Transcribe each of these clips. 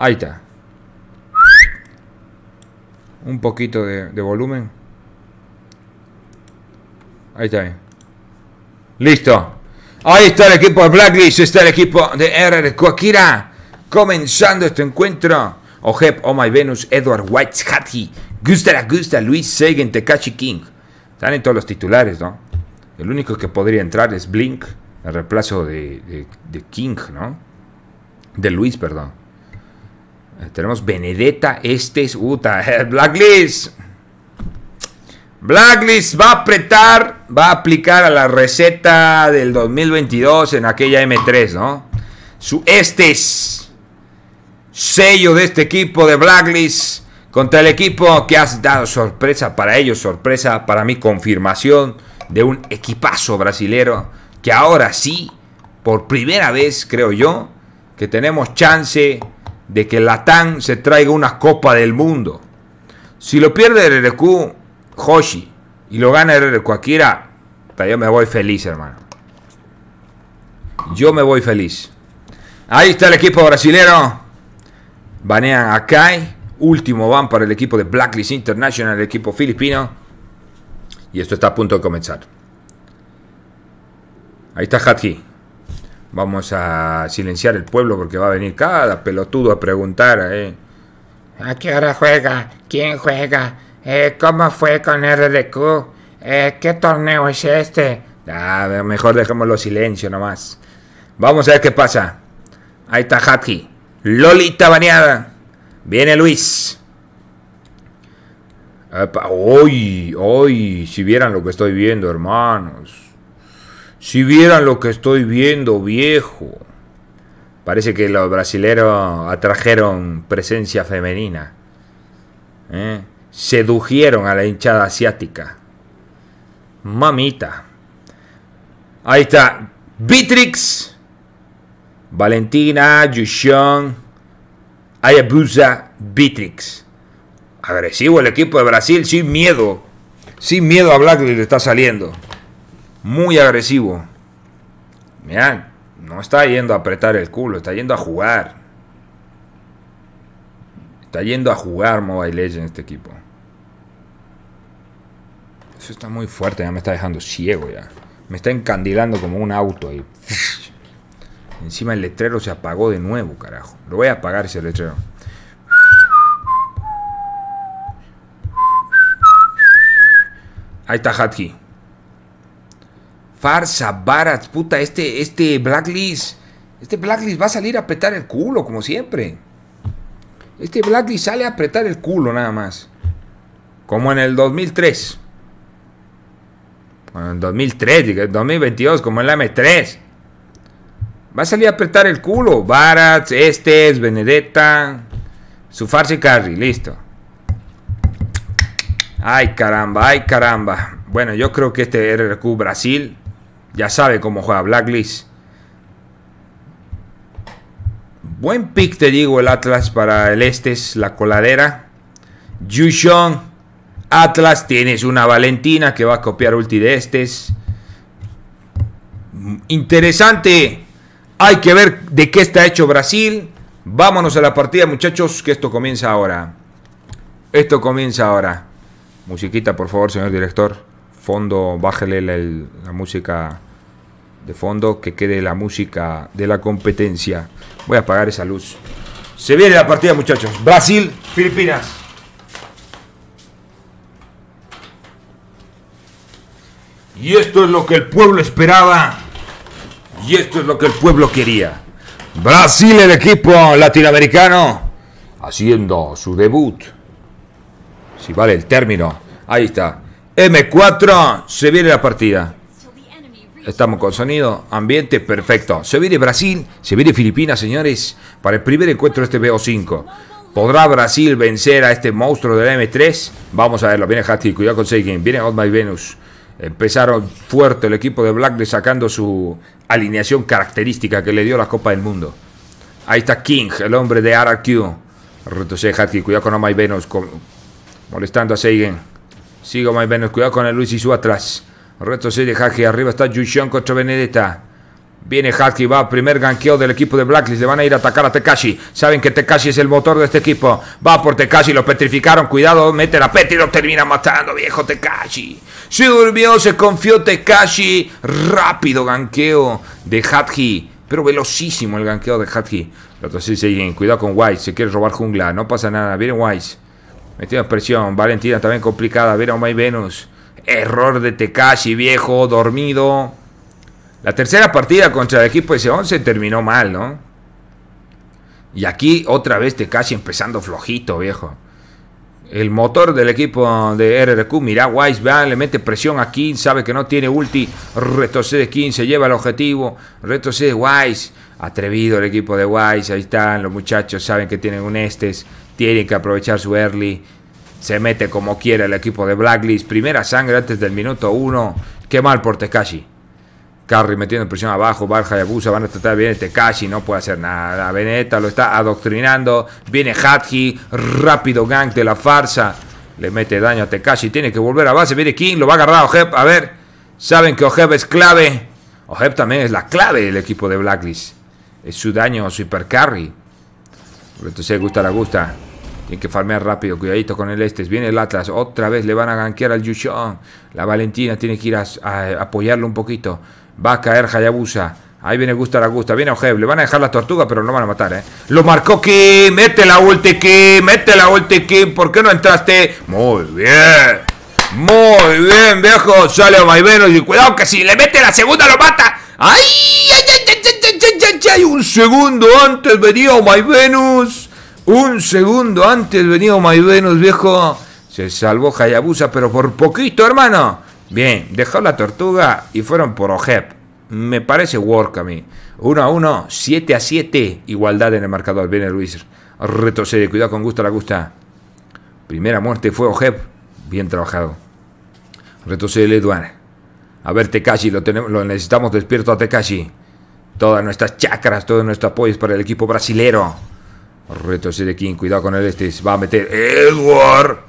Ahí está. Un poquito de, volumen. Ahí está Listo. Ahí está el equipo de Blacklist, está el equipo de RR Coquirá, Comenzando este encuentro. Ojep, Oh My Venus, Edward White, Hattie, Gusta la Gusta, Luis Seguen, Tekachi King. Están en todos los titulares, ¿no? El único que podría entrar es Blink, el reemplazo de, de King, ¿no? De Luis, perdón. Eh, tenemos Benedetta, este eh, Blacklist. Blacklist va a apretar, va a aplicar a la receta del 2022 en aquella M3, ¿no? Su este sello de este equipo de Blacklist contra el equipo que has dado sorpresa para ellos, sorpresa para mi confirmación de un equipazo brasilero que ahora sí, por primera vez creo yo, que tenemos chance de que Latán se traiga una Copa del Mundo. Si lo pierde RRQ, Hoshi, y lo gana RRQ Akira, yo me voy feliz, hermano. Yo me voy feliz. Ahí está el equipo brasilero. Banean a Kai. Último van para el equipo de Blacklist International, el equipo filipino. Y esto está a punto de comenzar. Ahí está Hatki. Vamos a silenciar el pueblo porque va a venir cada pelotudo a preguntar. Eh. ¿A qué hora juega? ¿Quién juega? Eh, ¿Cómo fue con RDQ? Eh, ¿Qué torneo es este? ver, mejor dejémoslo silencio nomás. Vamos a ver qué pasa. Ahí está Hatki. Lolita baneada. Viene Luis. Hoy, hoy, Si vieran lo que estoy viendo, hermanos. Si vieran lo que estoy viendo, viejo. Parece que los brasileros atrajeron presencia femenina. ¿Eh? Sedujeron a la hinchada asiática. Mamita. Ahí está. Beatrix. Valentina, Yushon, Ayabusa, Beatrix. Agresivo el equipo de Brasil, sin miedo. Sin miedo a Blackley le está saliendo muy agresivo. Mirá, no está yendo a apretar el culo, está yendo a jugar. Está yendo a jugar Mobile Legends este equipo. Eso está muy fuerte, ya me está dejando ciego ya. Me está encandilando como un auto ahí. Encima el letrero se apagó de nuevo, carajo. Lo voy a apagar ese letrero. Ahí está Hatki. Farsa, Barat, puta, este, este Blacklist. Este Blacklist va a salir a apretar el culo, como siempre. Este Blacklist sale a apretar el culo nada más. Como en el 2003. Bueno, en 2003, 2022, como en la M3. Va a salir a apretar el culo. Barat, Estes, Benedetta. Su farsa y carry, listo. Ay caramba, ay caramba. Bueno, yo creo que este RRQ Brasil ya sabe cómo juega Blacklist. Buen pick, te digo, el Atlas para el este la coladera. Yushon. Atlas, tienes una Valentina que va a copiar ulti de estes. Interesante. Hay que ver de qué está hecho Brasil. Vámonos a la partida, muchachos, que esto comienza ahora. Esto comienza ahora. Musiquita, por favor, señor director fondo, bájale la, música de fondo, que quede la música de la competencia. Voy a apagar esa luz. Se viene la partida, muchachos. Brasil, Filipinas. Y esto es lo que el pueblo esperaba. Y esto es lo que el pueblo quería. Brasil, el equipo latinoamericano, haciendo su debut. Si vale el término. Ahí está. M4, se viene la partida. Estamos con sonido, ambiente perfecto. Se viene Brasil, se viene Filipinas, señores, para el primer encuentro de este BO5. ¿Podrá Brasil vencer a este monstruo del M3? Vamos a verlo. Viene Hattie, cuidado con Sagan Viene Hot My Venus. Empezaron fuerte el equipo de Black sacando su alineación característica que le dio la Copa del Mundo. Ahí está King, el hombre de RQ. Retrocede Hattie, cuidado con All My Venus, molestando a Seigen. Sigo más menos. Cuidado con el Luis y su atrás. Reto 6 de Hadji, Arriba está Jushon contra Benedetta. Viene Hadji, va primer ganqueo del equipo de Blacklist. Le van a ir a atacar a Tekashi. Saben que Tekashi es el motor de este equipo. Va por Tekashi, lo petrificaron. Cuidado, mete la peta y lo termina matando, viejo Tekashi. Se durmió, se confió Tekashi. Rápido ganqueo de Hadji. Pero velocísimo el ganqueo de Hatki. Los dos siguen. Cuidado con Wise. Se quiere robar jungla. No pasa nada. Viene Wise. Metido en presión. Valentina también complicada. a Omay Venus. Error de Tekashi, viejo, dormido. La tercera partida contra el equipo S11 terminó mal, ¿no? Y aquí otra vez Tekashi empezando flojito, viejo. El motor del equipo de RRQ, mirá, Wise va, le mete presión a King, sabe que no tiene ulti. Retrocede King se lleva el objetivo. Retrocede Wise. Atrevido el equipo de Wise, ahí están, los muchachos saben que tienen un Estes, tiene que aprovechar su early. Se mete como quiere el equipo de Blacklist. Primera sangre antes del minuto 1. Qué mal por Tekashi. Carry metiendo presión abajo. Barja y Abusa van a tratar bien. Tekashi no puede hacer nada. Veneta lo está adoctrinando. Viene Hatji. Rápido gank de la farsa. Le mete daño a Tekashi. Tiene que volver a base. Viene King. Lo va a agarrar a A ver. Saben que Ojeb es clave. Ojeb también es la clave del equipo de Blacklist. Es su daño, su hipercarry. Entonces gusta la gusta. Tiene que farmear rápido, cuidadito con el Estes. Viene el Atlas, otra vez le van a ganquear al Yushon. La Valentina tiene que ir a, apoyarlo un poquito. Va a caer Hayabusa. Ahí viene Gusta la Gusta, viene Ojeb, le van a dejar la tortuga, pero no van a matar, ¿eh? Lo marcó Kim, mete la ulti que mete la ulti Kim, ¿por qué no entraste? Muy bien, muy bien, viejo, sale venus y cuidado que si le mete la segunda lo mata. ¡Ay, ay, ay, ay, ay, ay, ay, Un segundo antes venía venus un segundo antes venía Mayuvenos, viejo. Se salvó Hayabusa, pero por poquito, hermano. Bien, dejó la tortuga y fueron por Ojep. Me parece work a mí. 1 a 1, 7 a 7. Igualdad en el marcador. Viene Luis. Retrocede. Cuidado con gusto, la gusta. Primera muerte fue Ojep. Bien trabajado. Retrocede Eduard. A ver, Tekashi. Lo, tenemos, lo necesitamos despierto a Tekashi. Todas nuestras chacras, todo nuestro apoyo para el equipo brasilero. Retrocede King, cuidado con el este, va a meter Edward.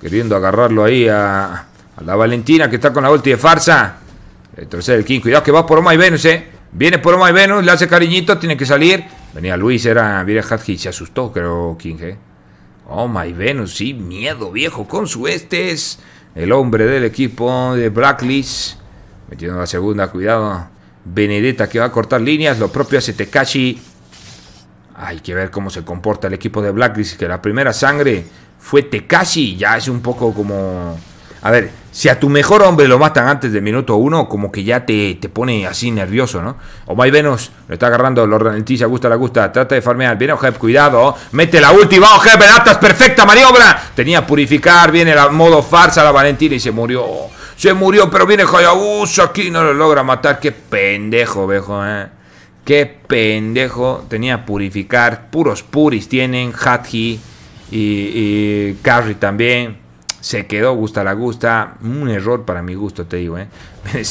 Queriendo agarrarlo ahí a, la Valentina que está con la ulti de farsa. Retrocede King, cuidado que va por Oma y Venus, eh. Viene por Oma y Venus, le hace cariñito, tiene que salir. Venía Luis, era viene Hadji, se asustó, creo, King, eh. Oma y Venus, sí, miedo viejo con su este el hombre del equipo de Blacklist. Metiendo la segunda, cuidado. Benedetta que va a cortar líneas, lo propio hace Tekashi. Hay que ver cómo se comporta el equipo de Blacklist, que la primera sangre fue casi ya es un poco como... A ver, si a tu mejor hombre lo matan antes del minuto uno, como que ya te, pone así nervioso, ¿no? o más Venus lo está agarrando, lo ralentiza, gusta, la gusta, trata de farmear, viene Ojeb, cuidado, mete la última, Ojeb, el perfecta maniobra, tenía purificar, viene el modo farsa, la Valentina y se murió, se murió, pero viene Hayabusa aquí, no lo logra matar, qué pendejo, viejo, eh. Qué pendejo tenía purificar. Puros puris tienen. Hathi y, y Carry también. Se quedó gusta la gusta. Un error para mi gusto, te digo, ¿eh?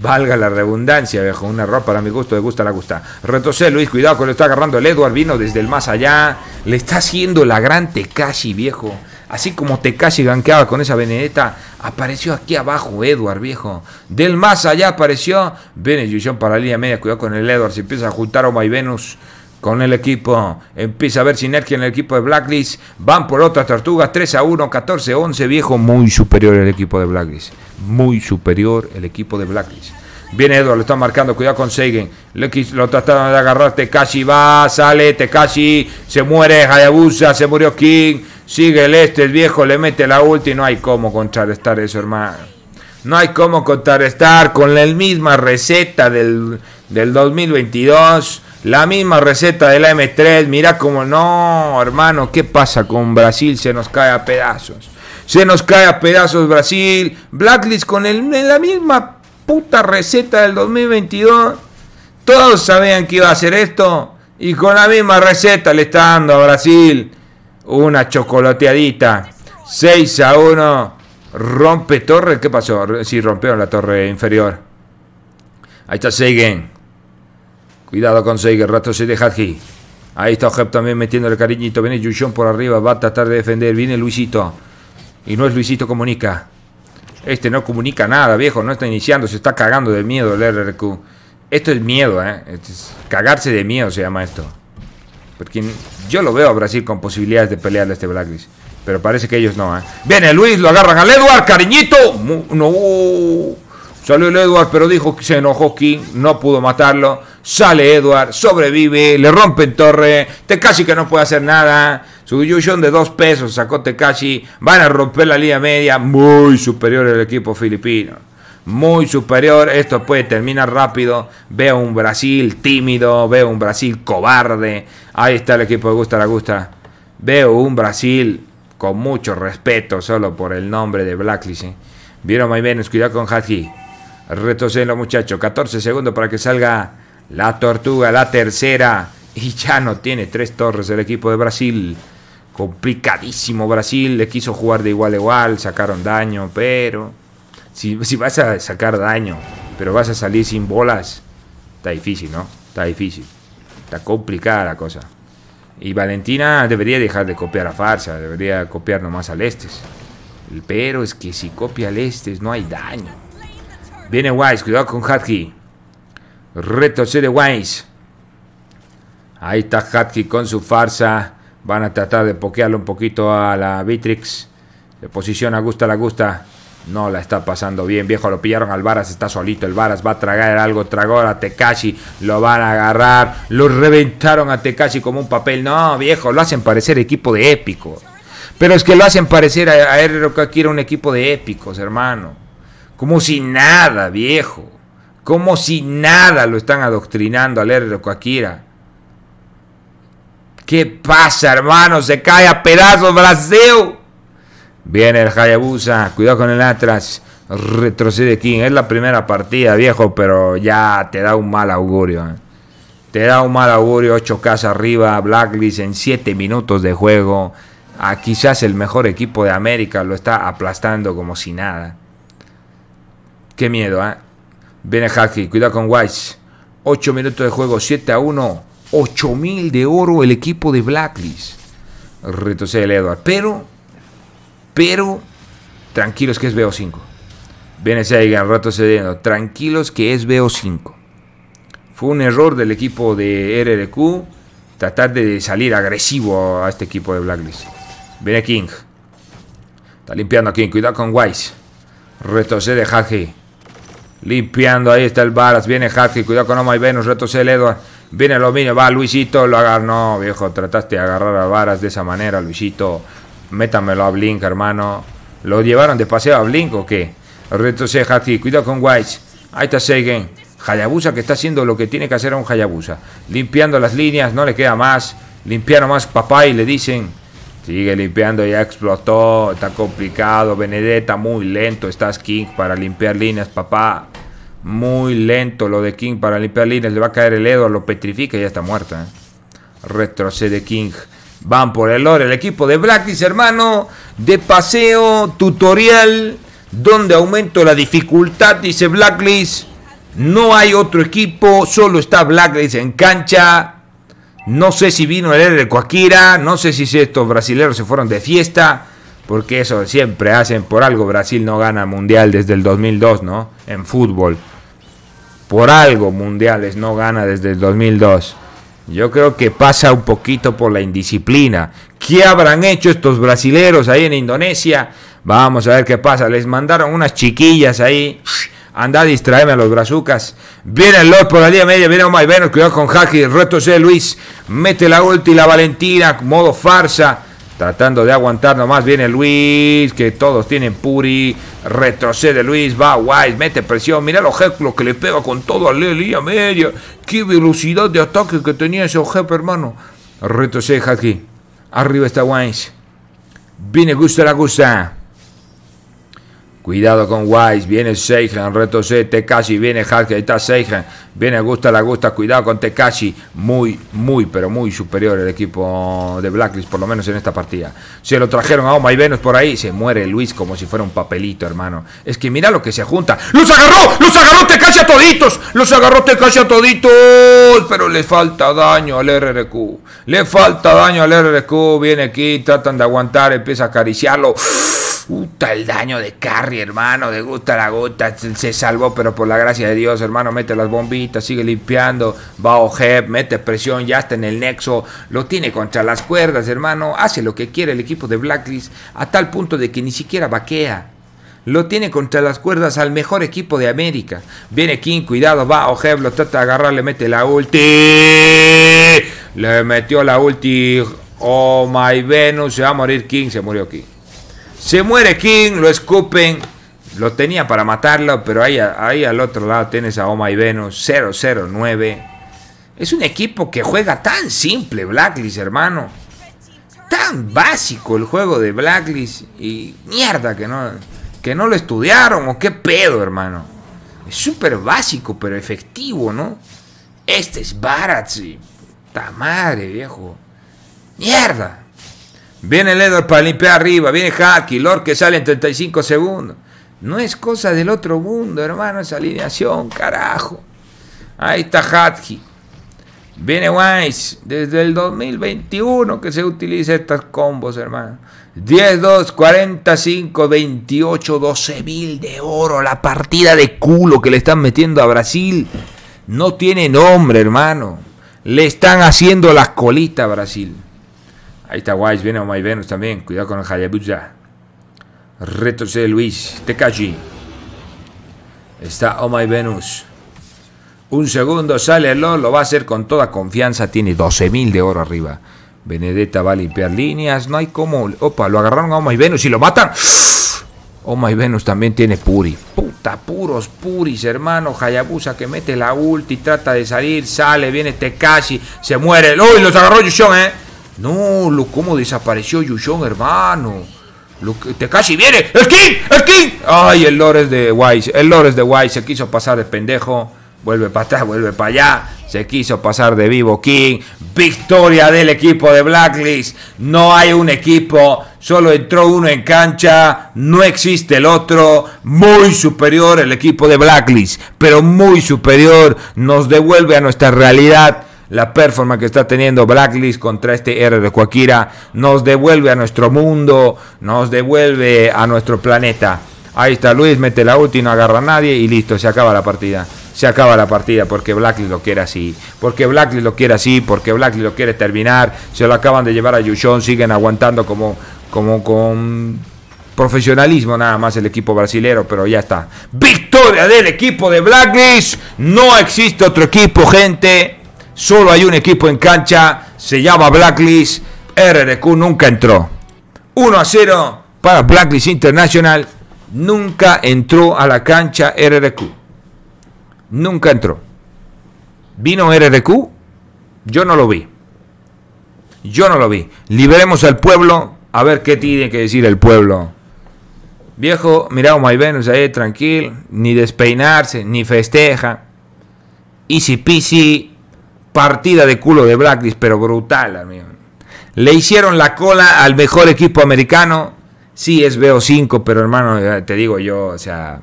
Valga la redundancia, viejo. Un error para mi gusto, de gusta la gusta. Retocé, Luis, cuidado que lo está agarrando el Edward. Vino desde el más allá. Le está haciendo la gran Tekashi, viejo. Así como casi ganqueaba con esa Benedetta, apareció aquí abajo Edward, viejo. Del más allá apareció Venezuela para la línea media. Cuidado con el Edward, se empieza a juntar Oma y Venus con el equipo. Empieza a ver sinergia en el equipo de Blacklist. Van por otras tortugas. 3 a 1, 14 11, viejo. Muy superior el equipo de Blacklist. Muy superior el equipo de Blacklist. Viene Edward, lo está marcando, cuidado con Seguin. Lo, lo trataron de agarrar, Tekashi va, sale, Tekashi, se muere Hayabusa, se murió King. Sigue el este, el viejo, le mete la ulti. No hay cómo contrarrestar eso, hermano. No hay cómo contrarrestar con la misma receta del, 2022. La misma receta de la M3. Mirá cómo no, hermano. ¿Qué pasa con Brasil? Se nos cae a pedazos. Se nos cae a pedazos Brasil. Blacklist con el, la misma puta receta del 2022. Todos sabían que iba a hacer esto. Y con la misma receta le está dando a Brasil una chocolateadita. 6 a 1. Rompe torre. ¿Qué pasó? Sí, rompió la torre inferior. Ahí está Seigen. Cuidado con Seigen. Rato se deja aquí. Ahí está Ojep también metiéndole cariñito. Viene Yushon por arriba. Va a tratar de defender. Viene Luisito. Y no es Luisito Comunica. Este no comunica nada, viejo, no está iniciando, se está cagando de miedo el RRQ. Esto es miedo, ¿eh? cagarse de miedo se llama esto. Porque yo lo veo a Brasil con posibilidades de pelearle a este Blacklist. Pero parece que ellos no, ¿eh? Viene Luis, lo agarran al Edward, cariñito. No. Salió el Edward, pero dijo que se enojó King, no pudo matarlo sale Edward, sobrevive, le rompen torre, Tekashi que no puede hacer nada, su de dos pesos sacó Tekashi, van a romper la línea media, muy superior el equipo filipino muy superior. Esto puede terminar rápido. Veo un Brasil tímido, veo un Brasil cobarde. Ahí está el equipo de Gusta la Gusta. Veo un Brasil con mucho respeto, solo por el nombre de Blacklist. ¿eh? Vieron muy bien, cuidado con Hadji. en los muchachos. 14 segundos para que salga la Tortuga, la tercera. Y ya no tiene tres torres el equipo de Brasil. Complicadísimo Brasil. Le quiso jugar de igual a igual. Sacaron daño. Pero si, vas a sacar daño, pero vas a salir sin bolas, está difícil, ¿no? Está difícil. Está complicada la cosa. Y Valentina debería dejar de copiar a Farsa. Debería copiar nomás al Estes. Pero es que si copia al Estes no hay daño. Viene Wise. Cuidado con Hatki. Retrocede Weiss Ahí está Hatki con su farsa. Van a tratar de pokearlo un poquito a la Vitrix. De posición a gusta, la gusta. No la está pasando bien, viejo. Lo pillaron al Varas, está solito. El Varas va a tragar algo. Tragó a Tekashi. Lo van a agarrar. Lo reventaron a Tekashi como un papel. No, viejo. Lo hacen parecer equipo de épico. Pero es que lo hacen parecer a, a que era un equipo de épicos, hermano. Como si nada, viejo. Como si nada lo están adoctrinando al Héroe ¿Qué pasa, hermano? Se cae a pedazos Brasil. Viene el Hayabusa. Cuidado con el Atlas. Retrocede King. Es la primera partida, viejo, pero ya te da un mal augurio. ¿eh? Te da un mal augurio. 8K arriba. Blacklist en 7 minutos de juego. A quizás el mejor equipo de América lo está aplastando como si nada. Qué miedo, ¿eh? Viene cuidado con Weiss. 8 minutos de juego, 7 a 1. 8000 de oro el equipo de Blacklist. Retrocede el Edward. Pero, pero, tranquilos que es BO5. Viene Seigan retrocediendo. Tranquilos que es BO5. Fue un error del equipo de RDQ tratar de salir agresivo a este equipo de Blacklist. Viene King. Está limpiando King. Cuidado con Wise. Retrocede Haji. Limpiando, ahí está el Varas. Viene Hatsky, cuidado con Oma y Venus. Retrocede el Edward. Viene el dominio, va Luisito. Lo agarró. No, viejo, trataste de agarrar a Varas de esa manera, Luisito. Métamelo a Blink, hermano. ¿Lo llevaron de paseo a Blink o qué? Retrocede Hatsky, cuidado con Weiss. Ahí está Seigen. Hayabusa que está haciendo lo que tiene que hacer un Hayabusa. Limpiando las líneas, no le queda más. limpiaron más papá y le dicen. Sigue limpiando, ya explotó, está complicado. Benedetta muy lento, estás King para limpiar líneas, papá. Muy lento lo de King para limpiar líneas. Le va a caer el Edo, lo petrifica y ya está muerta. ¿eh? Retrocede King. Van por el oro. El equipo de Blacklist, hermano. De paseo, tutorial. Donde aumento la dificultad, dice Blacklist. No hay otro equipo. Solo está Blacklist en cancha. No sé si vino el de Coaquira. No sé si estos brasileños se fueron de fiesta porque eso siempre hacen por algo. Brasil no gana mundial desde el 2002, ¿no? En fútbol. Por algo Mundiales no gana desde el 2002. Yo creo que pasa un poquito por la indisciplina. ¿Qué habrán hecho estos brasileros ahí en Indonesia? Vamos a ver qué pasa. Les mandaron unas chiquillas ahí. Anda a distraerme a los brazucas. Vienen los Lord por la día media. Viene los Venus. Cuidado con Haki. Reto Luis. Mete la ulti. La Valentina. Modo farsa. Tratando de aguantar nomás viene Luis, que todos tienen Puri. Retrocede Luis, va Wise, mete presión. Mira los lo que le pega con todo a y a media. Qué velocidad de ataque que tenía ese objeto, hermano. Retrocede aquí, Arriba está Wise. Viene Gusta la Gusta. Cuidado con Wise, viene Seijan. reto C, Tekashi, viene Haskell, ahí está Seijan. viene Gusta, la Gusta, cuidado con Tekashi, muy, muy, pero muy superior el equipo de Blacklist, por lo menos en esta partida. Se lo trajeron a Oma y Venus por ahí, se muere Luis como si fuera un papelito, hermano. Es que mira lo que se junta, ¡los agarró! ¡los agarró Tekashi a toditos! ¡los agarró Tekashi a toditos! Pero le falta daño al RRQ, le falta daño al RRQ, viene aquí, tratan de aguantar, empieza a acariciarlo. Puta el daño de Carrie, hermano. De gusta la gota. Se salvó, pero por la gracia de Dios, hermano. Mete las bombitas, sigue limpiando. Va Ojeb, mete presión. Ya está en el nexo. Lo tiene contra las cuerdas, hermano. Hace lo que quiere el equipo de Blacklist. A tal punto de que ni siquiera vaquea. Lo tiene contra las cuerdas al mejor equipo de América. Viene King, cuidado, va Ojeb, lo trata de agarrar, le mete la ulti. Le metió la ulti. Oh my Venus, se va a morir King, se murió King. Se muere King, lo escupen. Lo tenía para matarlo, pero ahí, al otro lado tienes a Oma y Venus, 009. Es un equipo que juega tan simple, Blacklist, hermano. Tan básico el juego de Blacklist. Y mierda que no, que no lo estudiaron o qué pedo, hermano. Es súper básico, pero efectivo, ¿no? Este es Baratzi. Ta madre, viejo. Mierda. Viene Ledor para limpiar arriba, viene Haki, Lord que sale en 35 segundos. No es cosa del otro mundo, hermano, esa alineación, carajo. Ahí está Hatki. Viene Wise, desde el 2021 que se utiliza estos combos, hermano. 10, 2, 45, 28, 12 mil de oro. La partida de culo que le están metiendo a Brasil no tiene nombre, hermano. Le están haciendo las colitas a Brasil. Ahí está Wise, viene Oma y Venus también. Cuidado con el Hayabusa. Retrocede Luis. Tekashi. Está Oma y Venus. Un segundo, sale el LOL, lo va a hacer con toda confianza. Tiene 12.000 de oro arriba. Benedetta va a limpiar líneas. No hay como. Opa, lo agarraron a y Venus y lo matan. Oma y Venus también tiene Puri. Puta, puros Puris, hermano. Hayabusa que mete la ulti, trata de salir, sale, viene Tekashi, se muere. ¡Uy! Los agarró Yushon, eh. No, lo cómo desapareció Yushon, hermano. Lo te casi viene. ¡El King! ¡El King! Ay, el Lores de Wise. El Lores de Wise se quiso pasar de pendejo. Vuelve para atrás, vuelve para allá. Se quiso pasar de vivo King. Victoria del equipo de Blacklist. No hay un equipo. Solo entró uno en cancha. No existe el otro. Muy superior el equipo de Blacklist. Pero muy superior. Nos devuelve a nuestra realidad la performance que está teniendo Blacklist contra este R de Coaquira nos devuelve a nuestro mundo, nos devuelve a nuestro planeta. Ahí está Luis, mete la última. agarra a nadie y listo, se acaba la partida. Se acaba la partida porque Blacklist lo quiere así. Porque Blacklist lo quiere así, porque Blacklist lo quiere terminar. Se lo acaban de llevar a Yushon, siguen aguantando como, como con profesionalismo nada más el equipo brasilero, pero ya está. Victoria del equipo de Blacklist. No existe otro equipo, gente. Solo hay un equipo en cancha, se llama Blacklist. RRQ nunca entró. 1 a 0 para Blacklist International. Nunca entró a la cancha RRQ. Nunca entró. ¿Vino RRQ? Yo no lo vi. Yo no lo vi. Liberemos al pueblo. A ver qué tiene que decir el pueblo. Viejo, mira, a Venus ahí, eh, tranquilo. Ni despeinarse, ni festeja. Easy peasy partida de culo de Blacklist, pero brutal, amigo. Le hicieron la cola al mejor equipo americano. Sí, es BO5, pero hermano, eh, te digo yo, o sea,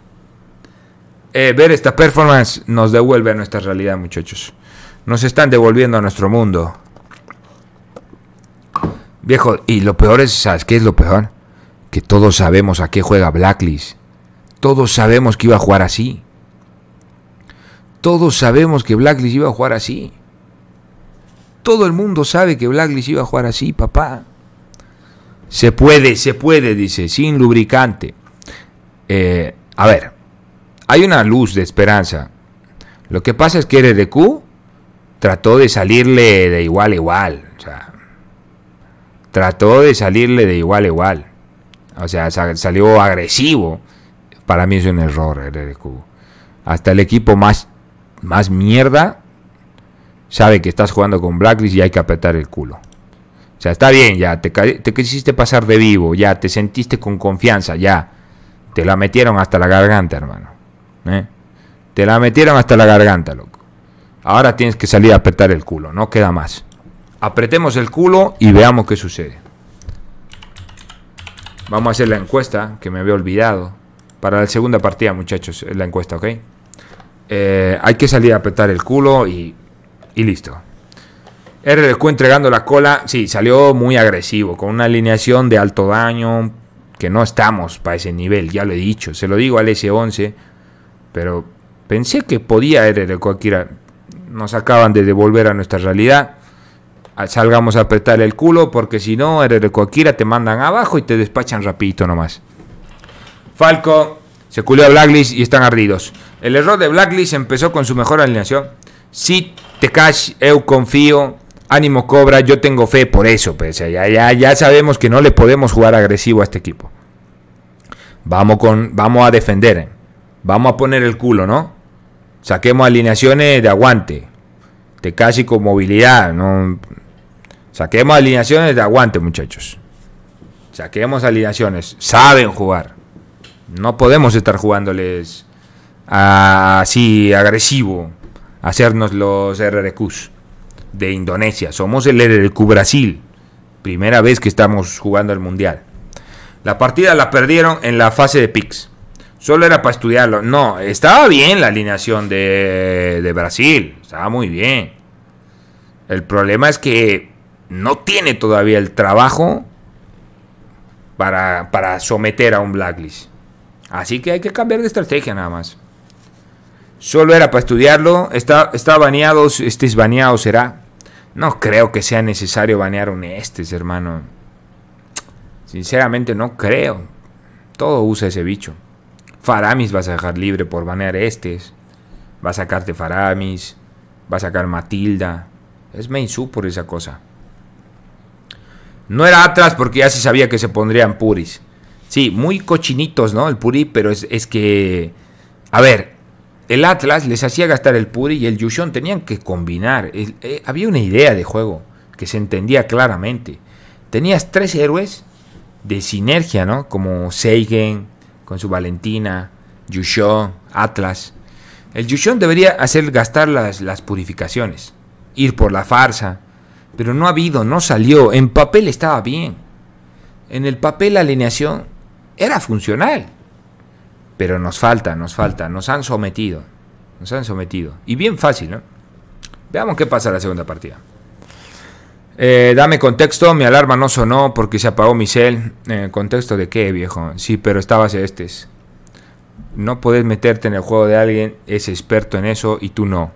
eh, ver esta performance nos devuelve a nuestra realidad, muchachos. Nos están devolviendo a nuestro mundo. Viejo, y lo peor es, ¿sabes qué es lo peor? Que todos sabemos a qué juega Blacklist. Todos sabemos que iba a jugar así. Todos sabemos que Blacklist iba a jugar así. Todo el mundo sabe que Blacklist iba a jugar así, papá. Se puede, se puede, dice, sin lubricante. Eh, a ver, hay una luz de esperanza. Lo que pasa es que RDQ trató de salirle de igual a igual. O sea, trató de salirle de igual a igual. O sea, salió agresivo. Para mí es un error RDQ. Hasta el equipo más, más mierda sabe que estás jugando con Blacklist y hay que apretar el culo. O sea, está bien, ya, te, quisiste pasar de vivo, ya, te sentiste con confianza, ya. Te la metieron hasta la garganta, hermano. ¿eh? Te la metieron hasta la garganta, loco. Ahora tienes que salir a apretar el culo, no queda más. Apretemos el culo y veamos qué sucede. Vamos a hacer la encuesta, que me había olvidado. Para la segunda partida, muchachos, la encuesta, ¿ok? Eh, hay que salir a apretar el culo y y listo. RLQ entregando la cola, sí, salió muy agresivo, con una alineación de alto daño, que no estamos para ese nivel, ya lo he dicho, se lo digo al S11, pero pensé que podía de Cualquiera. nos acaban de devolver a nuestra realidad, ah, salgamos a apretar el culo, porque si no, de Cualquiera te mandan abajo y te despachan rapidito nomás. Falco se culió a Blacklist y están ardidos. El error de Blacklist empezó con su mejor alineación. Sí casi, eu confío, ánimo Cobra, yo tengo fe por eso. Pues, ya, ya, ya sabemos que no le podemos jugar agresivo a este equipo. Vamos, con, vamos a defender, eh. vamos a poner el culo, ¿no? Saquemos alineaciones de aguante, casi con movilidad, ¿no? Saquemos alineaciones de aguante, muchachos. Saquemos alineaciones. Saben jugar. No podemos estar jugándoles así agresivo hacernos los RRQs de Indonesia. Somos el RRQ Brasil. Primera vez que estamos jugando el Mundial. La partida la perdieron en la fase de picks. Solo era para estudiarlo. No, estaba bien la alineación de, Brasil. Estaba muy bien. El problema es que no tiene todavía el trabajo para, para someter a un blacklist. Así que hay que cambiar de estrategia nada más. Solo era para estudiarlo. Está, está baneado. Este es baneado, será. No creo que sea necesario banear un Estes, hermano. Sinceramente, no creo. Todo usa ese bicho. Faramis vas a dejar libre por banear Estes. Va a sacarte Faramis. Va a sacar Matilda. Es Meinsu por esa cosa. No era atrás porque ya se sabía que se pondrían puris. Sí, muy cochinitos, ¿no? El puri, pero es, es que. A ver, el Atlas les hacía gastar el Puri y el Yushon tenían que combinar. Eh, había una idea de juego que se entendía claramente. Tenías tres héroes de sinergia, ¿no? Como Seigen con su Valentina, Yushon, Atlas. El Yushon debería hacer gastar las, las purificaciones, ir por la farsa, pero no ha habido, no salió. En papel estaba bien. En el papel la alineación era funcional. Pero nos falta, nos falta, nos han sometido. Nos han sometido. Y bien fácil, ¿no? Veamos qué pasa en la segunda partida. Eh, dame contexto, mi alarma no sonó porque se apagó mi cel. Eh, ¿Contexto de qué, viejo? Sí, pero estabas este. No podés meterte en el juego de alguien, es experto en eso y tú no.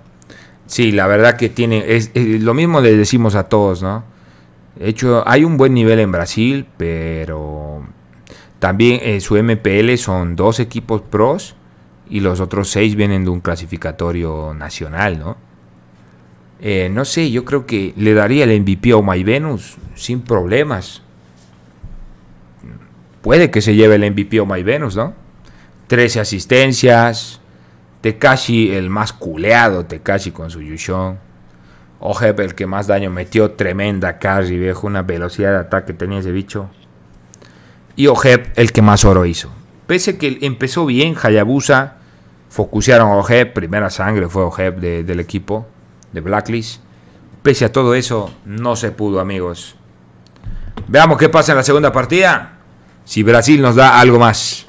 Sí, la verdad que tiene. Es, lo mismo le decimos a todos, ¿no? De hecho, hay un buen nivel en Brasil, pero también eh, su MPL son dos equipos pros y los otros seis vienen de un clasificatorio nacional, ¿no? Eh, no sé, yo creo que le daría el MVP a Venus sin problemas. Puede que se lleve el MVP a Venus, ¿no? 13 asistencias. Tekashi, el más culeado, Tekashi con su Yushon. Oje, el que más daño metió, tremenda carry, viejo. Una velocidad de ataque tenía ese bicho y el que más oro hizo. Pese que empezó bien Hayabusa, focusearon a Ojeb, primera sangre fue Ojeb del equipo de Blacklist. Pese a todo eso, no se pudo, amigos. Veamos qué pasa en la segunda partida. Si Brasil nos da algo más.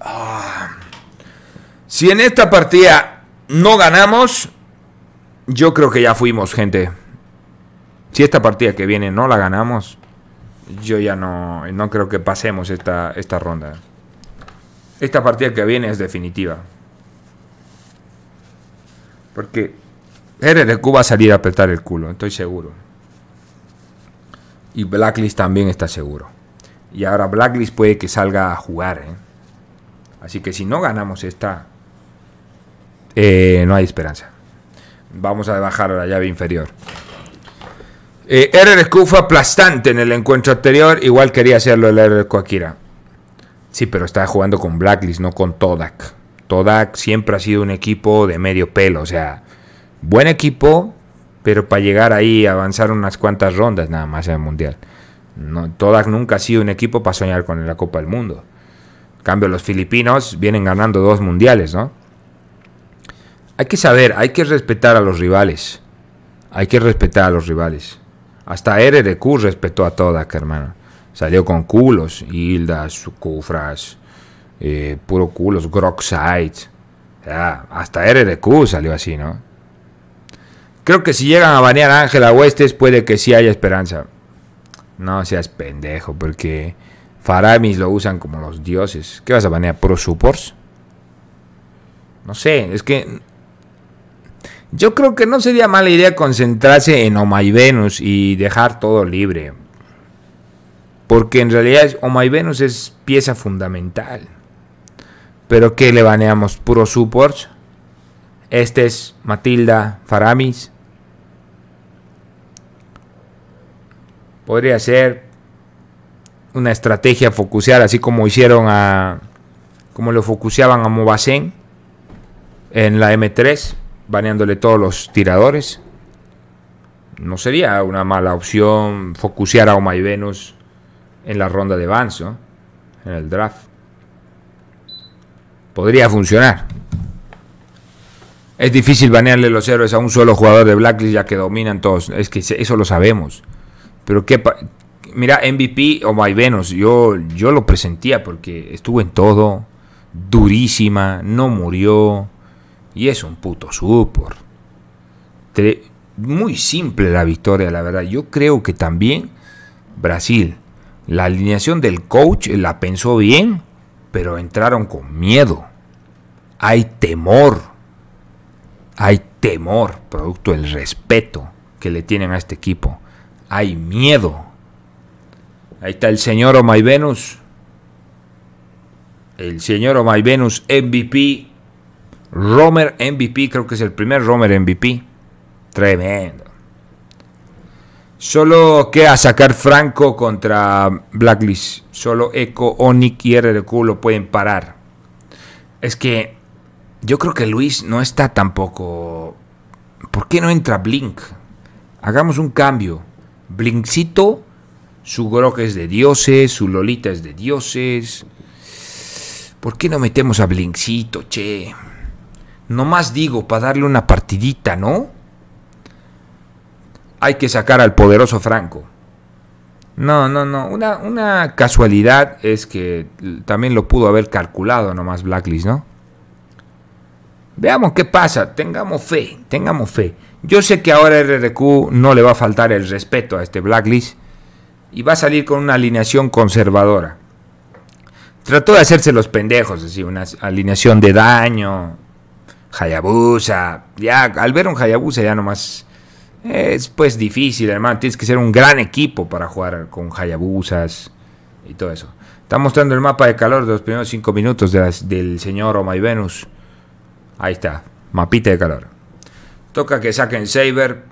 Ah. Si en esta partida no ganamos, yo creo que ya fuimos, gente. Si esta partida que viene no la ganamos, yo ya no, no creo que pasemos esta, esta ronda. Esta partida que viene es definitiva. Porque RDQ va a salir a apretar el culo, estoy seguro. Y Blacklist también está seguro. Y ahora Blacklist puede que salga a jugar. ¿eh? Así que si no ganamos esta, eh, no hay esperanza. Vamos a bajar a la llave inferior. Eh, RRQ fue aplastante en el encuentro anterior. Igual quería hacerlo el RRQ Akira. Sí, pero estaba jugando con Blacklist, no con Todak. Todak siempre ha sido un equipo de medio pelo. O sea, buen equipo, pero para llegar ahí avanzar unas cuantas rondas nada más en el Mundial. No, Todak nunca ha sido un equipo para soñar con la Copa del Mundo. En cambio, los filipinos vienen ganando dos mundiales, ¿no? hay que saber, hay que respetar a los rivales. Hay que respetar a los rivales. Hasta RDQ respetó a todas, hermano. Salió con culos, Hildas, Cufras, eh, puro culos, Grockside. Ya, hasta RDQ salió así, ¿no? Creo que si llegan a banear a Ángela Huestes, puede que sí haya esperanza. No seas pendejo, porque Faramis lo usan como los dioses. ¿Qué vas a banear? ¿Puro supports? No sé, es que yo creo que no sería mala idea concentrarse en Oma y Venus y dejar todo libre. Porque en realidad Oma y Venus es pieza fundamental. Pero que le baneamos puro supports. Este es Matilda Faramis. Podría ser una estrategia focusear, así como hicieron a. como lo focuseaban a Mobasen en la M3 baneándole todos los tiradores. No sería una mala opción focusear a Oma y Venus en la ronda de Vance, en el draft. Podría funcionar. Es difícil banearle los héroes a un solo jugador de Blacklist ya que dominan todos. Es que eso lo sabemos. Pero qué... Mira, MVP o y Venus, yo, yo lo presentía porque estuvo en todo, durísima, no murió, y es un puto support. Muy simple la victoria, la verdad. Yo creo que también Brasil, la alineación del coach eh, la pensó bien, pero entraron con miedo. Hay temor. Hay temor, producto del respeto que le tienen a este equipo. Hay miedo. Ahí está el señor Omayvenus, Venus. El señor Omayvenus Venus MVP Romer MVP, creo que es el primer Romer MVP. Tremendo. Solo queda sacar Franco contra Blacklist. Solo Echo, Onik y RDQ lo pueden parar. Es que yo creo que Luis no está tampoco. ¿Por qué no entra Blink? Hagamos un cambio. Blinkcito, su Grock es de dioses, su Lolita es de dioses. ¿Por qué no metemos a Blinkcito, che? No más digo, para darle una partidita, ¿no? Hay que sacar al poderoso Franco. No, no, no. Una, casualidad es que también lo pudo haber calculado nomás Blacklist, ¿no? Veamos qué pasa. Tengamos fe, tengamos fe. Yo sé que ahora RRQ no le va a faltar el respeto a este Blacklist y va a salir con una alineación conservadora. Trató de hacerse los pendejos, así, una alineación de daño, Hayabusa. Ya, al ver un Hayabusa ya nomás es pues difícil, hermano. Tienes que ser un gran equipo para jugar con Hayabusas y todo eso. Está mostrando el mapa de calor de los primeros 5 minutos del señor Oma y Venus. Ahí está, mapita de calor. Toca que saquen Saber.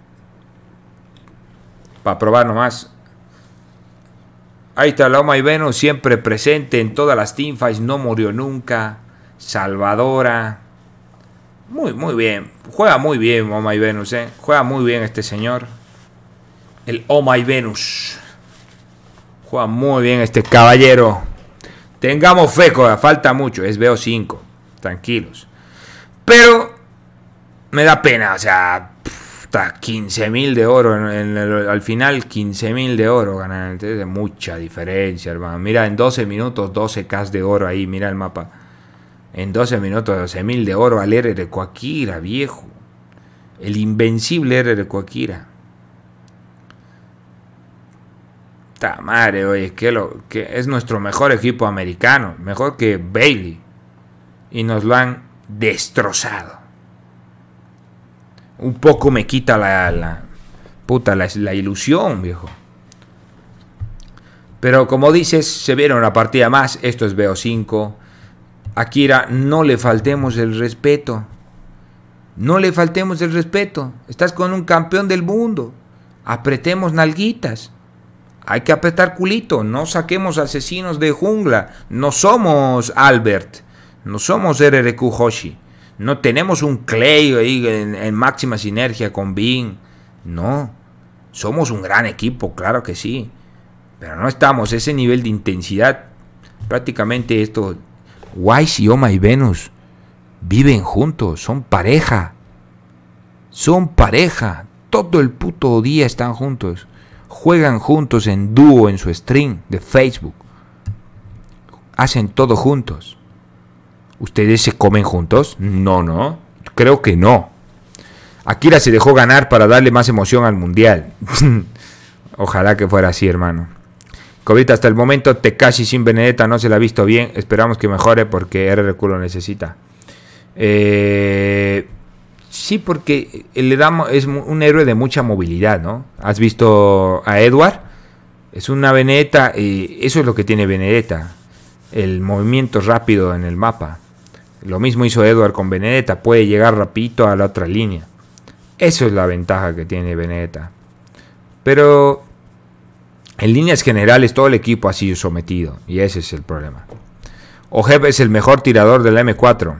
Para probar nomás. Ahí está la Oma y Venus siempre presente en todas las teamfights. No murió nunca. Salvadora. Muy, muy bien. Juega muy bien Oma oh y Venus, ¿eh? Juega muy bien este señor. El Oma oh y Venus. Juega muy bien este caballero. Tengamos fe, Falta mucho. Es veo 5. Tranquilos. Pero me da pena. O sea, 15.000 de oro. al final, 15.000 de oro ganan. Entonces, mucha diferencia, hermano. Mira, en 12 minutos, 12K de oro ahí. Mira el mapa. En 12 minutos, 12.000 de oro al de Coaquira, viejo. El invencible de Coaquira. Ta madre, oye, que, es nuestro mejor equipo americano. Mejor que Bailey. Y nos lo han destrozado. Un poco me quita la, puta, la, ilusión, viejo. Pero como dices, se vieron una partida más. Esto es BO5. Akira, no le faltemos el respeto. No le faltemos el respeto. Estás con un campeón del mundo. Apretemos nalguitas. Hay que apretar culito. No saquemos asesinos de jungla. No somos Albert. No somos RRQ Hoshi. No tenemos un Clay ahí en, máxima sinergia con Bing. No. Somos un gran equipo, claro que sí. Pero no estamos a ese nivel de intensidad. Prácticamente esto Oma y Venus viven juntos, son pareja. Son pareja. Todo el puto día están juntos. Juegan juntos en dúo en su stream de Facebook. Hacen todo juntos. ¿Ustedes se comen juntos? No, no. Creo que no. Akira se dejó ganar para darle más emoción al mundial. Ojalá que fuera así, hermano. Cobita, hasta el momento te casi sin Benedetta no se la ha visto bien. Esperamos que mejore porque RRQ lo necesita. Eh, sí, porque le damos, es un héroe de mucha movilidad, ¿no? Has visto a Edward. Es una veneta y eso es lo que tiene Venedetta. El movimiento rápido en el mapa. Lo mismo hizo Edward con Benedetta. Puede llegar rapidito a la otra línea. Eso es la ventaja que tiene veneta Pero en líneas generales, todo el equipo ha sido sometido, y ese es el problema. Ojeb es el mejor tirador de la M4.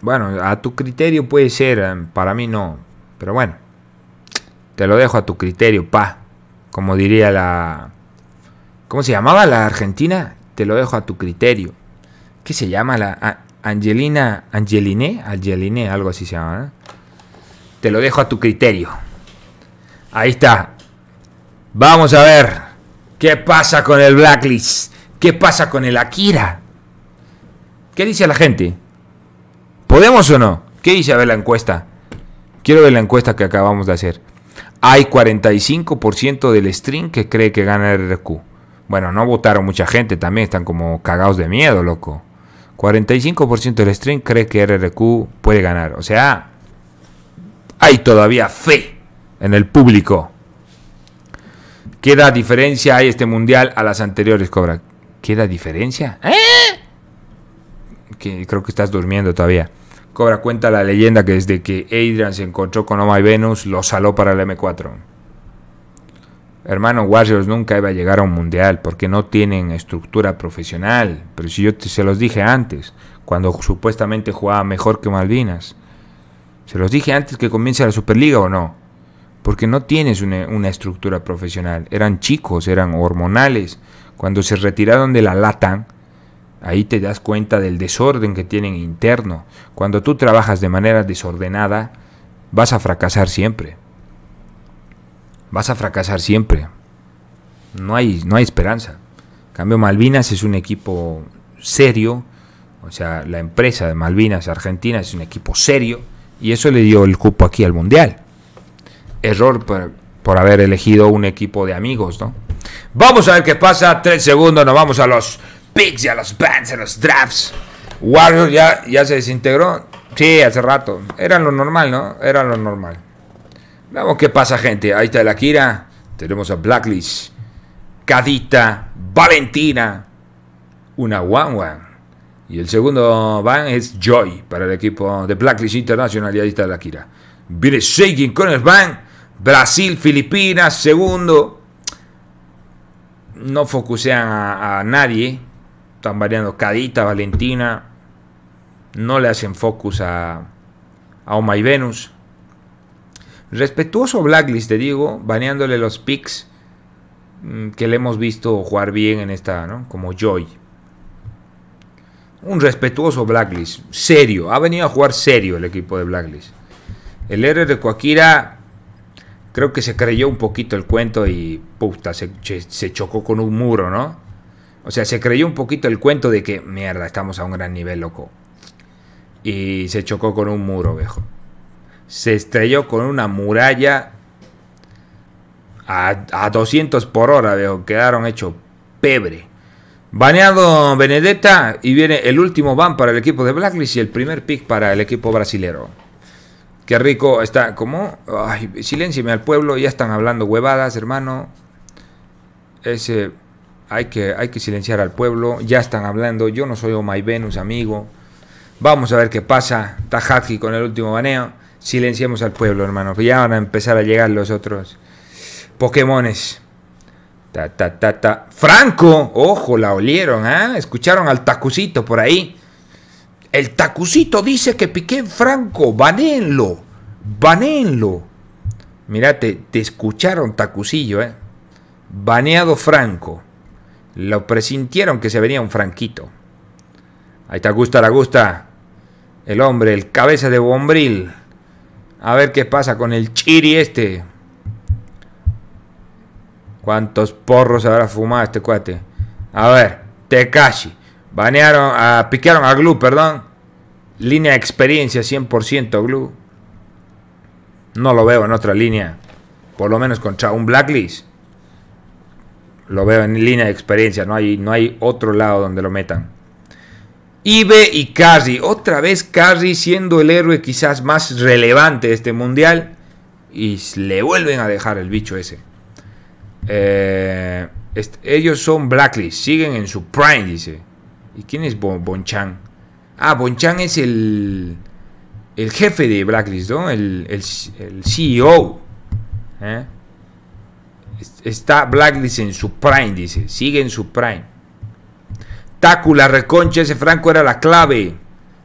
Bueno, a tu criterio puede ser, eh, para mí no. Pero bueno, te lo dejo a tu criterio, pa. Como diría la. ¿Cómo se llamaba la argentina? Te lo dejo a tu criterio. ¿Qué se llama la. Angelina. Angeliné. Angeliné. algo así se llama. ¿eh? Te lo dejo a tu criterio. Ahí está. Vamos a ver qué pasa con el Blacklist, qué pasa con el Akira. ¿Qué dice la gente? ¿Podemos o no? ¿Qué dice? A ver la encuesta. Quiero ver la encuesta que acabamos de hacer. Hay 45% del stream que cree que gana RRQ. Bueno, no votaron mucha gente también, están como cagados de miedo, loco. 45% del stream cree que RRQ puede ganar. O sea, hay todavía fe en el público. ¿Queda diferencia hay este mundial a las anteriores, Cobra? ¿Queda diferencia? ¿Eh? Que, creo que estás durmiendo todavía. Cobra cuenta la leyenda que desde que Adrian se encontró con Oma y Venus, lo saló para el M4. Hermano, Warriors nunca iba a llegar a un mundial porque no tienen estructura profesional. Pero si yo te, se los dije antes, cuando supuestamente jugaba mejor que Malvinas. Se los dije antes que comience la Superliga o no porque no tienes una, estructura profesional. Eran chicos, eran hormonales. Cuando se retiraron de la lata, ahí te das cuenta del desorden que tienen interno. Cuando tú trabajas de manera desordenada, vas a fracasar siempre. Vas a fracasar siempre. No hay, no hay esperanza. cambio, Malvinas es un equipo serio. O sea, la empresa de Malvinas Argentina es un equipo serio. Y eso le dio el cupo aquí al Mundial error por, haber elegido un equipo de amigos, ¿no? Vamos a ver qué pasa. Tres segundos, nos vamos a los picks y a los bans, a los drafts. Warriors ya, ya se desintegró. Sí, hace rato. Era lo normal, ¿no? Era lo normal. Vamos, qué pasa, gente. Ahí está la Kira. Tenemos a Blacklist, Cadita, Valentina, una One Y el segundo van es Joy para el equipo de Blacklist International. Y ahí está la Kira. Viene Shaking con el van. Brasil, Filipinas, segundo. No focusean a, nadie. Están baneando Cadita, Valentina. No le hacen focus a, a Oma y Venus. Respetuoso Blacklist, te digo, baneándole los picks mm, que le hemos visto jugar bien en esta, ¿no? Como Joy. Un respetuoso Blacklist, serio. Ha venido a jugar serio el equipo de Blacklist. El R de Coaquira creo que se creyó un poquito el cuento y puta, se, chocó con un muro, ¿no? O sea, se creyó un poquito el cuento de que, mierda, estamos a un gran nivel, loco. Y se chocó con un muro, viejo. Se estrelló con una muralla a, 200 por hora, viejo. Quedaron hechos pebre. Baneado Benedetta y viene el último ban para el equipo de Blacklist y el primer pick para el equipo brasilero. Qué rico está, como, ay, al pueblo, ya están hablando huevadas, hermano. Ese, hay que, hay que silenciar al pueblo, ya están hablando, yo no soy Omay Venus, amigo. Vamos a ver qué pasa, Tajaki con el último baneo. Silenciemos al pueblo, hermano, ya van a empezar a llegar los otros Pokémones. Ta, ta, ta, Franco, ojo, la olieron, ¿ah? Escucharon al tacucito por ahí. El tacucito dice que Piqué Franco, banéenlo, banéenlo. Mirate, te, te escucharon, tacucillo, ¿eh? Baneado Franco. Lo presintieron que se venía un franquito. Ahí te Gusta la Gusta. El hombre, el cabeza de bombril. A ver qué pasa con el chiri este. ¿Cuántos porros habrá fumado este cuate? A ver, te cachi. Banearon, a, piquearon a Glue, perdón. Línea de experiencia 100% Glue. No lo veo en otra línea. Por lo menos contra un Blacklist. Lo veo en línea de experiencia. No hay, no hay otro lado donde lo metan. Ibe y Carry. Otra vez Carry siendo el héroe quizás más relevante de este mundial. Y le vuelven a dejar el bicho ese. Eh, ellos son Blacklist. Siguen en su prime, dice. ¿Y quién es Bon Bonchan? Ah, Bonchan es el, el jefe de Blacklist, ¿no? El, CEO. ¿Eh? Está Blacklist en su prime, dice. Sigue en su prime. la reconcha, ese Franco era la clave.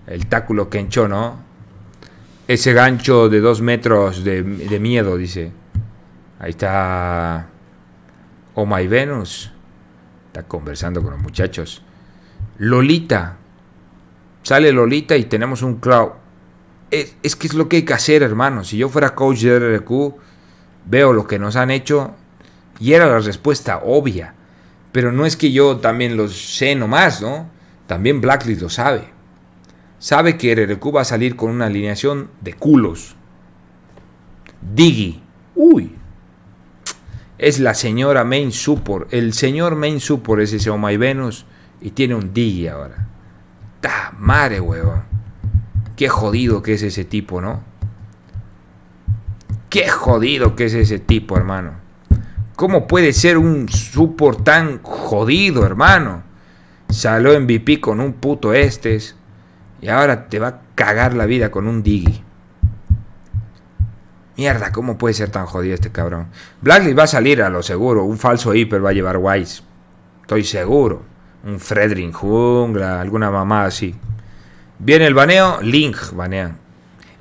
El táculo enchó, ¿no? Ese gancho de dos metros de, de miedo, dice. Ahí está. Oh my Venus. Está conversando con los muchachos. Lolita. Sale Lolita y tenemos un cloud. Es, que es lo que hay que hacer, hermano. Si yo fuera coach de RRQ, veo lo que nos han hecho y era la respuesta obvia. Pero no es que yo también lo sé nomás, ¿no? También Blacklist lo sabe. Sabe que RRQ va a salir con una alineación de culos. Diggy. Uy. Es la señora Main Support. El señor Main Support es ese Oh Venus y tiene un digi ahora. ¡Ta madre, huevón! Qué jodido que es ese tipo, ¿no? Qué jodido que es ese tipo, hermano. ¿Cómo puede ser un support tan jodido, hermano? Salió MVP con un puto Estes y ahora te va a cagar la vida con un digi. Mierda, ¿cómo puede ser tan jodido este cabrón? Blackley va a salir a lo seguro, un falso hiper va a llevar Wise. Estoy seguro un Fredrin Jungla, alguna mamá así. Viene el baneo, Link banean.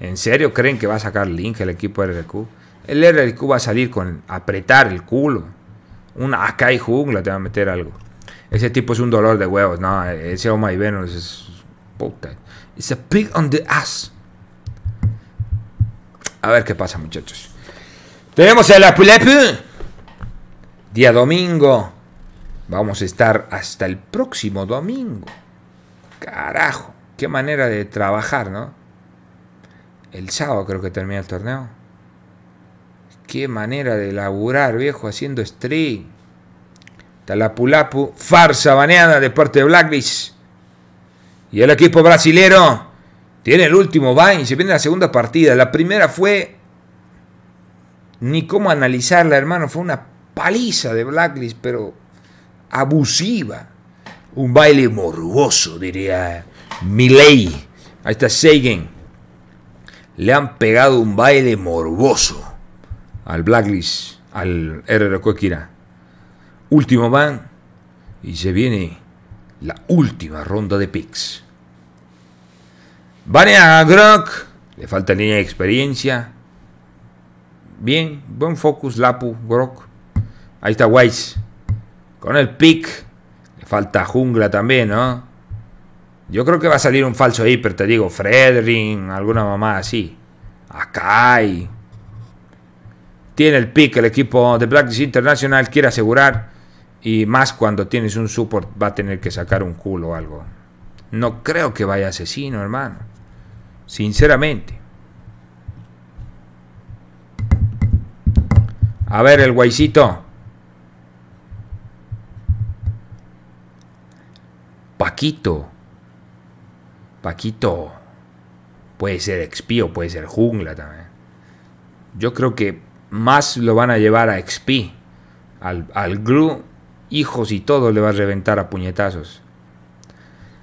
¿En serio creen que va a sacar Link el equipo RRQ? El RRQ va a salir con apretar el culo. Una Akai Jungla te va a meter algo. Ese tipo es un dolor de huevos. No, ese Oma y Venus es. Puta. It's a pig on the ass. A ver qué pasa, muchachos. Tenemos el Apulepu. Día domingo. Vamos a estar hasta el próximo domingo. Carajo, qué manera de trabajar, ¿no? El sábado creo que termina el torneo. Qué manera de laburar, viejo, haciendo stream. Talapulapu, farsa baneada de parte de Blacklist. Y el equipo brasilero tiene el último y se viene la segunda partida. La primera fue ni cómo analizarla, hermano, fue una paliza de Blacklist, pero abusiva, un baile morboso, diría Milley. Ahí está Sagan. Le han pegado un baile morboso al Blacklist, al RR Coquira. Último van y se viene la última ronda de picks. Van a Grok, le falta línea de experiencia. Bien, buen focus, Lapu, Grok. Ahí está Weiss. Con el pick. Le falta jungla también, ¿no? Yo creo que va a salir un falso hiper, te digo. Fredrin, alguna mamá así. Akai. Tiene el pick el equipo de Practice International. Quiere asegurar. Y más cuando tienes un support va a tener que sacar un culo o algo. No creo que vaya asesino, hermano. Sinceramente. A ver, el guaycito. Paquito. Paquito. Puede ser expío, puede ser jungla también. Yo creo que más lo van a llevar a XP. Al, al Gru, hijos y todo le va a reventar a puñetazos.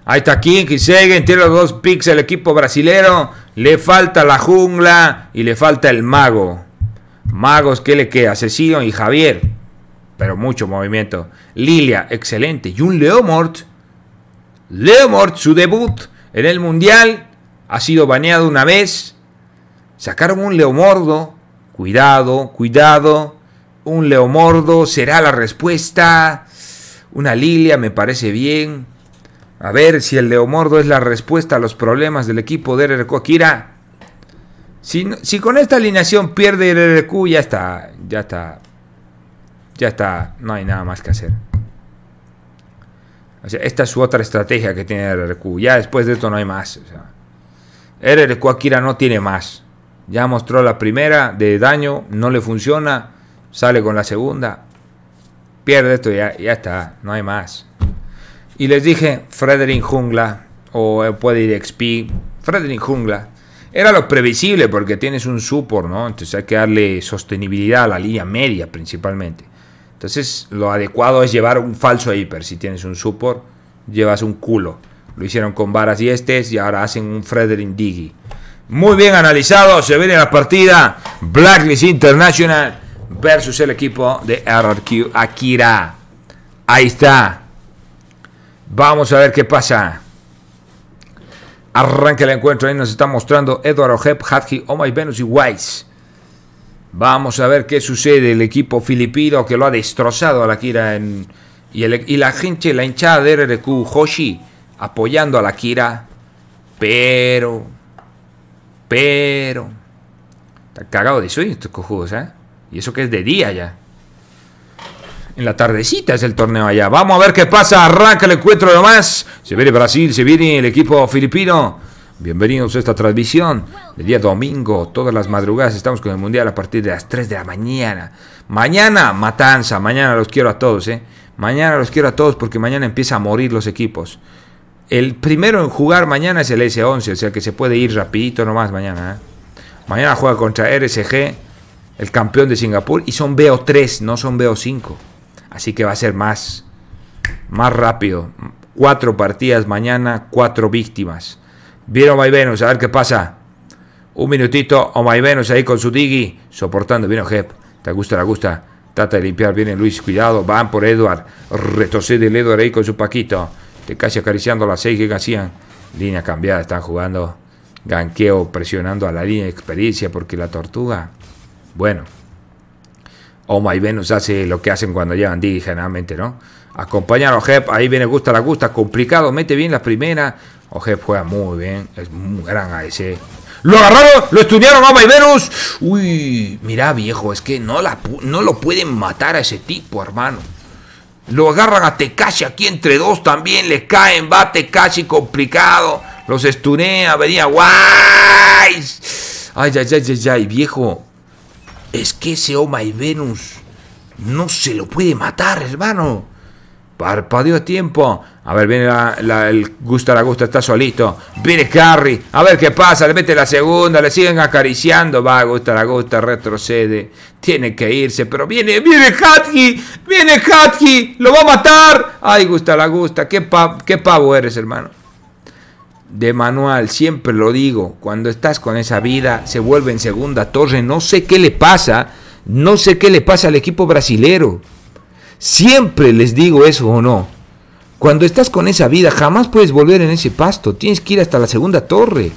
Ahí está King sigue, tiene los dos picks el equipo brasilero. Le falta la jungla y le falta el mago. Magos, ¿qué le queda? Asesino y Javier. Pero mucho movimiento. Lilia, excelente. Y un Leomort Leomord su debut en el Mundial, ha sido baneado una vez. Sacaron un Leomordo. Cuidado, cuidado. Un Leomordo será la respuesta. Una Lilia me parece bien. A ver si el Leomordo es la respuesta a los problemas del equipo de RRQ Akira. Si, con esta alineación pierde RRQ, ya está. Ya está. Ya está. No hay nada más que hacer esta es su otra estrategia que tiene RRQ. Ya después de esto no hay más. O RRQ Akira no tiene más. Ya mostró la primera de daño, no le funciona, sale con la segunda, pierde esto, ya, ya está, no hay más. Y les dije, Frederick Jungla, o eh, puede ir XP, Frederick Jungla, era lo previsible porque tienes un support, ¿no? Entonces hay que darle sostenibilidad a la línea media principalmente. Entonces, lo adecuado es llevar un falso hiper. Si tienes un support, llevas un culo. Lo hicieron con varas y estes y ahora hacen un Frederick Diggy. Muy bien analizado, se viene la partida Blacklist International versus el equipo de RRQ Akira. Ahí está. Vamos a ver qué pasa. Arranca el encuentro, ahí nos está mostrando Edward Ojep, Hadji, Omay, My Venus y Wise. Vamos a ver qué sucede. El equipo filipino que lo ha destrozado a la Kira e- y, la gente, la hinchada de RRQ, Hoshi, apoyando a la Kira. Pero, pero, está cagado de sueño estos cojudos, ¿eh? Y eso que es de día ya. En la tardecita es el torneo allá. Vamos a ver qué pasa. Arranca el encuentro nomás. Se viene Brasil, se viene el equipo filipino. Bienvenidos a esta transmisión del día domingo. Todas las madrugadas estamos con el Mundial a partir de las 3 de la mañana. Mañana, matanza. Mañana los quiero a todos, ¿eh? Mañana los quiero a todos porque mañana empieza a morir los equipos. El primero en jugar mañana es el S11, o sea que se puede ir rapidito nomás mañana. ¿eh? Mañana juega contra RSG, el campeón de Singapur, y son BO3, no son BO5. Así que va a ser más, más rápido. Cuatro partidas mañana, cuatro víctimas y Venus, a ver qué pasa. Un minutito, o Venus ahí con su digi, soportando. viene Jep, te gusta, te gusta. Trata de limpiar, viene Luis, cuidado, van por Edward. Retrocede el Edward ahí con su paquito. Te casi acariciando las 6 que hacían. Línea cambiada, están jugando. Ganqueo presionando a la línea de experiencia porque la tortuga. Bueno, Oma y Venus hace lo que hacen cuando llevan digi generalmente, ¿no? Acompañan a los ahí viene Gusta la Gusta, complicado, mete bien la primera, Ojep juega muy bien, es muy gran ese ¡Lo agarraron! ¡Lo estudiaron y Venus! Uy, mirá viejo, es que no, la no lo pueden matar a ese tipo, hermano. Lo agarran a Tekashi aquí entre dos también. Le caen, va Tekashi complicado. Los estunea, venía. ¡Guay! Ay, ay, ay, ay, ay, viejo. Es que ese Oma y Venus no se lo puede matar, hermano. Parpadeo a tiempo. A ver, viene el Gusta la Gusta, está solito. Viene Carry. A ver qué pasa. Le mete la segunda. Le siguen acariciando. Va Gusta la Gusta, retrocede. Tiene que irse. Pero viene, viene Katki, Viene Hatki. Lo va a matar. Ay, Gusta la Gusta. Qué, qué pavo eres, hermano. De manual, siempre lo digo. Cuando estás con esa vida, se vuelve en segunda torre. No sé qué le pasa. No sé qué le pasa al equipo brasilero. Siempre les digo eso o no. Cuando estás con esa vida, jamás puedes volver en ese pasto. Tienes que ir hasta la segunda torre.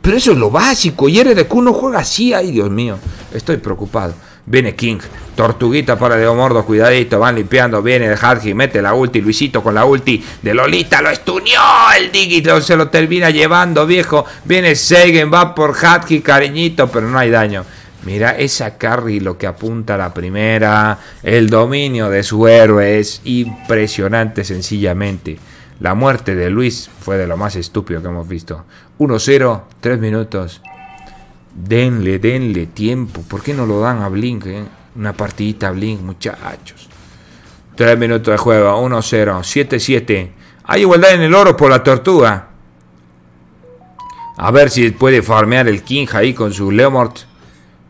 Pero eso es lo básico. Y RDQ no juega así. Ay, Dios mío. Estoy preocupado. Viene King. Tortuguita para Leo Mordo. Cuidadito. Van limpiando. Viene el Hardy. Mete la ulti. Luisito con la ulti. De Lolita. Lo estuñó, El Digito se lo termina llevando, viejo. Viene Segen. Va por Hardy Cariñito. Pero no hay daño. Mira esa carry lo que apunta a la primera. El dominio de su héroe es impresionante sencillamente. La muerte de Luis fue de lo más estúpido que hemos visto. 1-0, 3 minutos. Denle, denle tiempo. ¿Por qué no lo dan a Blink? Eh? Una partidita a Blink, muchachos. 3 minutos de juego, 1-0, 7-7. Hay igualdad en el oro por la tortuga. A ver si puede farmear el King ahí con su Leomort.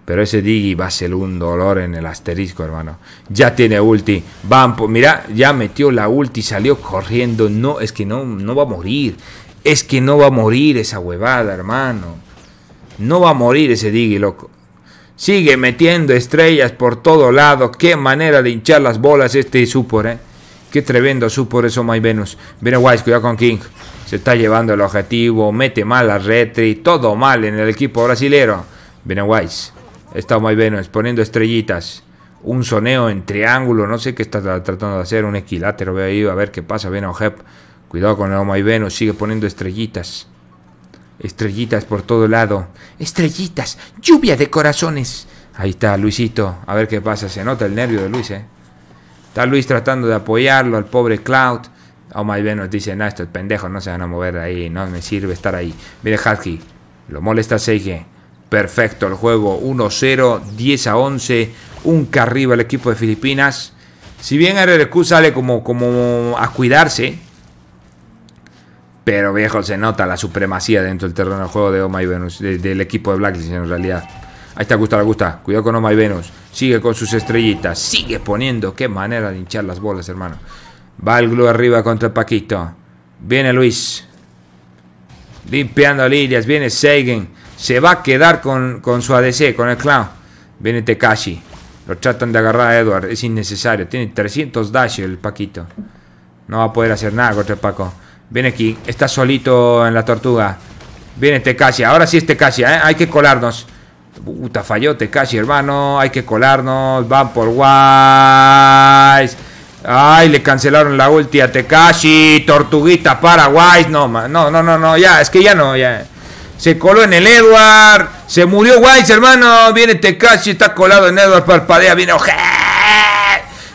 Pero ese diggy va a ser un dolor en el asterisco, hermano. Ya tiene ulti. Mirá, mira, ya metió la ulti, salió corriendo. No, es que no, no va a morir. Es que no va a morir esa huevada, hermano. No va a morir ese Digi, loco. Sigue metiendo estrellas por todo lado. Qué manera de hinchar las bolas este Supor, eh. Qué tremendo Supor eso, My Venus. Viene Wise, cuidado con King. Se está llevando el objetivo. Mete mal a Retri. Todo mal en el equipo brasilero. Viene Wise. Está muy bien, poniendo estrellitas. Un soneo en triángulo, no sé qué está tratando de hacer, un equilátero, veo ahí, a ver qué pasa, viene Ojep. Cuidado con el Omay Venus, sigue poniendo estrellitas. Estrellitas por todo lado. Estrellitas, lluvia de corazones. Ahí está Luisito, a ver qué pasa, se nota el nervio de Luis, ¿eh? Está Luis tratando de apoyarlo al pobre Cloud. Oh Venus dice, no, estos pendejos no se van a mover ahí, no me sirve estar ahí. Mire Hatsky. lo molesta Seige. Perfecto el juego, 1-0, 10 a 11, un carriba el equipo de Filipinas. Si bien RRQ sale como, como a cuidarse, pero viejo, se nota la supremacía dentro del terreno del juego de Oma y Venus, del equipo de Blacklist en realidad. Ahí está, gusta, la gusta. Cuidado con Oma y Venus. Sigue con sus estrellitas. Sigue poniendo. Qué manera de hinchar las bolas, hermano. Va el glue arriba contra Paquito. Viene Luis. Limpiando Lilias, Viene Sagen se va a quedar con, su ADC, con el clown. Viene Tekashi. Lo tratan de agarrar a Edward. Es innecesario. Tiene 300 dash el Paquito. No va a poder hacer nada contra el Paco. Viene aquí. Está solito en la tortuga. Viene Tekashi. Ahora sí es Tekashi. ¿eh? Hay que colarnos. Puta, falló Tekashi, hermano. Hay que colarnos. Van por Wise. Ay, le cancelaron la ulti a Tekashi. Tortuguita para Wise. No, no, no, no, no. Ya, es que ya no. Ya. Se coló en el Edward. Se murió Weiss, hermano. Viene Tekashi, está colado en Edward. Parpadea, viene Oje.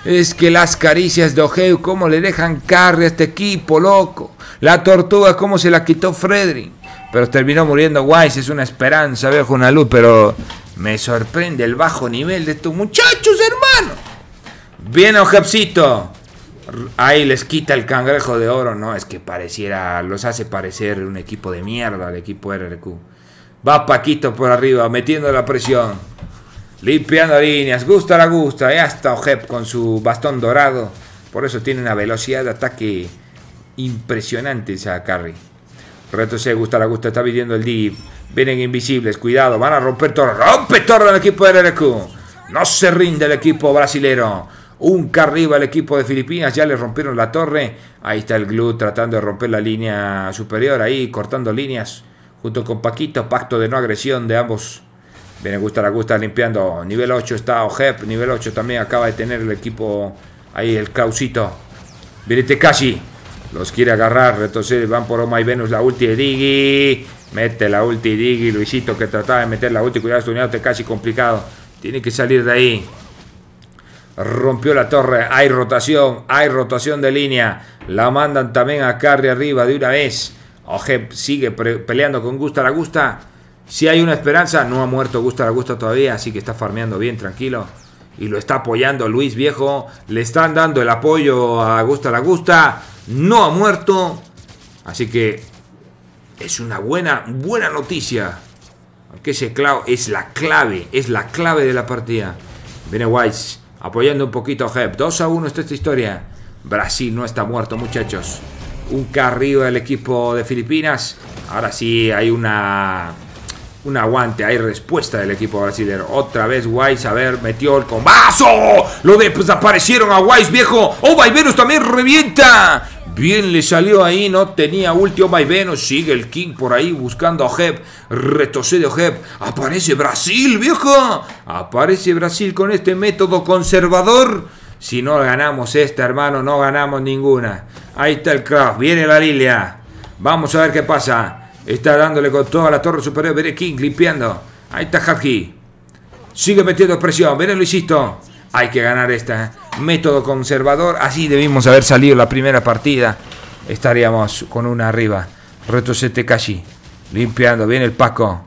Es que las caricias de Ojeu, cómo le dejan carne a este equipo, loco. La tortuga, cómo se la quitó Frederick. Pero terminó muriendo Weiss. Es una esperanza, veo una luz. Pero me sorprende el bajo nivel de estos muchachos, hermano. Viene Ojepcito. Ahí les quita el cangrejo de oro, no, es que pareciera, los hace parecer un equipo de mierda el equipo RRQ. Va Paquito por arriba, metiendo la presión, limpiando líneas, gusta la gusta, ya está Ojep con su bastón dorado. Por eso tiene una velocidad de ataque impresionante esa carry. Reto se gusta la gusta, está viviendo el deep Vienen invisibles, cuidado, van a romper todo. Rompe todo el equipo de RRQ. No se rinde el equipo brasilero. Un arriba al equipo de Filipinas, ya le rompieron la torre. Ahí está el glue tratando de romper la línea superior, ahí cortando líneas junto con Paquito. Pacto de no agresión de ambos. Viene Gusta la Gusta limpiando. Nivel 8 está Ojep, nivel 8 también acaba de tener el equipo. Ahí el Causito. Viene casi. Los quiere agarrar, entonces van por Oma y Venus, la ulti de Diggy. Mete la ulti Digi Luisito que trataba de meter la ulti, cuidado, Te casi complicado. Tiene que salir de ahí rompió la torre, hay rotación, hay rotación de línea, la mandan también a Carri arriba de una vez. Ojep sigue peleando con Gusta la Gusta. Si hay una esperanza, no ha muerto Gusta la Gusta todavía, así que está farmeando bien, tranquilo. Y lo está apoyando Luis Viejo. Le están dando el apoyo a Gusta la Gusta. No ha muerto. Así que es una buena, buena noticia. Aunque ese clavo es la clave, es la clave de la partida. Viene White apoyando un poquito a Jep. 2 a 1 esta historia. Brasil no está muerto, muchachos. Un carrillo del equipo de Filipinas. Ahora sí hay una un aguante, hay respuesta del equipo brasileño. Otra vez Wise, a ver, metió el combazo. Lo desaparecieron a Wise, viejo. Oh, Venus también revienta. Bien le salió ahí, no tenía último venus, Sigue el King por ahí buscando a Ojeb. Retrocede Ojeb. Aparece Brasil, viejo. Aparece Brasil con este método conservador. Si no ganamos esta, hermano, no ganamos ninguna. Ahí está el Kraft. Viene la Lilia. Vamos a ver qué pasa. Está dándole con toda la torre superior. Viene King limpiando. Ahí está Haki. Sigue metiendo presión. lo Luisito. Hay que ganar esta. ¿eh? método conservador. Así debimos haber salido la primera partida. Estaríamos con una arriba. Retrocede Tekashi. Limpiando. Viene el Paco.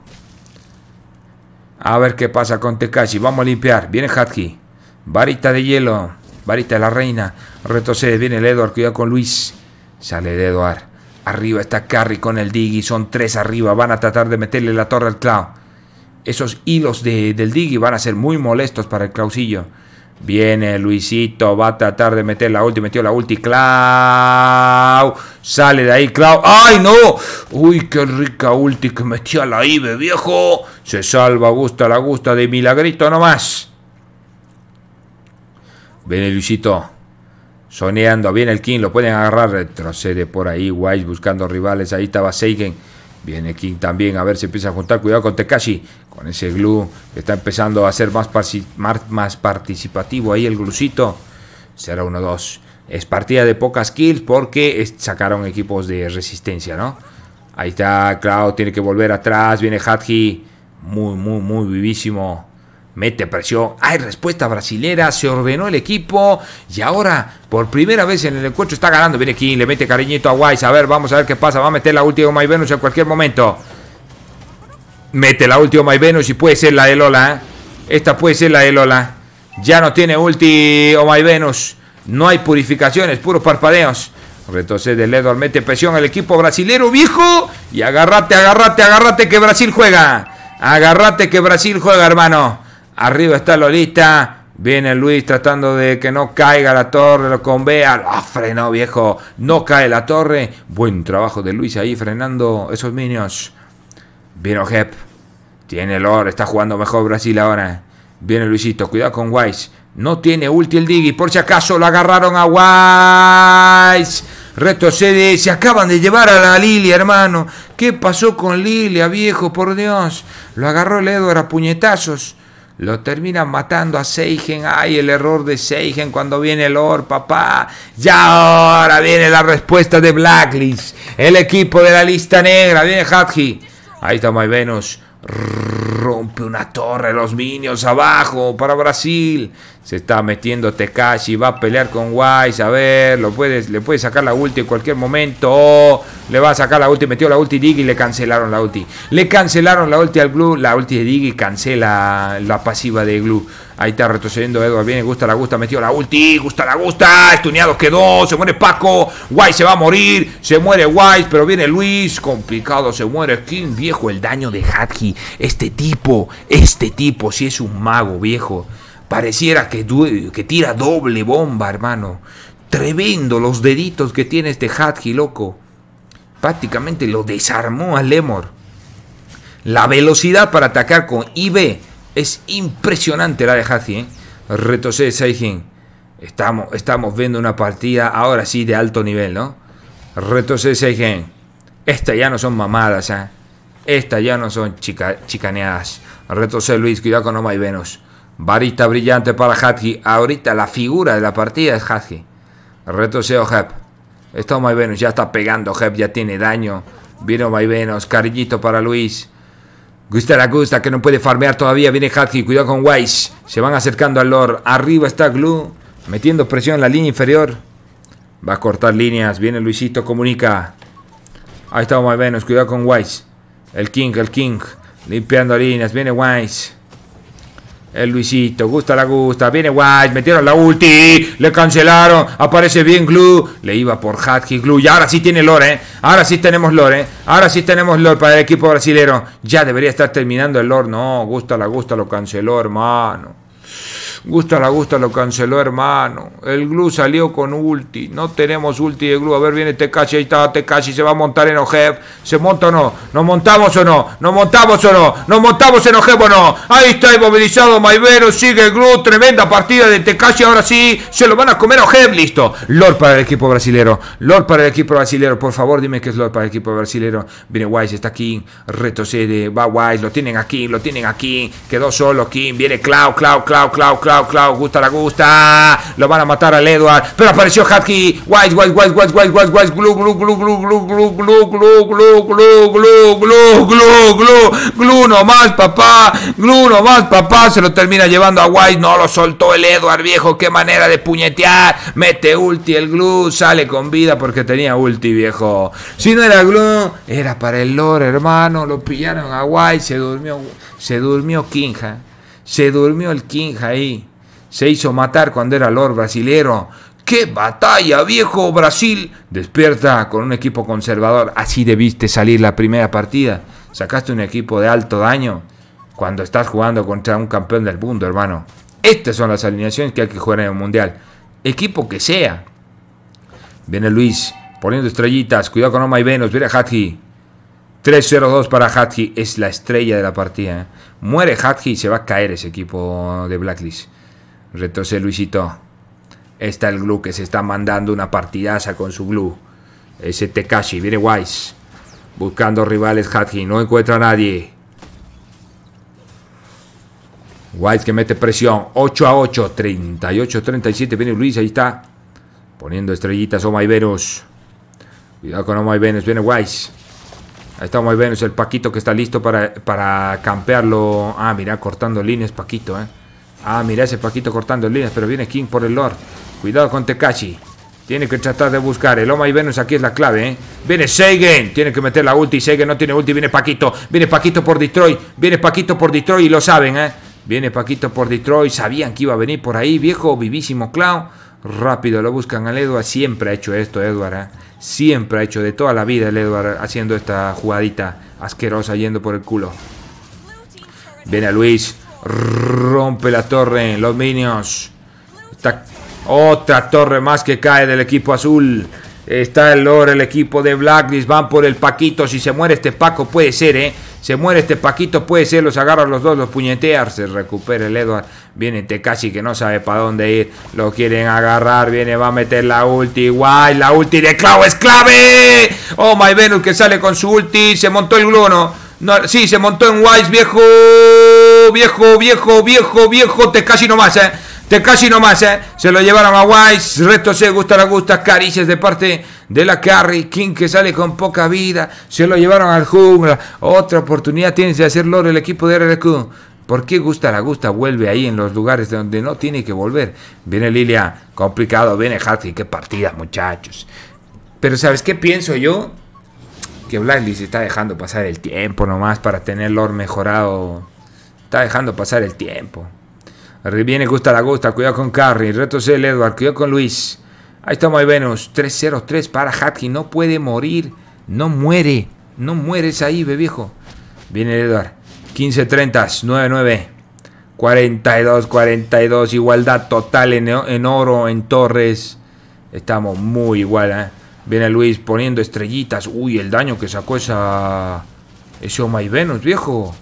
A ver qué pasa con Tekashi. Vamos a limpiar. Viene Hatki. Varita de hielo. Varita de la reina. Retrocede. Viene el Edward. Cuidado con Luis. Sale de Edward. Arriba está Carry con el Diggy. Son tres arriba. Van a tratar de meterle la torre al Clau. Esos hilos de, del Diggy van a ser muy molestos para el Clausillo. Viene Luisito, va a tratar de meter la ulti, metió la ulti, Clau. Sale de ahí, Clau. ¡Ay, no! Uy, qué rica ulti que metió la IBE, viejo. Se salva, gusta la gusta de milagrito nomás. Viene Luisito. Soneando, viene el King, lo pueden agarrar. Retrocede por ahí, Wise buscando rivales. Ahí estaba Seigen. Viene King también, a ver si empieza a juntar. Cuidado con Tekashi, con ese glue está empezando a ser más, más, participativo ahí el glucito. Será 1-2. Es partida de pocas kills porque sacaron equipos de resistencia, ¿no? Ahí está, Cloud tiene que volver atrás. Viene Hadji muy, muy, muy vivísimo. Mete presión, hay respuesta brasilera, se ordenó el equipo y ahora por primera vez en el encuentro está ganando. Viene aquí, le mete cariñito a Wise. A ver, vamos a ver qué pasa. Va a meter la última My Venus en cualquier momento. Mete la última y Venus y puede ser la de Lola. ¿eh? Esta puede ser la de Lola. Ya no tiene ulti o Venus. No hay purificaciones, puros parpadeos. Retrocede de Edward, mete presión al equipo brasilero, viejo. Y agarrate, agarrate Agarrate que Brasil juega. Agarrate que Brasil juega, hermano. Arriba está Lolita. Viene Luis tratando de que no caiga la torre, lo convea, lo frenó viejo, no cae la torre. Buen trabajo de Luis ahí frenando esos minions. Vino Jep. tiene Lor, está jugando mejor Brasil ahora. Viene Luisito, cuidado con Wise. No tiene ulti el Digi, por si acaso lo agarraron a Wise. Retrocede, se acaban de llevar a la Lilia, hermano. ¿Qué pasó con Lilia, viejo? Por Dios. Lo agarró el Edward a puñetazos. Lo terminan matando a Seigen. Ay, el error de Seigen cuando viene el papá. Ya ahora viene la respuesta de Blacklist. El equipo de la lista negra. Viene Hadji. Ahí está My Rompe una torre. Los minions abajo para Brasil. Se está metiendo Tekashi, va a pelear con Wise, a ver, lo puedes le puede sacar la ulti en cualquier momento. le va a sacar la ulti, metió la ulti Diggy y le cancelaron la ulti. Le cancelaron la ulti al Glue, la ulti de Diggy cancela la pasiva de Glue. Ahí está retrocediendo Edward, viene, gusta la gusta, metió la ulti, gusta la gusta, estuneado quedó, se muere Paco, Wise se va a morir, se muere Wise, pero viene Luis, complicado, se muere King, viejo, el daño de Hadji. Este tipo, este tipo, si es un mago, viejo. Pareciera que, tira doble bomba, hermano. Tremendo los deditos que tiene este Hadji, loco. Prácticamente lo desarmó a Lemor. La velocidad para atacar con IB es impresionante la de Hadji. ¿eh? Retrocede Estamos, estamos viendo una partida ahora sí de alto nivel, ¿no? Retrocede Saijin. Estas ya no son mamadas, ¿eh? Estas ya no son chicaneadas. Retrocede Luis, cuidado con Oma y Venus. Varita brillante para Hadji. Ahorita la figura de la partida es Hadji. Retroceo Hep. Está Maivenos. Ya está pegando Hep Ya tiene daño. Vino Maivenos. Carillito para Luis. Gusta la gusta que no puede farmear todavía. Viene Hadji. Cuidado con Wise. Se van acercando al Lord. Arriba está Glue. Metiendo presión en la línea inferior. Va a cortar líneas. Viene Luisito. Comunica. Ahí está Maivenos. Cuidado con Weiss. El King. El King. Limpiando líneas. Viene Wise. El Luisito, gusta la gusta, viene White, metieron la ulti, le cancelaron, aparece bien Glue, le iba por Hatki Glue, y ahora sí tiene lore, ¿eh? ahora sí tenemos lore, ¿eh? ahora sí tenemos lore para el equipo brasilero, ya debería estar terminando el lore, no, gusta la gusta, lo canceló hermano. Gusta la gusta lo canceló, hermano. El glue salió con ulti. No tenemos ulti de glue A ver, viene Tekashi Ahí está Tekashi Se va a montar en Ojeb. ¿Se monta o no? ¿Nos montamos o no? ¿Nos montamos o no? ¿Nos montamos en Ojeb o no? Ahí está inmovilizado Maivero. Sigue el Glu. Tremenda partida de Tekashi Ahora sí. Se lo van a comer a Ojeb. Listo. Lord para el equipo brasilero. Lord para el equipo brasilero. Por favor, dime que es Lord para el equipo brasilero. Viene Wise. Está King. Retrocede. Va Wise. Lo tienen aquí. Lo tienen aquí. Quedó solo King. Viene Clau. Clau. Clau. Clau, Clau, Clau, Clau, gusta la gusta. Lo van a matar al Edward. Pero apareció Hatki. White, white, white, white, white, white, white. Glue, glue, glue, glue, glue, glue, glue, glue, glue, nomás, papá. Glue nomás, papá. Se lo termina llevando a White. No lo soltó el Edward, viejo. Qué manera de puñetear. Mete ulti el Glue. Sale con vida porque tenía ulti, viejo. Si no era Glue, era para el Lore, hermano. Lo pillaron a White. Se durmió, se durmió Kinja. Se durmió el King ahí. Se hizo matar cuando era Lord brasilero. ¡Qué batalla, viejo Brasil! Despierta con un equipo conservador. Así debiste salir la primera partida. Sacaste un equipo de alto daño cuando estás jugando contra un campeón del mundo, hermano. Estas son las alineaciones que hay que jugar en el Mundial. Equipo que sea. Viene Luis poniendo estrellitas. Cuidado con Oma y Venus. Mira a 3-0-2 para Hadji. Es la estrella de la partida. ¿eh? Muere Hadji y se va a caer ese equipo de Blacklist. Retrocede Luisito. Está el Glue que se está mandando una partidaza con su Glue. Ese Tekashi, viene Wise. Buscando rivales Hadji. no encuentra a nadie. Wise que mete presión. 8 a 8, 38-37. Viene Luis, ahí está. Poniendo estrellitas Oma y Venus. Cuidado con Oma y Venus, viene Wise está muy Venus, el Paquito que está listo para, para campearlo. Ah, mira, cortando líneas, Paquito, ¿eh? Ah, mira ese Paquito cortando líneas, pero viene King por el Lord. Cuidado con Tekashi. Tiene que tratar de buscar. El Oma y Venus aquí es la clave, ¿eh? Viene Seigen. Tiene que meter la ulti. Seigen no tiene ulti. Viene Paquito. Viene Paquito por Detroit. Viene Paquito por Detroit y lo saben, ¿eh? Viene Paquito por Detroit. Sabían que iba a venir por ahí, viejo. Vivísimo Clown. Rápido lo buscan al Edward. Siempre ha hecho esto, Edward, ¿eh? siempre ha hecho de toda la vida el Edward haciendo esta jugadita asquerosa yendo por el culo. Viene a Luis. Rompe la torre. Los minions. otra torre más que cae del equipo azul. Está el lore, el equipo de Blacklist. Van por el Paquito. Si se muere este Paco, puede ser, ¿eh? Se muere este Paquito, puede ser, los agarra los dos, los puñetear, se recupera el Edward. Viene este casi que no sabe para dónde ir. Lo quieren agarrar, viene, va a meter la ulti. Guay, la ulti de Clau es clave. Oh, my Venus que sale con su ulti. Se montó el globo, no. sí, se montó en Wise, viejo. Viejo, viejo, viejo, viejo. Tecashi nomás, eh casi nomás, ¿eh? Se lo llevaron a Wise. Resto C, gusta la gusta. Caricias de parte de la Carrie King que sale con poca vida. Se lo llevaron al Jungla. Otra oportunidad tienes de hacer loro el equipo de RRQ. ¿Por qué gusta la gusta? Vuelve ahí en los lugares donde no tiene que volver. Viene Lilia, complicado. Viene Hartley. Qué partida, muchachos. Pero ¿sabes qué pienso yo? Que se está dejando pasar el tiempo nomás para tener lore mejorado. Está dejando pasar el tiempo viene, Gusta la Gusta, cuidado con Carrie, reto el Edward, cuidado con Luis. Ahí está ahí Venus, 3-0-3 para Hatkin, no puede morir, no muere, no mueres ahí, viejo. Viene Edward, 15-30, 9-9. 42-42, igualdad total en, oro, en torres. Estamos muy igual, ¿eh? Viene Luis poniendo estrellitas. Uy, el daño que sacó esa... Ese Oh Venus, viejo.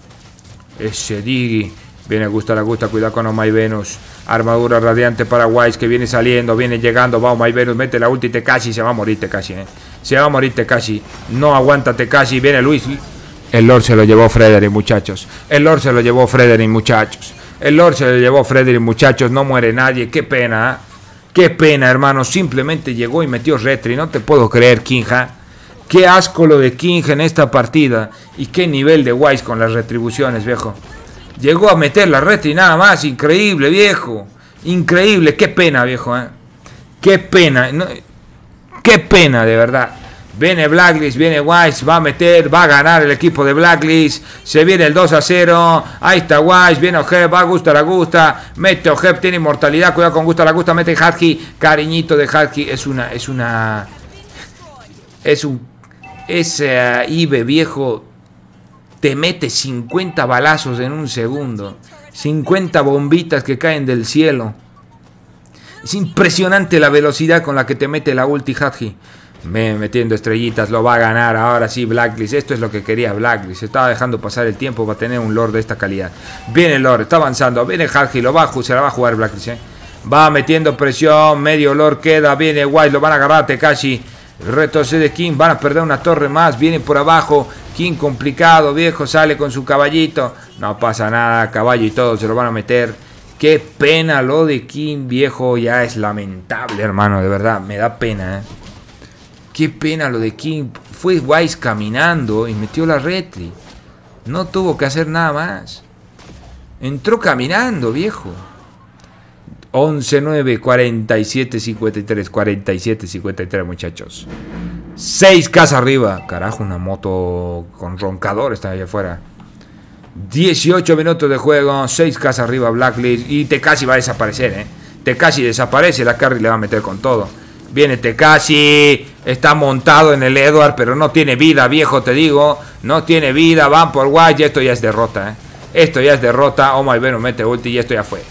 Ese Digi. Viene la gusta cuidado con Omay Venus. Armadura radiante para Wise que viene saliendo, viene llegando. Va Omay Venus, mete la ulti, casi Se va a morir casi eh. Se va a morirte casi No aguanta casi Viene Luis. El Lord se lo llevó Frederick, muchachos. El Lord se lo llevó Frederick, muchachos. El Lord se lo llevó Frederick, muchachos. No muere nadie. Qué pena, ¿eh? Qué pena, hermano. Simplemente llegó y metió retri. No te puedo creer, Kinja. ¿ah? Qué asco lo de King en esta partida. Y qué nivel de Wise con las retribuciones, viejo. Llegó a meter la red y nada más. Increíble, viejo. Increíble. Qué pena, viejo. Eh. Qué pena. qué pena, de verdad. Viene Blacklist, viene Wise, va a meter, va a ganar el equipo de Blacklist. Se viene el 2 a 0. Ahí está Wise, viene Ojeb, va Gusta la Gusta. Mete Ojep, tiene inmortalidad. Cuidado con Gusta la Gusta, mete Hadji. Cariñito de Hadji. Es una. Es una. Es un. Es eh, Ibe viejo te mete 50 balazos en un segundo, 50 bombitas que caen del cielo. Es impresionante la velocidad con la que te mete la ulti Hadji. Me metiendo estrellitas, lo va a ganar ahora sí Blacklist. Esto es lo que quería Blacklist. Estaba dejando pasar el tiempo para tener un Lord de esta calidad. Viene el Lord, está avanzando. Viene Hadji, lo va a, se va a jugar Blacklist. Eh. Va metiendo presión, medio Lord queda, viene White, lo van a agarrar a Tekashi de King, van a perder una torre más, viene por abajo. King complicado, viejo, sale con su caballito. No pasa nada, caballo y todo se lo van a meter. Qué pena lo de King, viejo, ya es lamentable, hermano, de verdad, me da pena. ¿eh? Qué pena lo de King. Fue Wise caminando y metió la retri. No tuvo que hacer nada más. Entró caminando, viejo. 11-9, 47 53 47 53 muchachos. 6 casas arriba. Carajo, una moto con roncador está allá afuera. 18 minutos de juego, 6 casas arriba Blacklist y casi va a desaparecer, ¿eh? casi desaparece, la Carry le va a meter con todo. Viene casi está montado en el Edward, pero no tiene vida, viejo, te digo. No tiene vida, van por Guay, esto ya es derrota, ¿eh? Esto ya es derrota, oh my bueno, mete ulti y esto ya fue.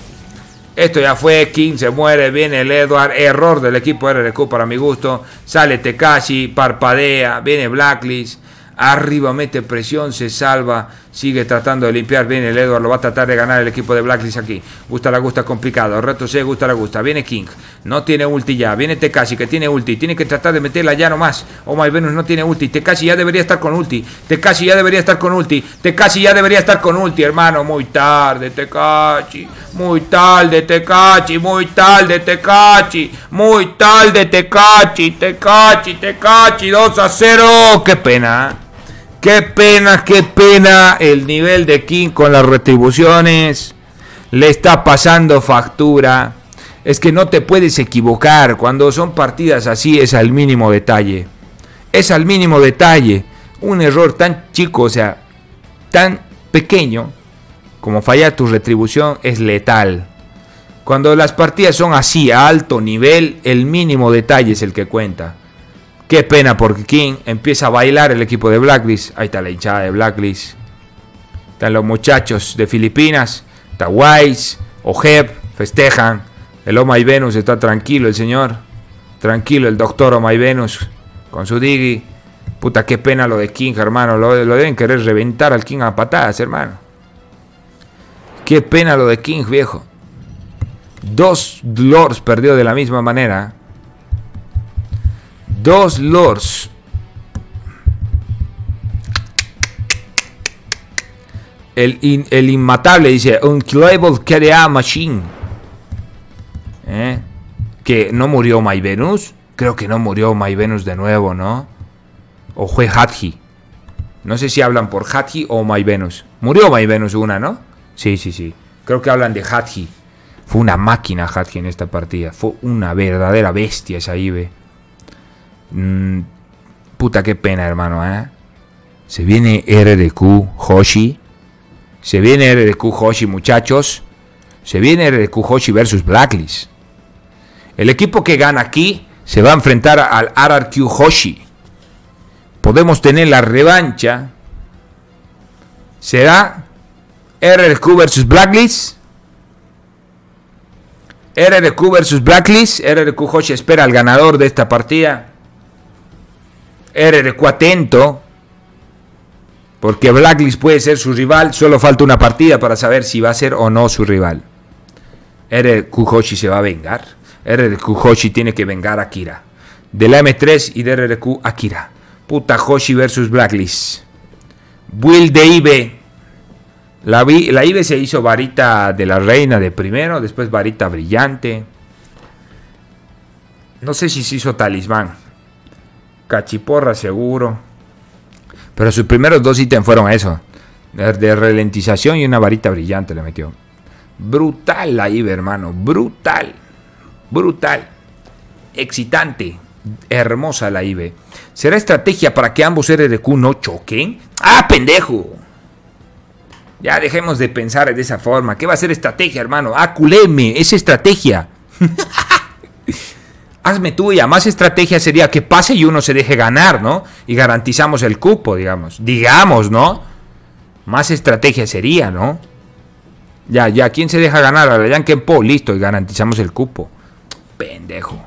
Esto ya fue, King se muere, viene el Edward, error del equipo RRQ para mi gusto, sale Tekashi, parpadea, viene Blacklist, arriba mete presión, se salva, Sigue tratando de limpiar. bien el Edward. Lo va a tratar de ganar el equipo de Blacklist aquí. Gusta la gusta complicado. Reto se Gusta la gusta. Viene King. No tiene ulti ya. Viene Tekashi que tiene ulti. Tiene que tratar de meterla ya nomás. Oh my Venus no tiene ulti. Tekashi ya debería estar con ulti. Tekashi ya debería estar con ulti. Tekashi ya debería estar con ulti, hermano. Muy tarde, Tekashi. Muy tarde, Tekashi. Muy tarde, Tekashi. Muy tarde, Tekashi. Tekashi, Tekashi. 2 a 0. Qué pena. ¿eh? Qué pena, qué pena el nivel de King con las retribuciones. Le está pasando factura. Es que no te puedes equivocar. Cuando son partidas así es al mínimo detalle. Es al mínimo detalle. Un error tan chico, o sea, tan pequeño, como falla tu retribución es letal. Cuando las partidas son así, a alto nivel, el mínimo detalle es el que cuenta. Qué pena porque King empieza a bailar el equipo de Blacklist. Ahí está la hinchada de Blacklist. Están los muchachos de Filipinas. Está Wise, Ojeb, festejan. El y Venus está tranquilo, el señor. Tranquilo, el doctor Oma y Venus con su digi. Puta, qué pena lo de King, hermano. Lo, lo deben querer reventar al King a patadas, hermano. Qué pena lo de King, viejo. Dos Lords perdió de la misma manera. ¿eh? Dos lords. El, inmatable dice Unkillable KDA Machine. ¿Eh? Que no murió Myvenus Venus. Creo que no murió Myvenus Venus de nuevo, ¿no? O fue Hathi. No sé si hablan por Hathi o Myvenus Venus. Murió Myvenus Venus una, ¿no? Sí, sí, sí. Creo que hablan de Hathi. Fue una máquina Hathi en esta partida. Fue una verdadera bestia esa Ibe. Mm, puta, qué pena, hermano, ¿eh? Se viene RDQ Hoshi. Se viene RDQ Hoshi, muchachos. Se viene RDQ Hoshi versus Blacklist. El equipo que gana aquí se va a enfrentar al RRQ Hoshi. Podemos tener la revancha. Será RRQ versus Blacklist. RRQ versus Blacklist. RRQ Hoshi espera al ganador de esta partida. RRQ atento, porque Blacklist puede ser su rival, solo falta una partida para saber si va a ser o no su rival. RRQ Hoshi se va a vengar. RRQ Hoshi tiene que vengar a Kira. De la M3 y de RRQ Akira. Puta Hoshi versus Blacklist. Will de Ibe. La, la Ibe se hizo varita de la reina de primero, después varita brillante. No sé si se hizo talismán. Cachiporra seguro. Pero sus primeros dos ítems fueron eso. De ralentización y una varita brillante le metió. Brutal la IVE, hermano. Brutal. Brutal. Excitante. Hermosa la IVE. ¿Será estrategia para que ambos Q no choquen? ¡Ah, pendejo! Ya dejemos de pensar de esa forma. ¿Qué va a ser estrategia, hermano? ¡Ah, culeme! Es estrategia. hazme tuya. Más estrategia sería que pase y uno se deje ganar, ¿no? Y garantizamos el cupo, digamos. Digamos, ¿no? Más estrategia sería, ¿no? Ya, ya, ¿quién se deja ganar? A Yankee Po. listo, y garantizamos el cupo. Pendejo.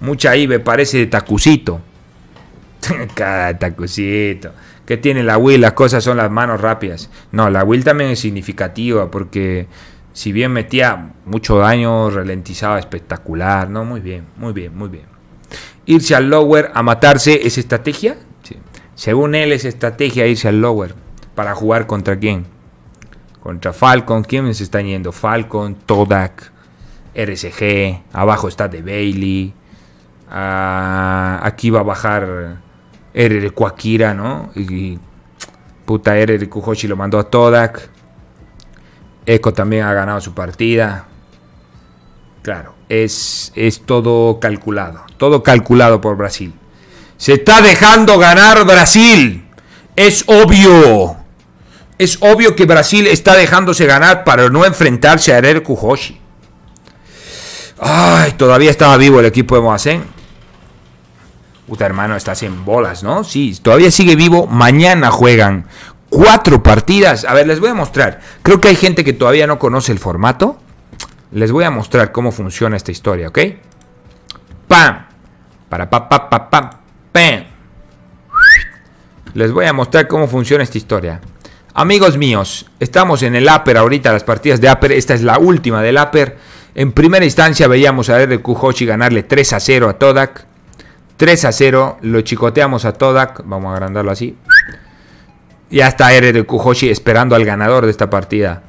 Mucha IBE parece de tacucito. Cada tacucito. ¿Qué tiene la Will? Las cosas son las manos rápidas. No, la Will también es significativa porque si bien metía mucho daño, ralentizaba espectacular, ¿no? Muy bien, muy bien, muy bien. Irse al lower a matarse es estrategia. Sí. Según él es estrategia irse al lower. ¿Para jugar contra quién? Contra Falcon. ¿Quiénes se están yendo? Falcon, Todak, RSG. Abajo está de Bailey. Ah, aquí va a bajar RR Kuakira, ¿no? Y, puta RR Kuhoshi lo mandó a Todak. Eco también ha ganado su partida. Claro, es, es todo calculado. Todo calculado por Brasil. Se está dejando ganar Brasil. Es obvio. Es obvio que Brasil está dejándose ganar para no enfrentarse a Erer Kujoshi. Ay, todavía estaba vivo el equipo de Moacen. Puta hermano, estás en bolas, ¿no? Sí, todavía sigue vivo. Mañana juegan cuatro partidas. A ver, les voy a mostrar. Creo que hay gente que todavía no conoce el formato. Les voy a mostrar cómo funciona esta historia, ¿ok? ¡Pam! Para pa pa pam. ¡Pam! Les voy a mostrar cómo funciona esta historia. Amigos míos, estamos en el Aper ahorita, las partidas de Aper. Esta es la última del Aper. En primera instancia veíamos a de y ganarle 3 a 0 a Todak. 3 a 0, lo chicoteamos a Todak. Vamos a agrandarlo así. Ya está de Kujoshi esperando al ganador de esta partida.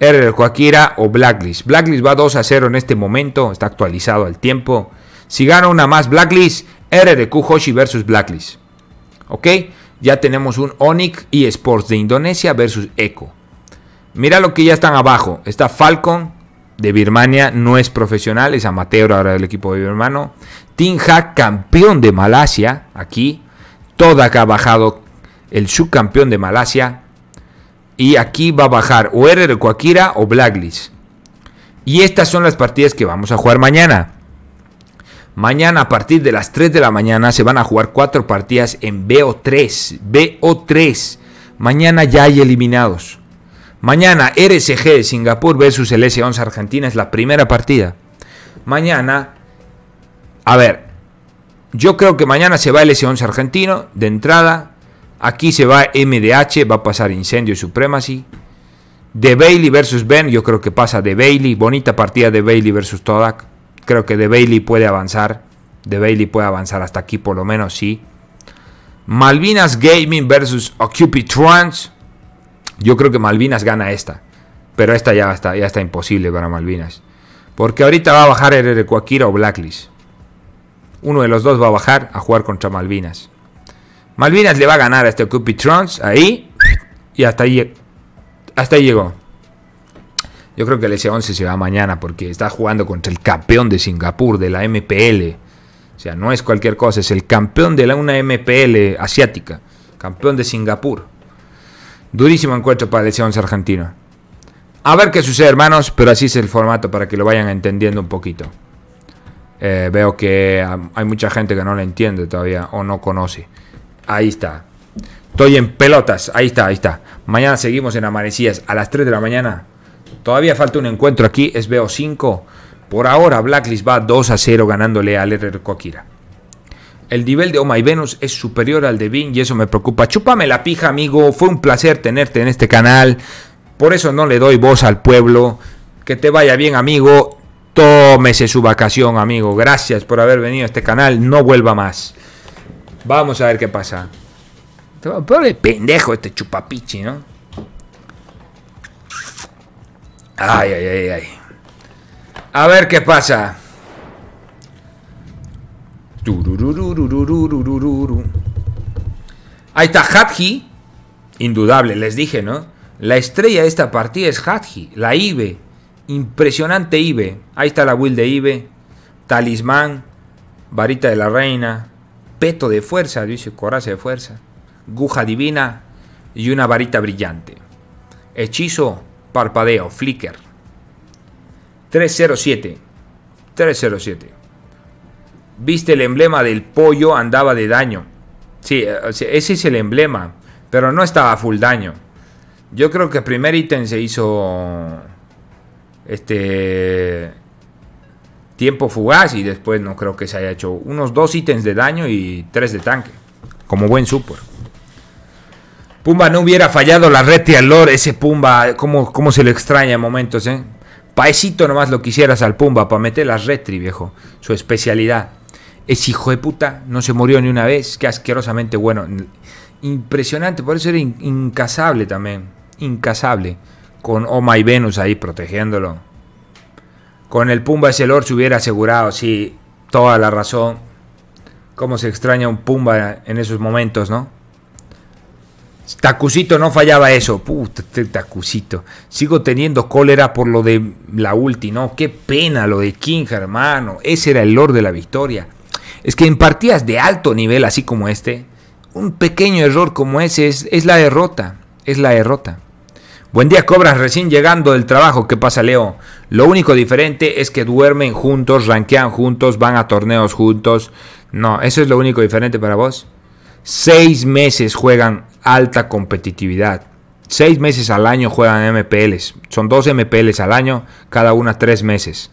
RR Joaquira o Blacklist. Blacklist va 2 a 0 en este momento. Está actualizado al tiempo. Si gana una más Blacklist, de Kujoshi versus Blacklist. ¿Ok? Ya tenemos un Onik eSports Sports de Indonesia versus Echo. Mira lo que ya están abajo. Está Falcon de Birmania. No es profesional, es amateur ahora del equipo de Birmano. Team campeón de Malasia. Aquí. que ha bajado el subcampeón de Malasia. Y aquí va a bajar o RR Coaquira o Blacklist. Y estas son las partidas que vamos a jugar mañana. Mañana a partir de las 3 de la mañana se van a jugar cuatro partidas en BO3. BO3. Mañana ya hay eliminados. Mañana RSG de Singapur versus el S11 Argentina es la primera partida. Mañana, a ver, yo creo que mañana se va el S11 argentino de entrada. Aquí se va MDH, va a pasar Incendio y Supremacy. De Bailey versus Ben, yo creo que pasa de Bailey. Bonita partida de Bailey versus Todak. Creo que de Bailey puede avanzar. De Bailey puede avanzar hasta aquí, por lo menos sí. Malvinas Gaming versus Occupy Trans. Yo creo que Malvinas gana esta. Pero esta ya está, ya está imposible para Malvinas. Porque ahorita va a bajar el Coaquira o Blacklist. Uno de los dos va a bajar a jugar contra Malvinas. Malvinas le va a ganar a este Cupitrons ahí. Y hasta ahí, hasta llegó. Yo creo que el S11 se va mañana porque está jugando contra el campeón de Singapur, de la MPL. O sea, no es cualquier cosa, es el campeón de la, una MPL asiática. Campeón de Singapur. Durísimo encuentro para el S11 argentino. A ver qué sucede, hermanos, pero así es el formato para que lo vayan entendiendo un poquito. Eh, veo que hay mucha gente que no lo entiende todavía o no conoce. Ahí está. Estoy en pelotas. Ahí está, ahí está. Mañana seguimos en Amanecías a las 3 de la mañana. Todavía falta un encuentro aquí. Es veo 5 Por ahora, Blacklist va 2 a 0 ganándole al RR Coquira. El nivel de Oma y Venus es superior al de Vin y eso me preocupa. Chúpame la pija, amigo. Fue un placer tenerte en este canal. Por eso no le doy voz al pueblo. Que te vaya bien, amigo. Tómese su vacación, amigo. Gracias por haber venido a este canal. No vuelva más. Vamos a ver qué pasa. Pobre pendejo este chupapichi, ¿no? Ay, ay, ay, ay. A ver qué pasa. Ahí está Hadji. Indudable, les dije, ¿no? La estrella de esta partida es Hadji, la Ibe. Impresionante Ibe. Ahí está la will de Ibe. Talismán. Varita de la reina peto de fuerza, dice coraza de fuerza, aguja divina y una varita brillante. Hechizo, parpadeo, flicker. 307. 307. Viste el emblema del pollo andaba de daño. Sí, eh, ese es el emblema, pero no estaba full daño. Yo creo que el primer ítem se hizo este tiempo fugaz y después no creo que se haya hecho unos dos ítems de daño y tres de tanque, como buen super. Pumba no hubiera fallado la Retri al lore, ese Pumba, cómo, se le extraña en momentos, ¿eh? Paecito nomás lo quisieras al Pumba para meter la retri, viejo, su especialidad. Es hijo de puta, no se murió ni una vez, qué asquerosamente bueno. Impresionante, por eso era incasable también, incasable, con Oma y Venus ahí protegiéndolo. Con el Pumba ese Lord se hubiera asegurado, sí, toda la razón. Cómo se extraña un Pumba en esos momentos, ¿no? Tacucito no fallaba eso. Puta, este Tacucito. Sigo teniendo cólera por lo de la ulti, ¿no? Qué pena lo de King, hermano. Ese era el Lord de la victoria. Es que en partidas de alto nivel, así como este, un pequeño error como ese es, es la derrota. Es la derrota. Buen día, Cobras, recién llegando del trabajo. ¿Qué pasa, Leo? Lo único diferente es que duermen juntos, ranquean juntos, van a torneos juntos. No, eso es lo único diferente para vos. Seis meses juegan alta competitividad. Seis meses al año juegan MPLs. Son dos MPLs al año, cada una tres meses.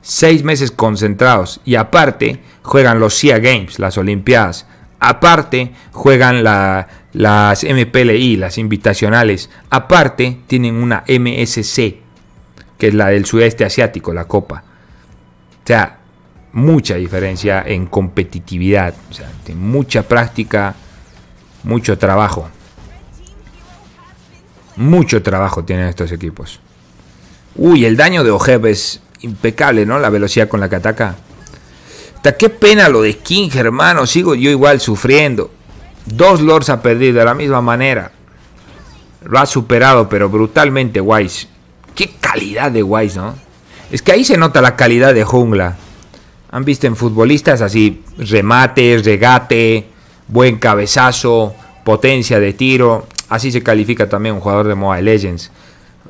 Seis meses concentrados. Y aparte, juegan los SEA Games, las Olimpiadas. Aparte, juegan las MPLI, las invitacionales. Aparte, tienen una MSC, que es la del sudeste asiático, la Copa. O sea, mucha diferencia en competitividad, o sea, mucha práctica, mucho trabajo. Mucho trabajo tienen estos equipos. Uy, el daño de Ojeb es impecable, ¿no? La velocidad con la que ataca qué pena lo de King, hermano. Sigo yo igual sufriendo. Dos Lords ha perdido de la misma manera. Lo ha superado, pero brutalmente Wise. Qué calidad de Wise, ¿no? Es que ahí se nota la calidad de jungla. Han visto en futbolistas así, Remate, regate, buen cabezazo, potencia de tiro. Así se califica también un jugador de Mobile Legends.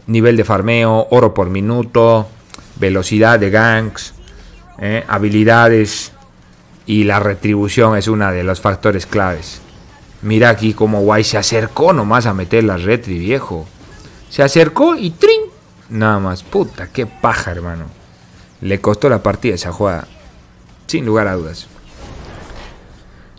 Nivel de farmeo, oro por minuto, velocidad de ganks eh, habilidades y la retribución es uno de los factores claves. Mira aquí como Guay se acercó nomás a meter la retri, viejo. Se acercó y ¡trin! Nada más. Puta, qué paja, hermano. Le costó la partida esa jugada. Sin lugar a dudas.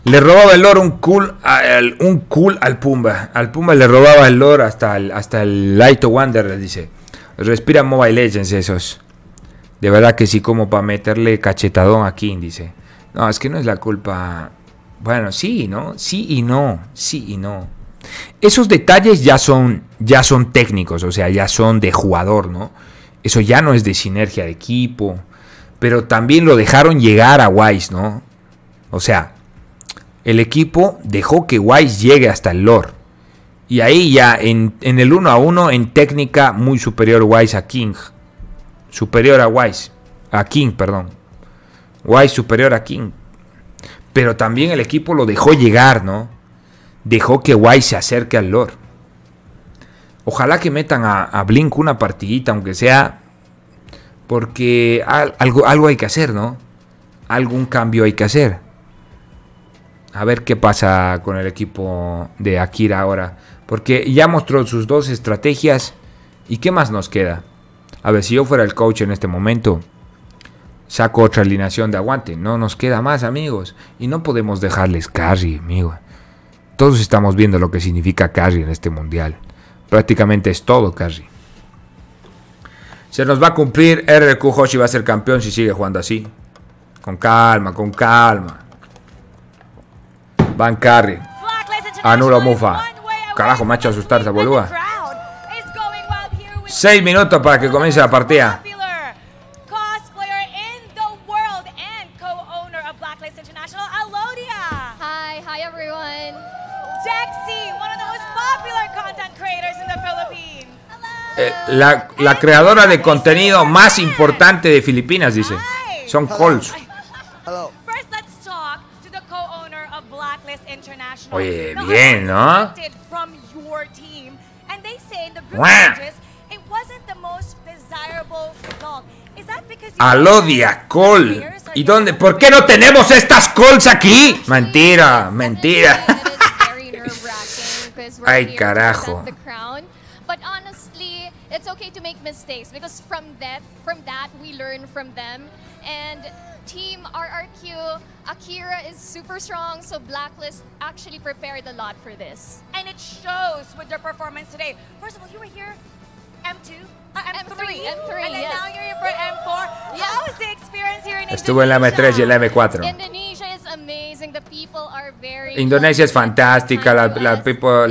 Le robaba el oro un cool, al, un cool al Pumba. Al Pumba le robaba el oro hasta el, hasta el Light of Wander, dice. Respira Mobile Legends esos de verdad que sí, como para meterle cachetadón a King, dice. No, es que no es la culpa. Bueno, sí, ¿no? Sí y no, sí y no. Esos detalles ya son, ya son técnicos, o sea, ya son de jugador, ¿no? Eso ya no es de sinergia de equipo. Pero también lo dejaron llegar a Wise, ¿no? O sea, el equipo dejó que Wise llegue hasta el Lord. Y ahí ya en, en el 1 a 1, en técnica muy superior Wise a King superior a Wise, a King, perdón. Wise superior a King. Pero también el equipo lo dejó llegar, ¿no? Dejó que Wise se acerque al Lord. Ojalá que metan a, Blink una partidita, aunque sea. Porque algo, algo hay que hacer, ¿no? Algún cambio hay que hacer. A ver qué pasa con el equipo de Akira ahora. Porque ya mostró sus dos estrategias. ¿Y qué más nos queda? A ver, si yo fuera el coach en este momento, saco otra alineación de aguante. No nos queda más, amigos. Y no podemos dejarles carry, amigo. Todos estamos viendo lo que significa carry en este mundial. Prácticamente es todo carry. Se nos va a cumplir. RQ Hoshi va a ser campeón si sigue jugando así. Con calma, con calma. Van Carry. Anula Mufa. Carajo, macho ha hecho asustar esa Seis minutos para que comience la partida. la, creadora de contenido más importante de Filipinas, dice. Son Colts. Oye, bien, ¿no? Alodia Col. ¿Y dónde? ¿Por qué no tenemos estas calls aquí? Mentira, mentira. Ay, carajo. But honestly, it's okay to make mistakes because from that, from that we learn from them. And team RRQ, Akira is super strong, so Blacklist actually prepared a lot for this. And it shows with their performance today. First of all, you were here, M2, Uh, estuve en la M3 y en la M4. Indonesia es fantástica, la, la, la, la people,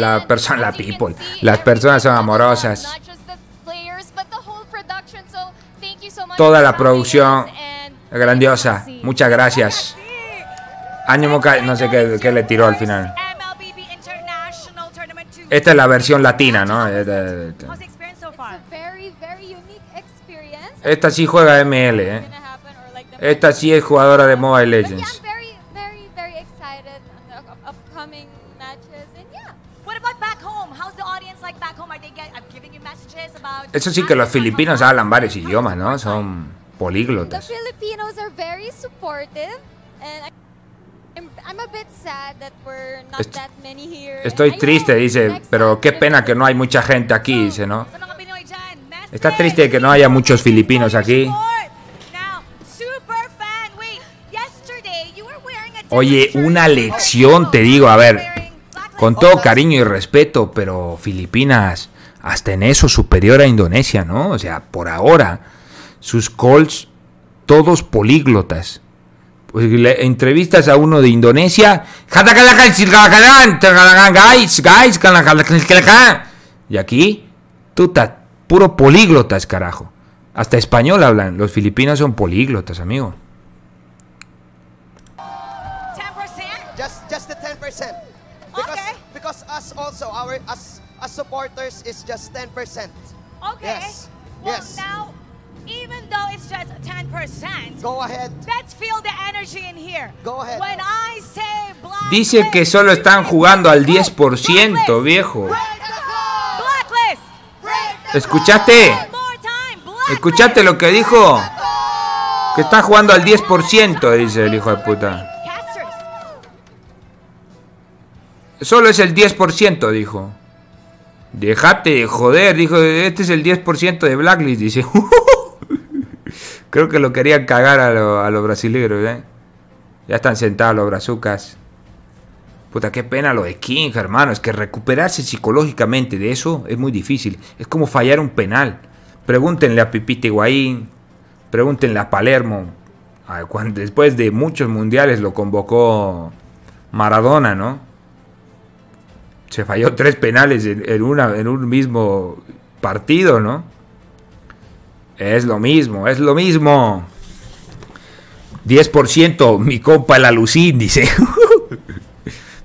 las personas son amorosas. Toda la producción grandiosa, muchas gracias. Ánimo, no sé qué le tiró al final. Esta es la versión latina, ¿no? Esta sí juega ML, ¿eh? Esta sí es jugadora de Mobile Legends. Eso sí que los filipinos hablan varios idiomas, ¿no? Son políglotas. Estoy triste, dice, pero qué pena que no hay mucha gente aquí, dice, ¿no? Está triste que no haya muchos filipinos aquí. Oye, una lección, te digo, a ver, con todo cariño y respeto, pero Filipinas, hasta en eso superior a Indonesia, ¿no? O sea, por ahora, sus calls, todos políglotas. entrevistas a uno de Indonesia, y aquí, tuta, Puro políglotas, carajo. Hasta español hablan. Los filipinos son políglotas, amigo. Just, just the 10%. Because, okay. because us also, our us, supporters is just 10%. Okay. Yes. Well, yes. now, even though it's just 10%, Go ahead. let's feel the energy in here. Go ahead. When I say black Dice que solo están jugando al 10%, viejo. ¿Escuchaste? ¿Escuchaste lo que dijo? Que está jugando al 10%, dice el hijo de puta. Solo es el 10%, dijo. Dejate de joder, dijo. Este es el 10% de Blacklist, dice. Creo que lo querían cagar a, los brasileños, ¿eh? Ya están sentados los brazucas. Puta, qué pena lo de King, hermano. Es que recuperarse psicológicamente de eso es muy difícil. Es como fallar un penal. Pregúntenle a Pipita Higuaín, pregúntenle a Palermo. después de muchos mundiales lo convocó Maradona, ¿no? Se falló tres penales en, en un mismo partido, ¿no? Es lo mismo, es lo mismo. 10% mi compa la Lucín dice.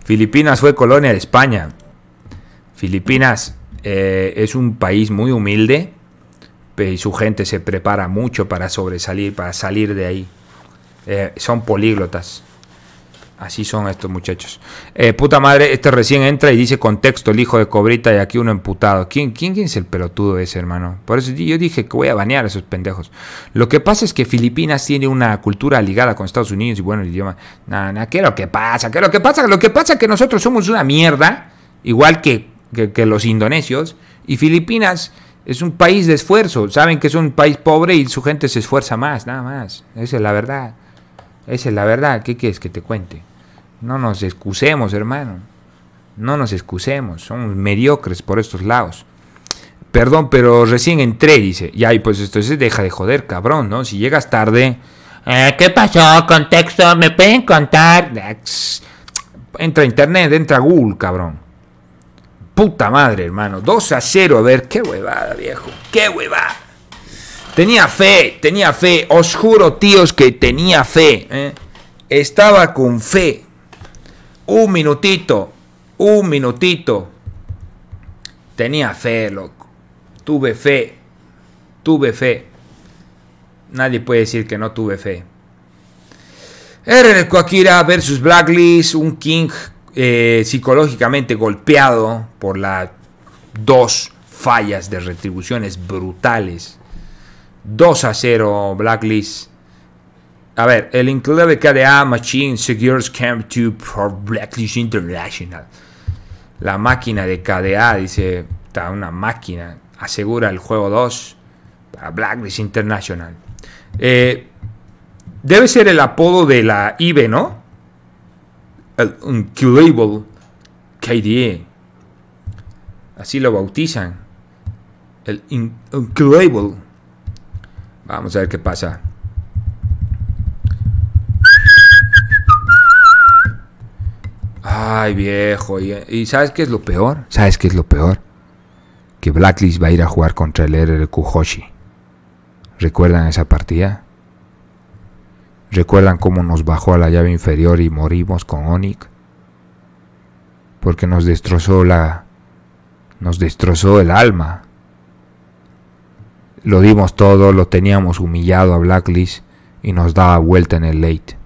Filipinas fue colonia de España. Filipinas eh, es un país muy humilde y su gente se prepara mucho para sobresalir, para salir de ahí. Eh, son políglotas. Así son estos muchachos. Eh, puta madre, este recién entra y dice contexto, el hijo de cobrita y aquí uno emputado. ¿Quién, quién, quién es el pelotudo ese, hermano? Por eso yo dije que voy a banear a esos pendejos. Lo que pasa es que Filipinas tiene una cultura ligada con Estados Unidos y bueno, el idioma. Nada, nada. ¿qué es lo que pasa? ¿Qué es lo que pasa? Lo que pasa es que nosotros somos una mierda, igual que, que, que los indonesios. Y Filipinas es un país de esfuerzo. Saben que es un país pobre y su gente se esfuerza más, nada más. Esa es la verdad. Esa es la verdad. ¿Qué quieres que te cuente? No nos excusemos, hermano. No nos excusemos. Somos mediocres por estos lados. Perdón, pero recién entré, dice. Y ahí, pues se deja de joder, cabrón, ¿no? Si llegas tarde. Eh, ¿Qué pasó? Contexto, ¿me pueden contar? Ah, entra a internet, entra a Google, cabrón. Puta madre, hermano. 2 a 0, a ver, qué huevada, viejo. Qué huevada. Tenía fe, tenía fe. Os juro, tíos, que tenía fe. ¿eh? Estaba con fe. Un minutito, un minutito. Tenía fe, loco. Tuve fe, tuve fe. Nadie puede decir que no tuve fe. R Coakira versus Blacklist, un King eh, psicológicamente golpeado por las dos fallas de retribuciones brutales. 2 a 0 Blacklist a ver, el de KDA Machine Secures Camp 2 for Blacklist International. La máquina de KDA, dice, está una máquina. Asegura el juego 2 para Blacklist International. Eh, debe ser el apodo de la IBE, ¿no? El Incredible KDA. Así lo bautizan. El Incredible. Vamos a ver qué pasa. Ay, viejo. ¿Y, sabes qué es lo peor? ¿Sabes qué es lo peor? Que Blacklist va a ir a jugar contra el RRQ Hoshi. ¿Recuerdan esa partida? ¿Recuerdan cómo nos bajó a la llave inferior y morimos con Onik? Porque nos destrozó la... Nos destrozó el alma. Lo dimos todo, lo teníamos humillado a Blacklist y nos daba vuelta en el late.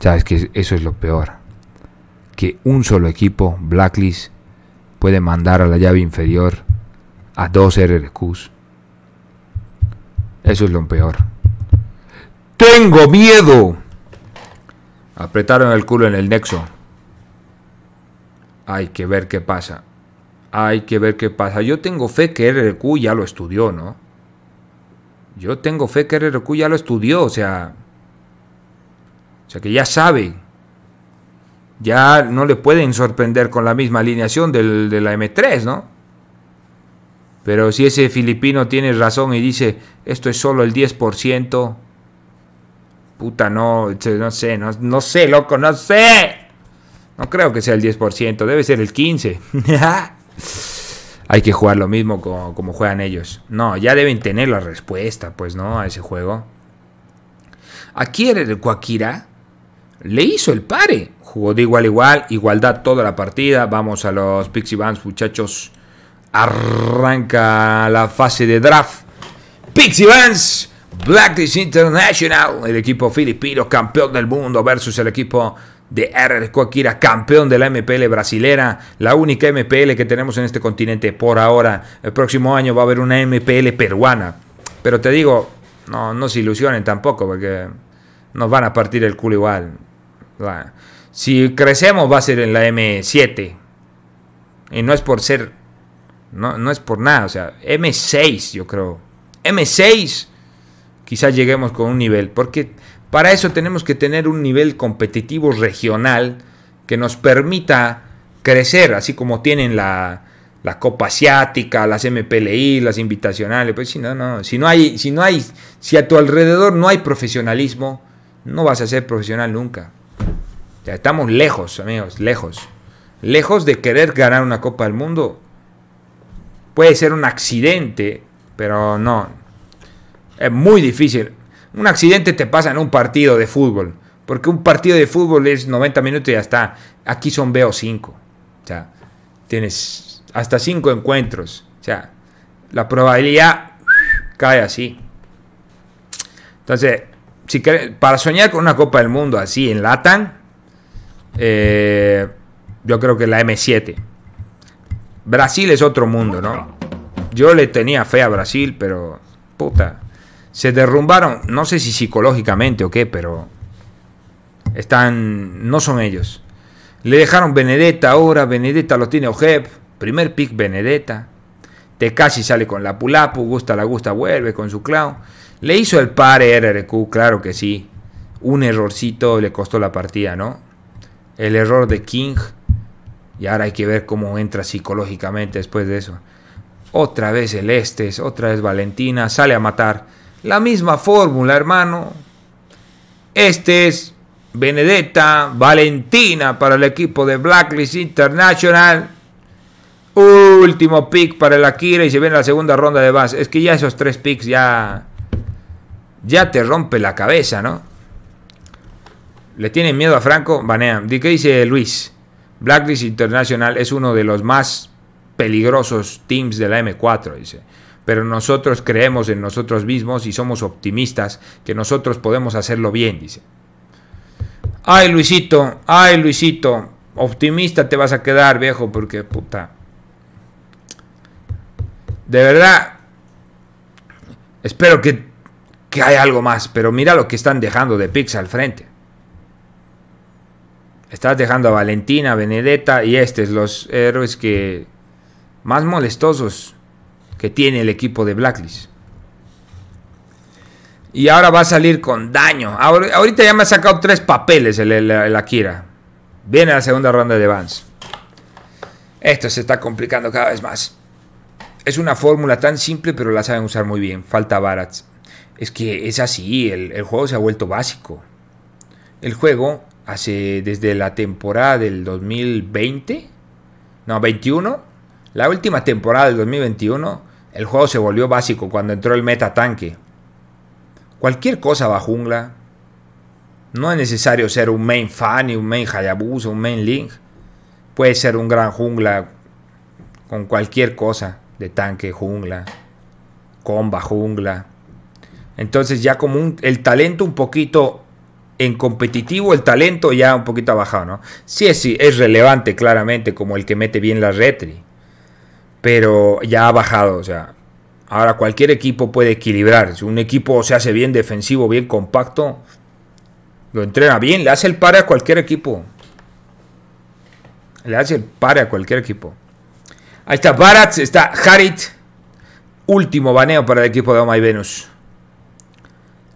Sabes que eso es lo peor que un solo equipo, Blacklist, puede mandar a la llave inferior a dos RRQs. Eso es lo peor. ¡Tengo miedo! Apretaron el culo en el nexo. Hay que ver qué pasa. Hay que ver qué pasa. Yo tengo fe que RRQ ya lo estudió, ¿no? Yo tengo fe que RRQ ya lo estudió, o sea. O sea que ya sabe ya no le pueden sorprender con la misma alineación del, de la M3, ¿no? Pero si ese filipino tiene razón y dice, esto es solo el 10%, puta, no, no sé, no, sé, loco, no sé. No creo que sea el 10%, debe ser el 15%. Hay que jugar lo mismo como, juegan ellos. No, ya deben tener la respuesta, pues, ¿no? A ese juego. Aquí el Coaquira le hizo el pare jugó de igual igual, igualdad toda la partida. Vamos a los Pixie Vans, muchachos. Arranca la fase de draft. Pixie Bands, Blacklist International, el equipo filipino campeón del mundo versus el equipo de RR Coquira. campeón de la MPL brasilera, la única MPL que tenemos en este continente por ahora. El próximo año va a haber una MPL peruana. Pero te digo, no, no se ilusionen tampoco, porque nos van a partir el culo igual. Si crecemos va a ser en la M7. Y no es por ser, no, no es por nada, o sea, M6 yo creo. M6 quizás lleguemos con un nivel, porque para eso tenemos que tener un nivel competitivo regional que nos permita crecer, así como tienen la, la Copa Asiática, las MPLI, las invitacionales, pues si no, no, si no hay, si no hay, si a tu alrededor no hay profesionalismo, no vas a ser profesional nunca estamos lejos, amigos, lejos. Lejos de querer ganar una Copa del Mundo. Puede ser un accidente, pero no. Es muy difícil. Un accidente te pasa en un partido de fútbol. Porque un partido de fútbol es 90 minutos y ya está. Aquí son veo 5. O tienes hasta 5 encuentros. O sea, la probabilidad cae así. Entonces, si para soñar con una Copa del Mundo así en Latam, eh, yo creo que la M7. Brasil es otro mundo, ¿no? Yo le tenía fe a Brasil, pero puta. Se derrumbaron, no sé si psicológicamente o qué, pero están, no son ellos. Le dejaron Benedetta ahora, Benedetta lo tiene Ojev primer pick Benedetta. Te casi sale con la Pulapu, gusta la gusta, vuelve con su clown. Le hizo el par RRQ, claro que sí. Un errorcito le costó la partida, ¿no? el error de King. Y ahora hay que ver cómo entra psicológicamente después de eso. Otra vez el Estes, otra vez Valentina, sale a matar. La misma fórmula, hermano. Estes, Benedetta, Valentina para el equipo de Blacklist International. Último pick para el Akira y se viene la segunda ronda de base. Es que ya esos tres picks ya. Ya te rompe la cabeza, ¿no? ¿Le tienen miedo a Franco? Banean. ¿De qué dice Luis? Blacklist International es uno de los más peligrosos teams de la M4, dice. Pero nosotros creemos en nosotros mismos y somos optimistas que nosotros podemos hacerlo bien, dice. Ay, Luisito, ay, Luisito, optimista te vas a quedar, viejo, porque puta. De verdad, espero que, que haya algo más, pero mira lo que están dejando de Pix al frente. Estás dejando a Valentina, Benedetta y estos los héroes que más molestosos que tiene el equipo de Blacklist. Y ahora va a salir con daño. ahorita ya me ha sacado tres papeles el, Akira. Viene la segunda ronda de Vance. Esto se está complicando cada vez más. Es una fórmula tan simple, pero la saben usar muy bien. Falta Barats. Es que es así, el juego se ha vuelto básico. El juego hace desde la temporada del 2020, no, 21, la última temporada del 2021, el juego se volvió básico cuando entró el meta tanque. Cualquier cosa va jungla. No es necesario ser un main Fanny, un main Hayabusa, un main Link. Puede ser un gran jungla con cualquier cosa de tanque jungla, comba jungla. Entonces ya como el talento un poquito en competitivo el talento ya un poquito ha bajado, ¿no? Sí, sí, es relevante claramente como el que mete bien la retri. Pero ya ha bajado, o sea. Ahora cualquier equipo puede equilibrar. Si un equipo se hace bien defensivo, bien compacto, lo entrena bien, le hace el par a cualquier equipo. Le hace el par a cualquier equipo. Ahí está Barat, está Harit. Último baneo para el equipo de Oma y Venus.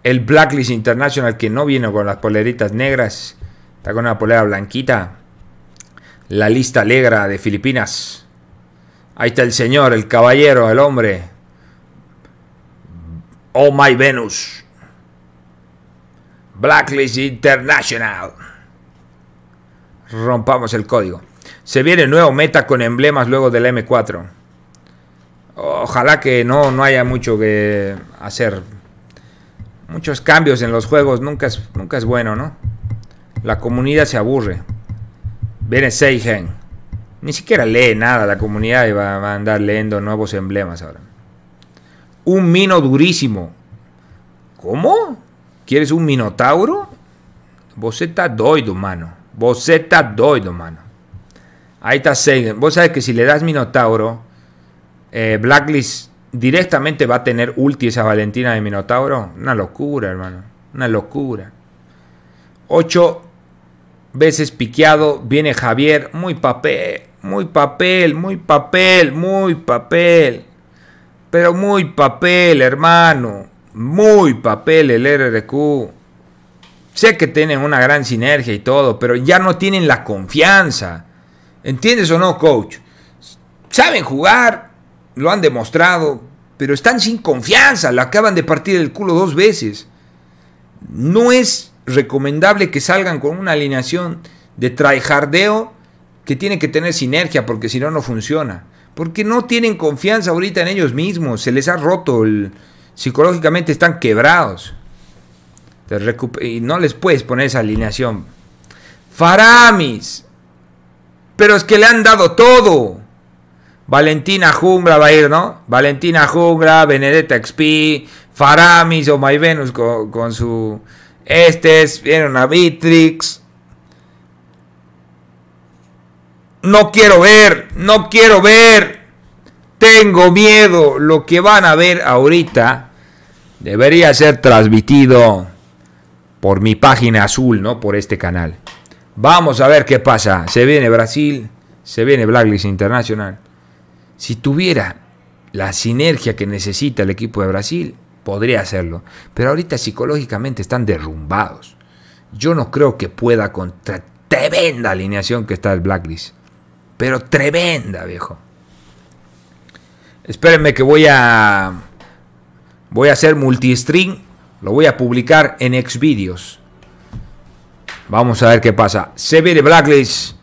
El Blacklist International que no vino con las poleritas negras. Está con una polera blanquita. La lista alegra de Filipinas. Ahí está el señor, el caballero, el hombre. Oh my Venus. Blacklist International. Rompamos el código. Se viene nuevo meta con emblemas luego del M4. Ojalá que no, no haya mucho que hacer muchos cambios en los juegos nunca es, nunca es bueno, ¿no? La comunidad se aburre. Viene Seigen. Ni siquiera lee nada la comunidad y va, a andar leyendo nuevos emblemas ahora. Un mino durísimo. ¿Cómo? ¿Quieres un minotauro? boceta doido, mano. Vos doido, mano. Ahí está Seigen. Vos sabés que si le das minotauro, eh, Blacklist directamente va a tener ulti esa Valentina de Minotauro. Una locura, hermano. Una locura. Ocho veces piqueado. Viene Javier. Muy papel. Muy papel. Muy papel. Muy papel. Pero muy papel, hermano. Muy papel el RRQ. Sé que tienen una gran sinergia y todo, pero ya no tienen la confianza. ¿Entiendes o no, coach? Saben jugar, lo han demostrado, pero están sin confianza, le acaban de partir el culo dos veces. No es recomendable que salgan con una alineación de traijardeo que tiene que tener sinergia, porque si no, no funciona. Porque no tienen confianza ahorita en ellos mismos, se les ha roto, el, psicológicamente están quebrados. Y no les puedes poner esa alineación. Faramis, pero es que le han dado todo. Valentina Jumbra va a ir, ¿no? Valentina Jungra, Benedetta XP, Faramis o My Venus con, su. Estes... es, a No quiero ver, no quiero ver. Tengo miedo. Lo que van a ver ahorita debería ser transmitido por mi página azul, ¿no? Por este canal. Vamos a ver qué pasa. Se viene Brasil, se viene Blacklist International. Si tuviera la sinergia que necesita el equipo de Brasil, podría hacerlo. Pero ahorita psicológicamente están derrumbados. Yo no creo que pueda contra tremenda alineación que está el Blacklist. Pero tremenda, viejo. Espérenme que voy a. Voy a hacer string, Lo voy a publicar en Xvideos. Vamos a ver qué pasa. Se viene Blacklist.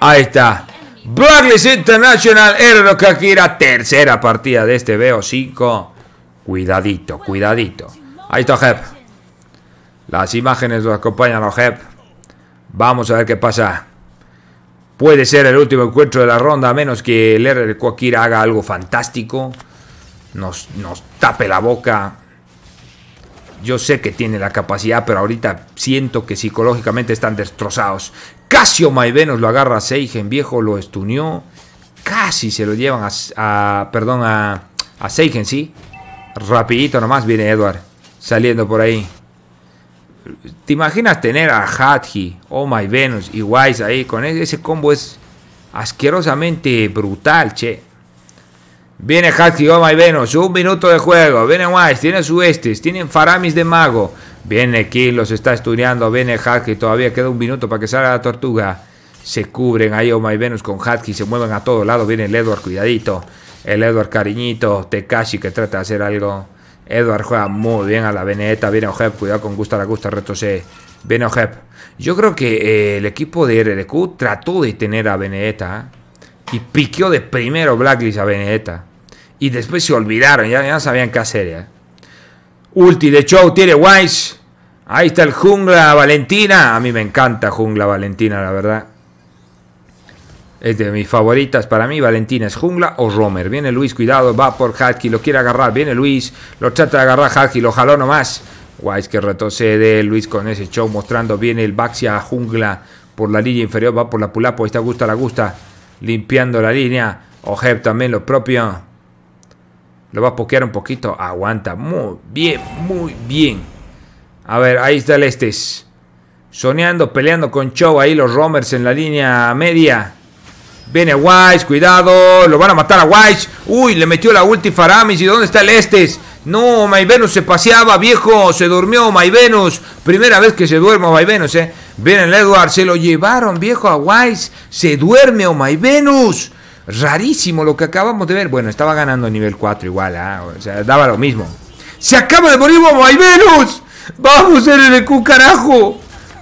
Ahí está. Barclays International Errol que tercera partida de este BO5. Cuidadito, cuidadito. Ahí está Jep. Las imágenes lo acompañan a Jep. Vamos a ver qué pasa. Puede ser el último encuentro de la ronda, a menos que el R haga algo fantástico. Nos, nos tape la boca. Yo sé que tiene la capacidad, pero ahorita siento que psicológicamente están destrozados. Casio Venus lo agarra a Seigen, viejo lo estunió. Casi se lo llevan a, perdón, a, a Seigen, ¿sí? Rapidito nomás viene Edward saliendo por ahí. ¿Te imaginas tener a Hathi, Oh My Venus y Wise ahí con e, ese, combo? Es asquerosamente brutal, che. Viene Hathi, Oh My Venus, un minuto de juego. Viene Wise, tiene su Estes, tienen Faramis de Mago. Viene los está estudiando, viene que todavía queda un minuto para que salga la tortuga. Se cubren ahí Oma y Venus con y se mueven a todos lados. Viene el Edward, cuidadito. El Edward cariñito, Tekashi que trata de hacer algo. Edward juega muy bien a la Veneta. Viene Ojep, cuidado con Gusta la Gusta, retrocede Viene Ojep. Yo creo que eh, el equipo de RLQ trató de tener a Veneta. ¿eh? Y piqueó de primero Blacklist a Veneta. Y después se olvidaron, ya, ya no sabían qué hacer. ¿eh? Ulti de show tiene Wise. Ahí está el Jungla Valentina. A mí me encanta Jungla Valentina, la verdad. Es de mis favoritas para mí. Valentina es Jungla o Romer. Viene Luis, cuidado. Va por Hatky. Lo quiere agarrar. Viene Luis. Lo trata de agarrar Hatki. Lo jaló nomás. Wise que retrocede. Luis con ese show mostrando. Viene el Baxia Jungla por la línea inferior. Va por la Pulapo. Ahí está Gusta la Gusta. Limpiando la línea. Ojeb también lo propio. Lo va a pokear un poquito. Aguanta. Muy bien, muy bien. A ver, ahí está el Estes. Soneando, peleando con Chow. Ahí los Romers en la línea media. Viene Wise, cuidado. Lo van a matar a Wise. Uy, le metió la ulti Faramis. ¿Y dónde está el Estes? No, My Venus se paseaba, viejo. Se durmió My Venus. Primera vez que se duerme My Venus, eh. Viene el Edward. Se lo llevaron, viejo, a Wise. Se duerme, o oh, My Venus. Rarísimo lo que acabamos de ver. Bueno, estaba ganando nivel 4 igual, ¿ah? o sea, daba lo mismo. ¡Se acaba de morir ¡Vamos! ¡Hay Venus! ¡Vamos, RRQ, carajo!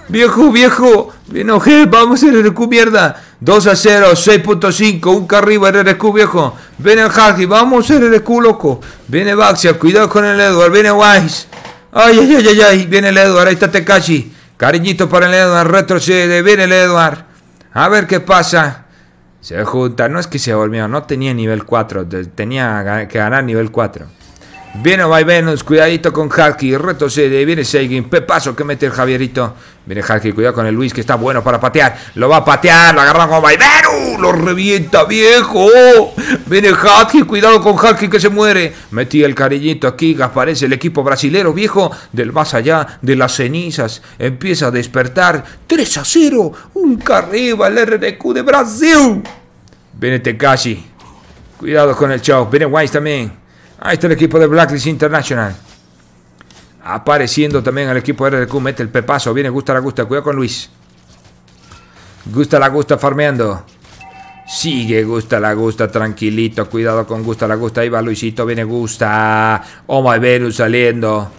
Viejo, viejo, viene enojé, vamos RRQ, mierda. 2 a 0, 6.5, un el RRQ, viejo. Viene el Hardy, vamos RRQ, loco. Viene Baxia, cuidado con el Edward, viene Wise. Ay, ay, ay, ay, ay, viene el Edward, ahí está Tekashi. Cariñito para el Edward, retrocede, viene el Edward. A ver qué pasa. Se juntar, no es que se volvió, no tenía nivel 4, tenía que ganar nivel 4. Viene Vaivenos, cuidadito con reto retrocede, viene Seguin, pepazo que mete el Javierito. Viene Halky, cuidado con el Luis que está bueno para patear, lo va a patear, lo agarran con Vaivenos, ¡Uh! lo revienta viejo. Viene Hacky, cuidado con Harky que se muere. Metí el cariñito aquí, aparece el equipo brasilero viejo del más allá, de las cenizas, empieza a despertar. 3 a 0, un carriba el RDQ de Brasil. Viene Tekashi, cuidado con el Chao, viene Wise también. Ahí está el equipo de Blacklist International. Apareciendo también el equipo de RDQ. Mete el pepazo. Viene Gusta la Gusta. Cuidado con Luis. Gusta la Gusta farmeando. Sigue Gusta la Gusta, tranquilito. Cuidado con Gusta la Gusta. Ahí va Luisito, viene Gusta. Oh my Venus saliendo.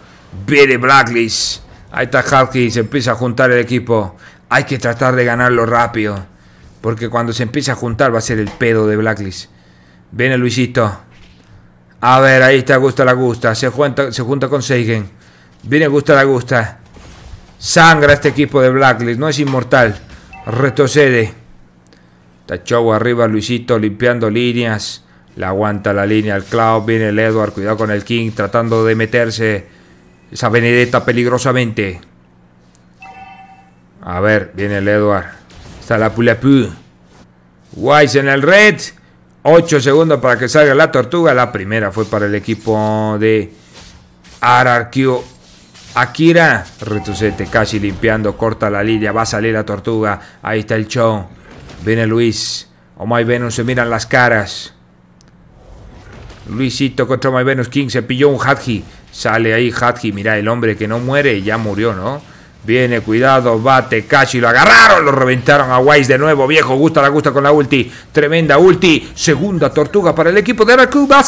Viene Blacklist. Ahí está y se empieza a juntar el equipo. Hay que tratar de ganarlo rápido. Porque cuando se empieza a juntar va a ser el pedo de Blacklist. Viene Luisito. A ver, ahí está Gusta la Gusta. Se junta, se junta con Seigen. Viene Gusta la Gusta. Sangra este equipo de Blacklist. No es inmortal. Retrocede. Tachou arriba, Luisito limpiando líneas. Le aguanta la línea al Cloud. Viene el Edward. Cuidado con el King. Tratando de meterse esa Benedetta peligrosamente. A ver, viene el Edward. Está la Pulapu. Wise en el red. 8 segundos para que salga la tortuga. La primera fue para el equipo de Ararquio. Akira Retrocete casi limpiando, corta la línea, va a salir la tortuga. Ahí está el show. Viene Luis. my Venus se miran las caras. Luisito contra Omay Venus King se pilló un Hadji. Sale ahí Hadji. Mira, el hombre que no muere ya murió, ¿no? Viene, cuidado, bate, Tekashi, lo agarraron, lo reventaron a Wise de nuevo, viejo, gusta la gusta con la ulti, tremenda ulti, segunda tortuga para el equipo de Aracu la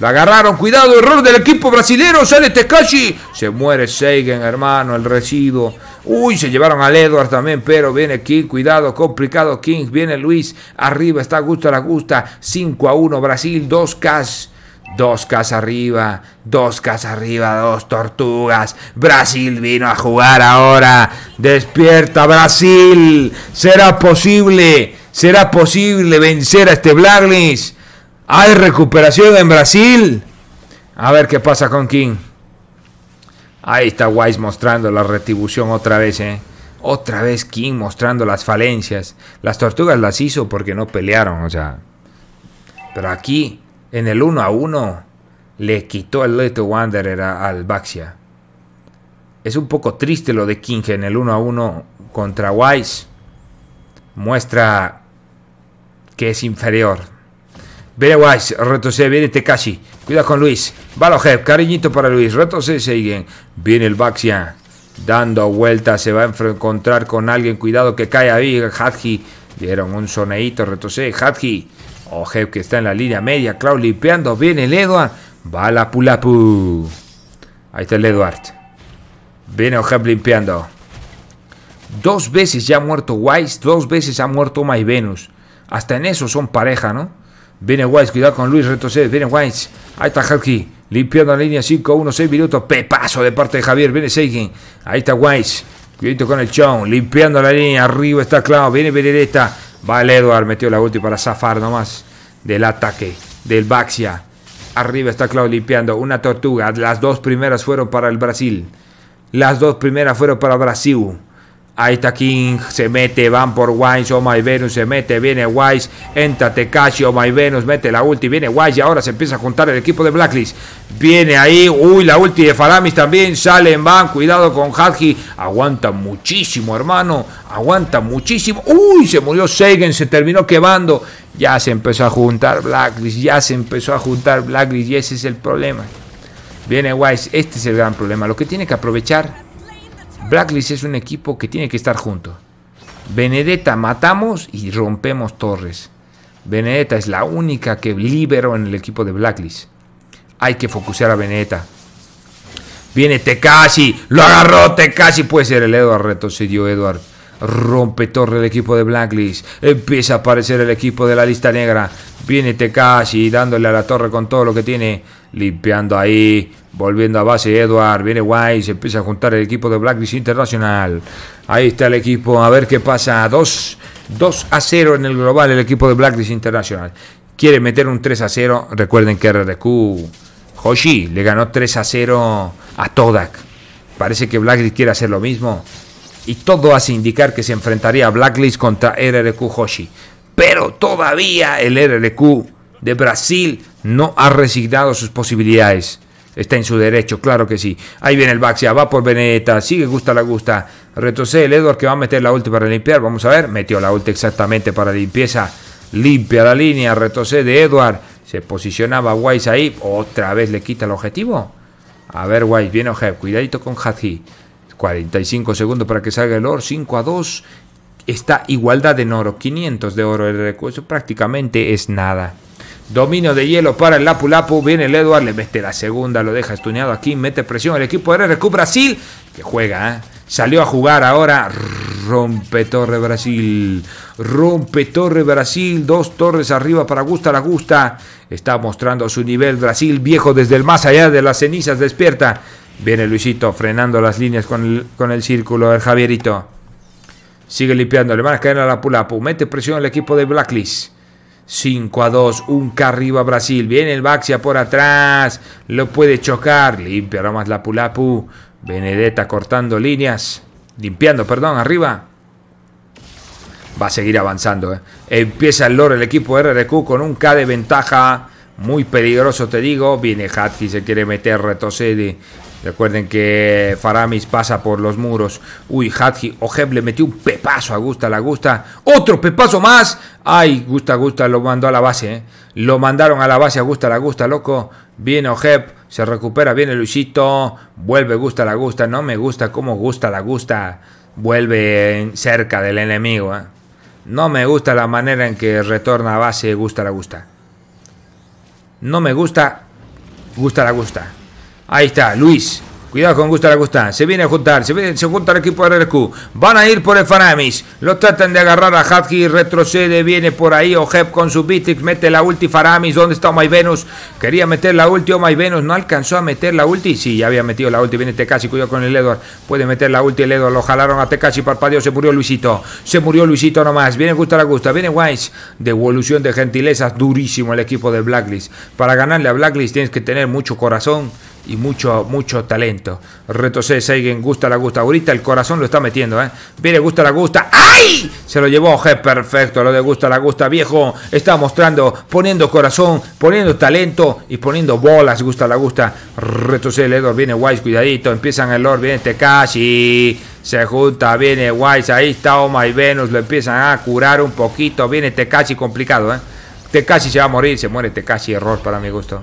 Lo agarraron, cuidado, error del equipo brasileño, sale Tekashi, este Se muere Seigen, hermano, el residuo. Uy, se llevaron al Edward también, pero viene King, cuidado, complicado King, viene Luis, arriba está Gusta la Gusta, 5 a 1, Brasil, 2 Cas. Dos casas arriba, dos casas arriba, dos tortugas. Brasil vino a jugar ahora. Despierta Brasil. Será posible, será posible vencer a este Blacklist. Hay recuperación en Brasil. A ver qué pasa con King. Ahí está Wise mostrando la retribución otra vez, ¿eh? Otra vez King mostrando las falencias. Las tortugas las hizo porque no pelearon, o sea. Pero aquí en el 1 a 1 le quitó el Little Wanderer al Baxia. Es un poco triste lo de King en el 1 a 1 contra Wise. Muestra que es inferior. Viene Wise, retrocede, viene Tekashi. Cuida con Luis. Va cariñito para Luis. Retrocede, siguen. Viene el Baxia. Dando vueltas, se va a encontrar con alguien. Cuidado que cae ahí. Hadji. Dieron un soneíto, retrocede. Hadji Ojev que está en la línea media, limpiando, viene el Edward. Va la Pulapu. Ahí está el Edward. Viene Ojep limpiando. Dos veces ya ha muerto Wise, dos veces ha muerto My Hasta en eso son pareja, ¿no? Viene Wise, cuidado con Luis, retrocede, viene Wise. Ahí está aquí, limpiando la línea 5, 1, 6 minutos. Pepazo de parte de Javier, viene Seigen. Ahí está Wise, cuidado con el Chon, limpiando la línea, arriba está Clau, viene Benedetta. Vale, Edward metió la última para zafar nomás del ataque del Baxia. Arriba está Claudio limpiando una tortuga. Las dos primeras fueron para el Brasil. Las dos primeras fueron para Brasil. Ahí está King, se mete, van por Wise, Oh My Venus, se mete, viene Wise, entra Tekashi, Oh My Venus, mete la ulti, viene Wise y ahora se empieza a juntar el equipo de Blacklist. Viene ahí, uy, la ulti de Faramis también, salen, van, cuidado con Hadji, aguanta muchísimo, hermano, aguanta muchísimo. Uy, se murió Sagan, se terminó quemando. Ya se empezó a juntar Blacklist, ya se empezó a juntar Blacklist y ese es el problema. Viene Wise, este es el gran problema, lo que tiene que aprovechar Blacklist es un equipo que tiene que estar junto. Benedetta matamos y rompemos torres. Benedetta es la única que liberó en el equipo de Blacklist. Hay que focusear a Benedetta. Viene Tekashi. Lo agarró Tekashi. Puede ser el Edward. Retrocedió Edward. Rompe torre el equipo de Blacklist. Empieza a aparecer el equipo de la lista negra. Viene Tekashi dándole a la torre con todo lo que tiene. Limpiando ahí. Volviendo a base, Edward, viene Wise, se empieza a juntar el equipo de Blacklist Internacional. Ahí está el equipo, a ver qué pasa. 2, a 0 en el global el equipo de Blacklist Internacional. Quiere meter un 3 a 0. Recuerden que RRQ Hoshi le ganó 3 a 0 a Todak. Parece que Blacklist quiere hacer lo mismo. Y todo hace indicar que se enfrentaría a Blacklist contra RRQ Hoshi. Pero todavía el RRQ de Brasil no ha resignado sus posibilidades está en su derecho, claro que sí. Ahí viene el Baxia, va por Veneta sigue gusta la gusta. Retrocede el Edward que va a meter la ulti para limpiar. Vamos a ver, metió la ulti exactamente para limpieza. Limpia la línea, retrocede Edward. Se posicionaba Wise ahí. Otra vez le quita el objetivo. A ver, Wise, viene Ojeb. Cuidadito con Haji. 45 segundos para que salga el oro. 5 a 2. Está igualdad en oro. 500 de oro el recurso. Prácticamente es nada. Dominio de hielo para el Lapu Lapu. Viene el Eduard, le mete la segunda, lo deja estuñado. aquí, mete presión el equipo de RQ Brasil, que juega, ¿eh? Salió a jugar ahora. Rompe Torre Brasil. Rompe Torre Brasil. Dos torres arriba para Gusta la Gusta. Está mostrando su nivel Brasil. Viejo desde el más allá de las cenizas. Despierta. Viene Luisito frenando las líneas con el, círculo. del Javierito. Sigue limpiando. Le van a caer a la Pulapu. Mete presión al equipo de Blacklist. 5 a 2, un arriba Brasil. Viene el Baxia por atrás. Lo puede chocar. Limpia más la Pulapu. Benedetta cortando líneas. Limpiando, perdón, arriba. Va a seguir avanzando. Eh. Empieza el lore el equipo RRQ con un K de ventaja. Muy peligroso, te digo. Viene Hatki, se quiere meter, retrocede. Recuerden que Faramis pasa por los muros. Uy, Hadji Ojeb le metió un pepazo a Gusta, la Gusta. Otro pepazo más. Ay, Gusta, Gusta lo mandó a la base. ¿eh? Lo mandaron a la base a Gusta, la Gusta, loco. Viene Ojeb, se recupera, viene Luisito. Vuelve Gusta, la Gusta. No me gusta cómo Gusta, la Gusta. Vuelve cerca del enemigo. ¿eh? No me gusta la manera en que retorna a base Gusta, la Gusta. No me gusta. Gusta, la Gusta. Ahí está, Luis. Cuidado con Gusta Lagusta. Se viene a juntar. Se, viene, se junta el equipo de RQ. Van a ir por el Faramis. Lo tratan de agarrar a Hadji. Retrocede. Viene por ahí. Ojeb con su Bitrix. Mete la ulti Faramis. ¿Dónde está My Venus? Quería meter la ulti. o Venus. No alcanzó a meter la ulti. Sí, ya había metido la ulti. Viene Tekashi. Cuidado con el Edward. Puede meter la ulti el Edward. Lo jalaron a Tekashi. Parpadeo. Se murió Luisito. Se murió Luisito nomás. Viene Gusta Lagusta. Viene Wise. Devolución de gentilezas. Durísimo el equipo de Blacklist. Para ganarle a Blacklist tienes que tener mucho corazón y mucho, mucho talento. Retrocede C, gusta la gusta. Ahorita el corazón lo está metiendo, ¿eh? Viene, gusta la gusta. ¡Ay! Se lo llevó G, perfecto. Lo de gusta la gusta, viejo. Está mostrando, poniendo corazón, poniendo talento y poniendo bolas. Gusta la gusta. Retrocede el Ledor, viene Wise, cuidadito. Empiezan el Lord, viene Tekashi. Se junta, viene Wise, ahí está Oma y Venus. Lo empiezan a curar un poquito. Viene Tekashi complicado, ¿eh? casi se va a morir, se muere Tekashi, error para mi gusto.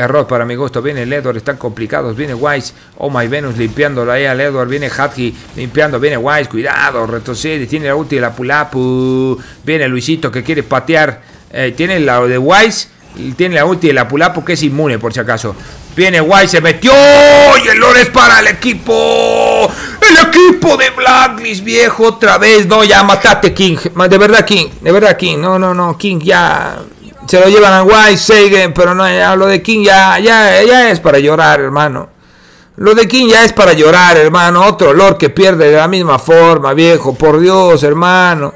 Error para mi gusto. Viene Ledor, están complicados. Viene Wise. Oh my Venus limpiándolo ahí a Ledor. Viene Hadji. limpiando. Viene Wise. Cuidado. Retrocede. Tiene la de la Pulapu. Viene Luisito que quiere patear. Eh, tiene la de Wise. Tiene la ulti de la Pulapu que es inmune por si acaso. Viene Wise, se metió. Y el es para el equipo. El equipo de Blacklist, viejo, otra vez. No, ya matate, King. De verdad, King. De verdad, King. No, no, no, King, ya. Se lo llevan a White, seguen pero no, ya, lo de King ya, ya, es para llorar, hermano. Lo de King ya es para llorar, hermano. Otro olor que pierde de la misma forma, viejo. Por Dios, hermano.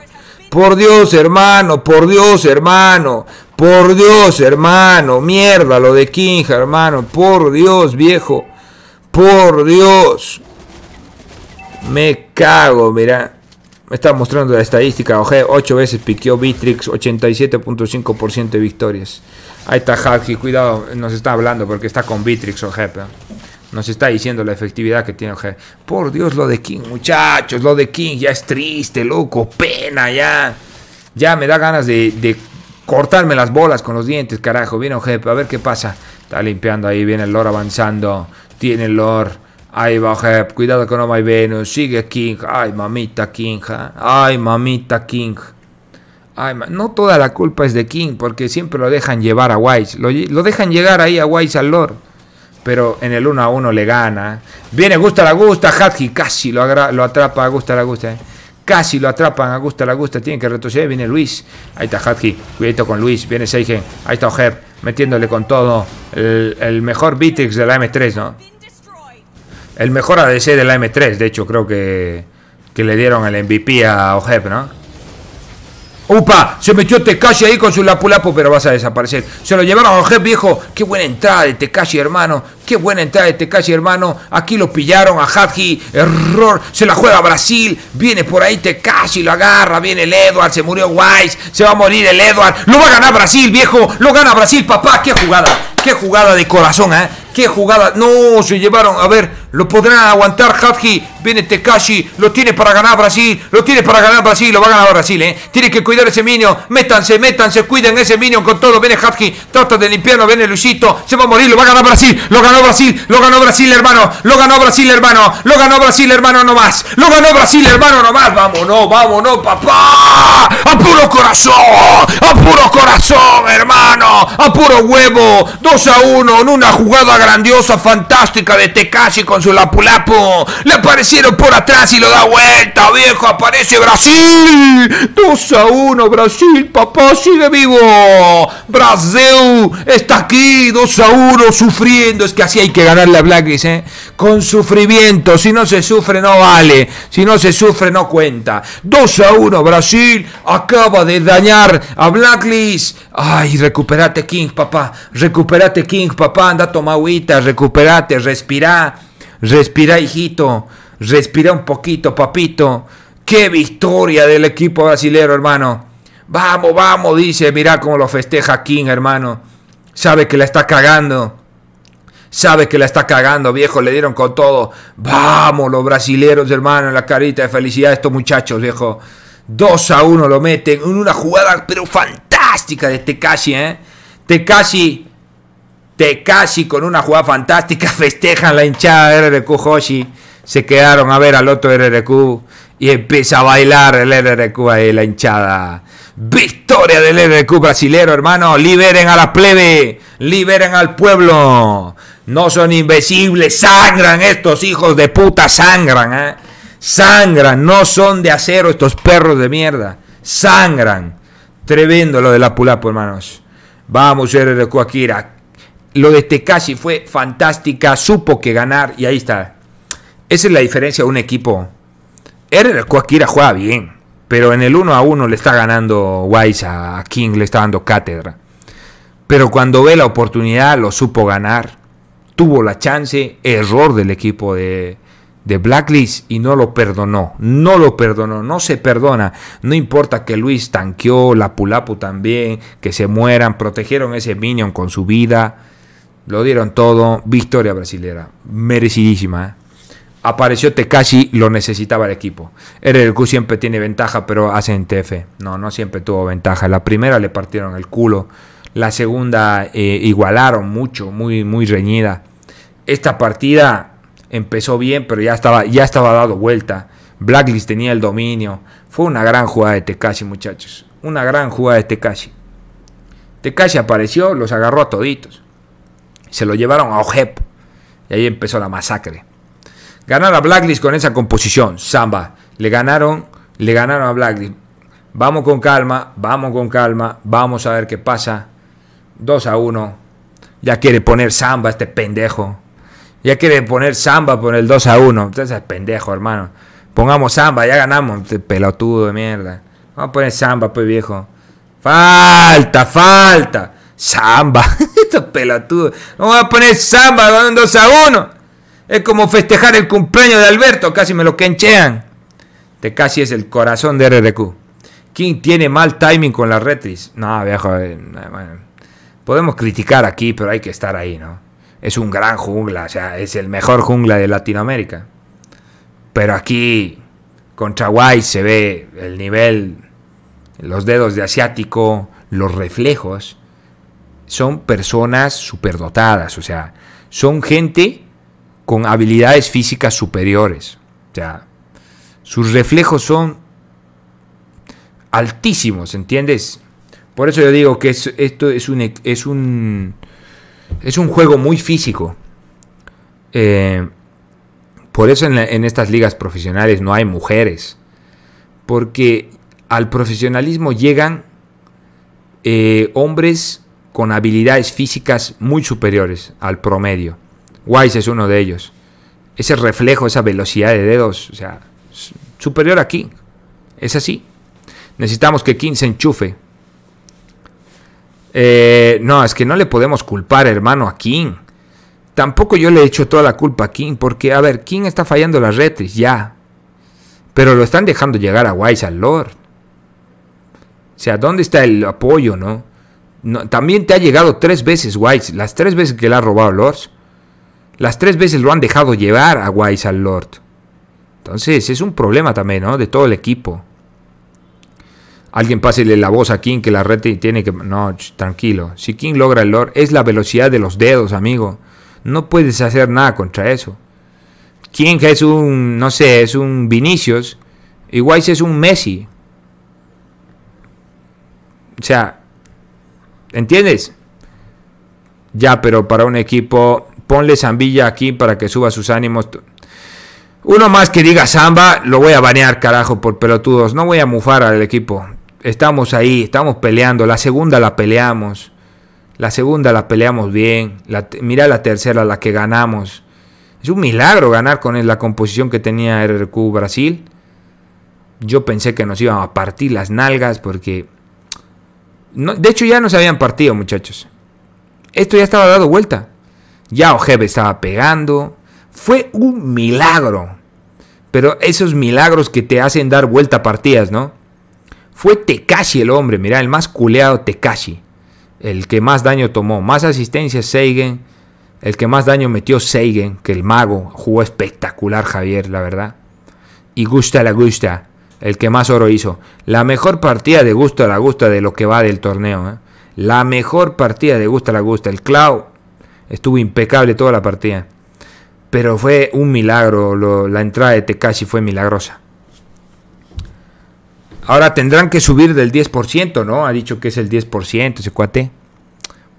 Por Dios, hermano. Por Dios, hermano. Por Dios, hermano. Mierda, lo de King, hermano. Por Dios, viejo. Por Dios. Me cago, mira está mostrando la estadística. OG 8 veces piqueó Bitrix, 87.5% de victorias. Ahí está Haki, cuidado, nos está hablando porque está con Bitrix OG. nos está diciendo la efectividad que tiene OG. Por Dios, lo de King, muchachos, lo de King ya es triste, loco, pena ya. Ya me da ganas de, cortarme las bolas con los dientes, carajo. Viene OG, a ver qué pasa. Está limpiando ahí, viene el Lord avanzando. Tiene el Lord. Ahí va ojep, cuidado con no y Venus, sigue King, ay mamita King, ¿eh? ay mamita King. Ay, no toda la culpa es de King, porque siempre lo dejan llevar a Wise, lo, dejan llegar ahí a Wise al Lord. Pero en el 1 a 1 le gana. Viene Gusta la Gusta, Hadji casi lo, lo atrapa a Gusta la Gusta. ¿eh? Casi lo atrapan a Gusta la Gusta, tienen que retroceder. Viene Luis, ahí está Hadji, cuidado con Luis, viene Seigen, ahí está Ojep, metiéndole con todo. El, el mejor Vitex de la M3, ¿no? El mejor ADC de la M3, de hecho, creo que, que le dieron el MVP a Ojep, ¿no? ¡Upa! Se metió Tekashi ahí con su lapulapo, pero vas a desaparecer. Se lo llevaron a Ojep, viejo. ¡Qué buena entrada de Tekashi, hermano! ¡Qué buena entrada de Tekashi, hermano! Aquí lo pillaron a Hadji. ¡Error! Se la juega Brasil. Viene por ahí Tekashi, lo agarra. Viene el Edward. Se murió Wise. Se va a morir el Edward. ¡Lo va a ganar Brasil, viejo! ¡Lo gana Brasil, papá! ¡Qué jugada! ¡Qué jugada de corazón, eh! ¡Qué jugada! ¡No! Se llevaron. A ver. Lo podrá aguantar Hadji, viene Tekashi, lo tiene para ganar Brasil, lo tiene para ganar Brasil, lo va a ganar Brasil, ¿eh? Tiene que cuidar ese Minion, métanse, métanse, cuiden ese Minion con todo, viene Hadji trata de limpiarlo, viene Luisito, se va a morir, lo va a ganar Brasil, lo ganó Brasil, lo ganó Brasil, hermano, lo ganó Brasil, hermano, lo ganó Brasil, hermano, no más, lo ganó Brasil, hermano, no más, vámonos, vámonos, papá, a puro corazón, a puro corazón, hermano, a puro huevo, 2 a 1 en una jugada grandiosa, fantástica de Tekashi con su lapulapo. Le aparecieron por atrás y lo da vuelta, viejo. Aparece Brasil. 2 a 1, Brasil, papá, sigue vivo. Brasil está aquí, 2 a 1, sufriendo. Es que así hay que ganarle a Blacklist ¿eh? Con sufrimiento. Si no se sufre, no vale. Si no se sufre, no cuenta. 2 a 1, Brasil acaba de dañar a Blacklist. Ay, recuperate, King, papá. Recuperate, King, papá. Anda, toma agüita, recuperate, respira Respira, hijito. Respira un poquito, papito. ¡Qué victoria del equipo brasilero, hermano! Vamos, vamos, dice. Mira cómo lo festeja King, hermano. Sabe que la está cagando. Sabe que la está cagando, viejo. Le dieron con todo. Vamos, los brasileros, hermano. En la carita de felicidad a estos muchachos, viejo. Dos a uno lo meten. En una jugada, pero fantástica de Tekashi, ¿eh? Tekashi casi con una jugada fantástica, festejan la hinchada de RRQ Hoshi. Se quedaron a ver al otro RRQ y empieza a bailar el RRQ ahí, la hinchada. Victoria del RRQ brasilero, hermano. Liberen a la plebe, liberen al pueblo. No son invisibles, sangran estos hijos de puta, sangran, eh. Sangran, no son de acero estos perros de mierda. Sangran. Tremendo lo de la Pulapo, hermanos. Vamos, RRQ Akira. Lo de Tekashi fue fantástica, supo que ganar y ahí está. Esa es la diferencia de un equipo. Era Coaquira juega bien, pero en el 1 a 1 le está ganando Wise a King, le está dando cátedra. Pero cuando ve la oportunidad lo supo ganar. Tuvo la chance, error del equipo de, de Blacklist y no lo perdonó. No lo perdonó, no se perdona. No importa que Luis tanqueó, la Pulapu también, que se mueran, protegieron ese minion con su vida. Lo dieron todo. Victoria brasilera. Merecidísima. ¿eh? Apareció Tekashi, lo necesitaba el equipo. RLQ siempre tiene ventaja, pero hace en TF. No, no siempre tuvo ventaja. La primera le partieron el culo. La segunda eh, igualaron mucho, muy, muy reñida. Esta partida empezó bien, pero ya estaba, ya estaba dado vuelta. Blacklist tenía el dominio. Fue una gran jugada de Tekashi, muchachos. Una gran jugada de Tekashi. Tekashi apareció, los agarró a toditos se lo llevaron a OJEP. Y ahí empezó la masacre. Ganar a Blacklist con esa composición, samba. Le ganaron, le ganaron a Blacklist. Vamos con calma, vamos con calma, vamos a ver qué pasa. 2 a 1. Ya quiere poner samba este pendejo. Ya quiere poner samba por el 2 a 1. Entonces es pendejo, hermano. Pongamos samba, ya ganamos. Este pelotudo de mierda. Vamos a poner samba, pues viejo. Falta, falta. Samba. Estos pelotudos. No a poner samba un 2 a 1. Es como festejar el cumpleaños de Alberto. Casi me lo quenchean. Te este casi es el corazón de RRQ. King tiene mal timing con la retris. No, viejo. Eh, podemos criticar aquí, pero hay que estar ahí, ¿no? Es un gran jungla. O sea, es el mejor jungla de Latinoamérica. Pero aquí, con Chaguay se ve el nivel, los dedos de asiático, los reflejos son personas superdotadas, o sea, son gente con habilidades físicas superiores. O sea, sus reflejos son altísimos, ¿entiendes? Por eso yo digo que esto es un, es un, es un juego muy físico. Eh, por eso en, estas ligas profesionales no hay mujeres. Porque al profesionalismo llegan eh, hombres con habilidades físicas muy superiores al promedio. Wise es uno de ellos. Ese reflejo, esa velocidad de dedos, o sea, superior aquí. Es así. Necesitamos que King se enchufe. Eh, no, es que no le podemos culpar, hermano, a King. Tampoco yo le echo toda la culpa a King, porque, a ver, King está fallando las retris, ya. Pero lo están dejando llegar a Wise al Lord. O sea, ¿dónde está el apoyo, no? también te ha llegado tres veces Wise, las tres veces que le ha robado Lord. Las tres veces lo han dejado llevar a Wise al Lord. Entonces es un problema también, ¿no? De todo el equipo. Alguien pásele la voz a King que la red tiene que... No, tranquilo. Si King logra el Lord, es la velocidad de los dedos, amigo. No puedes hacer nada contra eso. King es un, no sé, es un Vinicius. Y Wise es un Messi. O sea, ¿Entiendes? Ya, pero para un equipo, ponle zambilla aquí para que suba sus ánimos. Uno más que diga Zamba... lo voy a banear, carajo, por pelotudos. No voy a mufar al equipo. Estamos ahí, estamos peleando. La segunda la peleamos. La segunda la peleamos bien. La, mira la tercera, la que ganamos. Es un milagro ganar con la composición que tenía RQ Brasil. Yo pensé que nos iban a partir las nalgas porque de hecho, ya no se habían partido, muchachos. Esto ya estaba dado vuelta. Ya Ojebe estaba pegando. Fue un milagro. Pero esos milagros que te hacen dar vuelta partidas, ¿no? Fue Tekashi el hombre, mirá, el más culeado Tekashi. El que más daño tomó. Más asistencia Seigen. El que más daño metió Seigen, que el mago. Jugó espectacular Javier, la verdad. Y gusta la gusta el que más oro hizo. La mejor partida de gusto a la gusta de lo que va del torneo. ¿eh? La mejor partida de gusto a la gusta. El Clau estuvo impecable toda la partida. Pero fue un milagro. la entrada de Tekashi fue milagrosa. Ahora tendrán que subir del 10%, ¿no? Ha dicho que es el 10% ese cuate.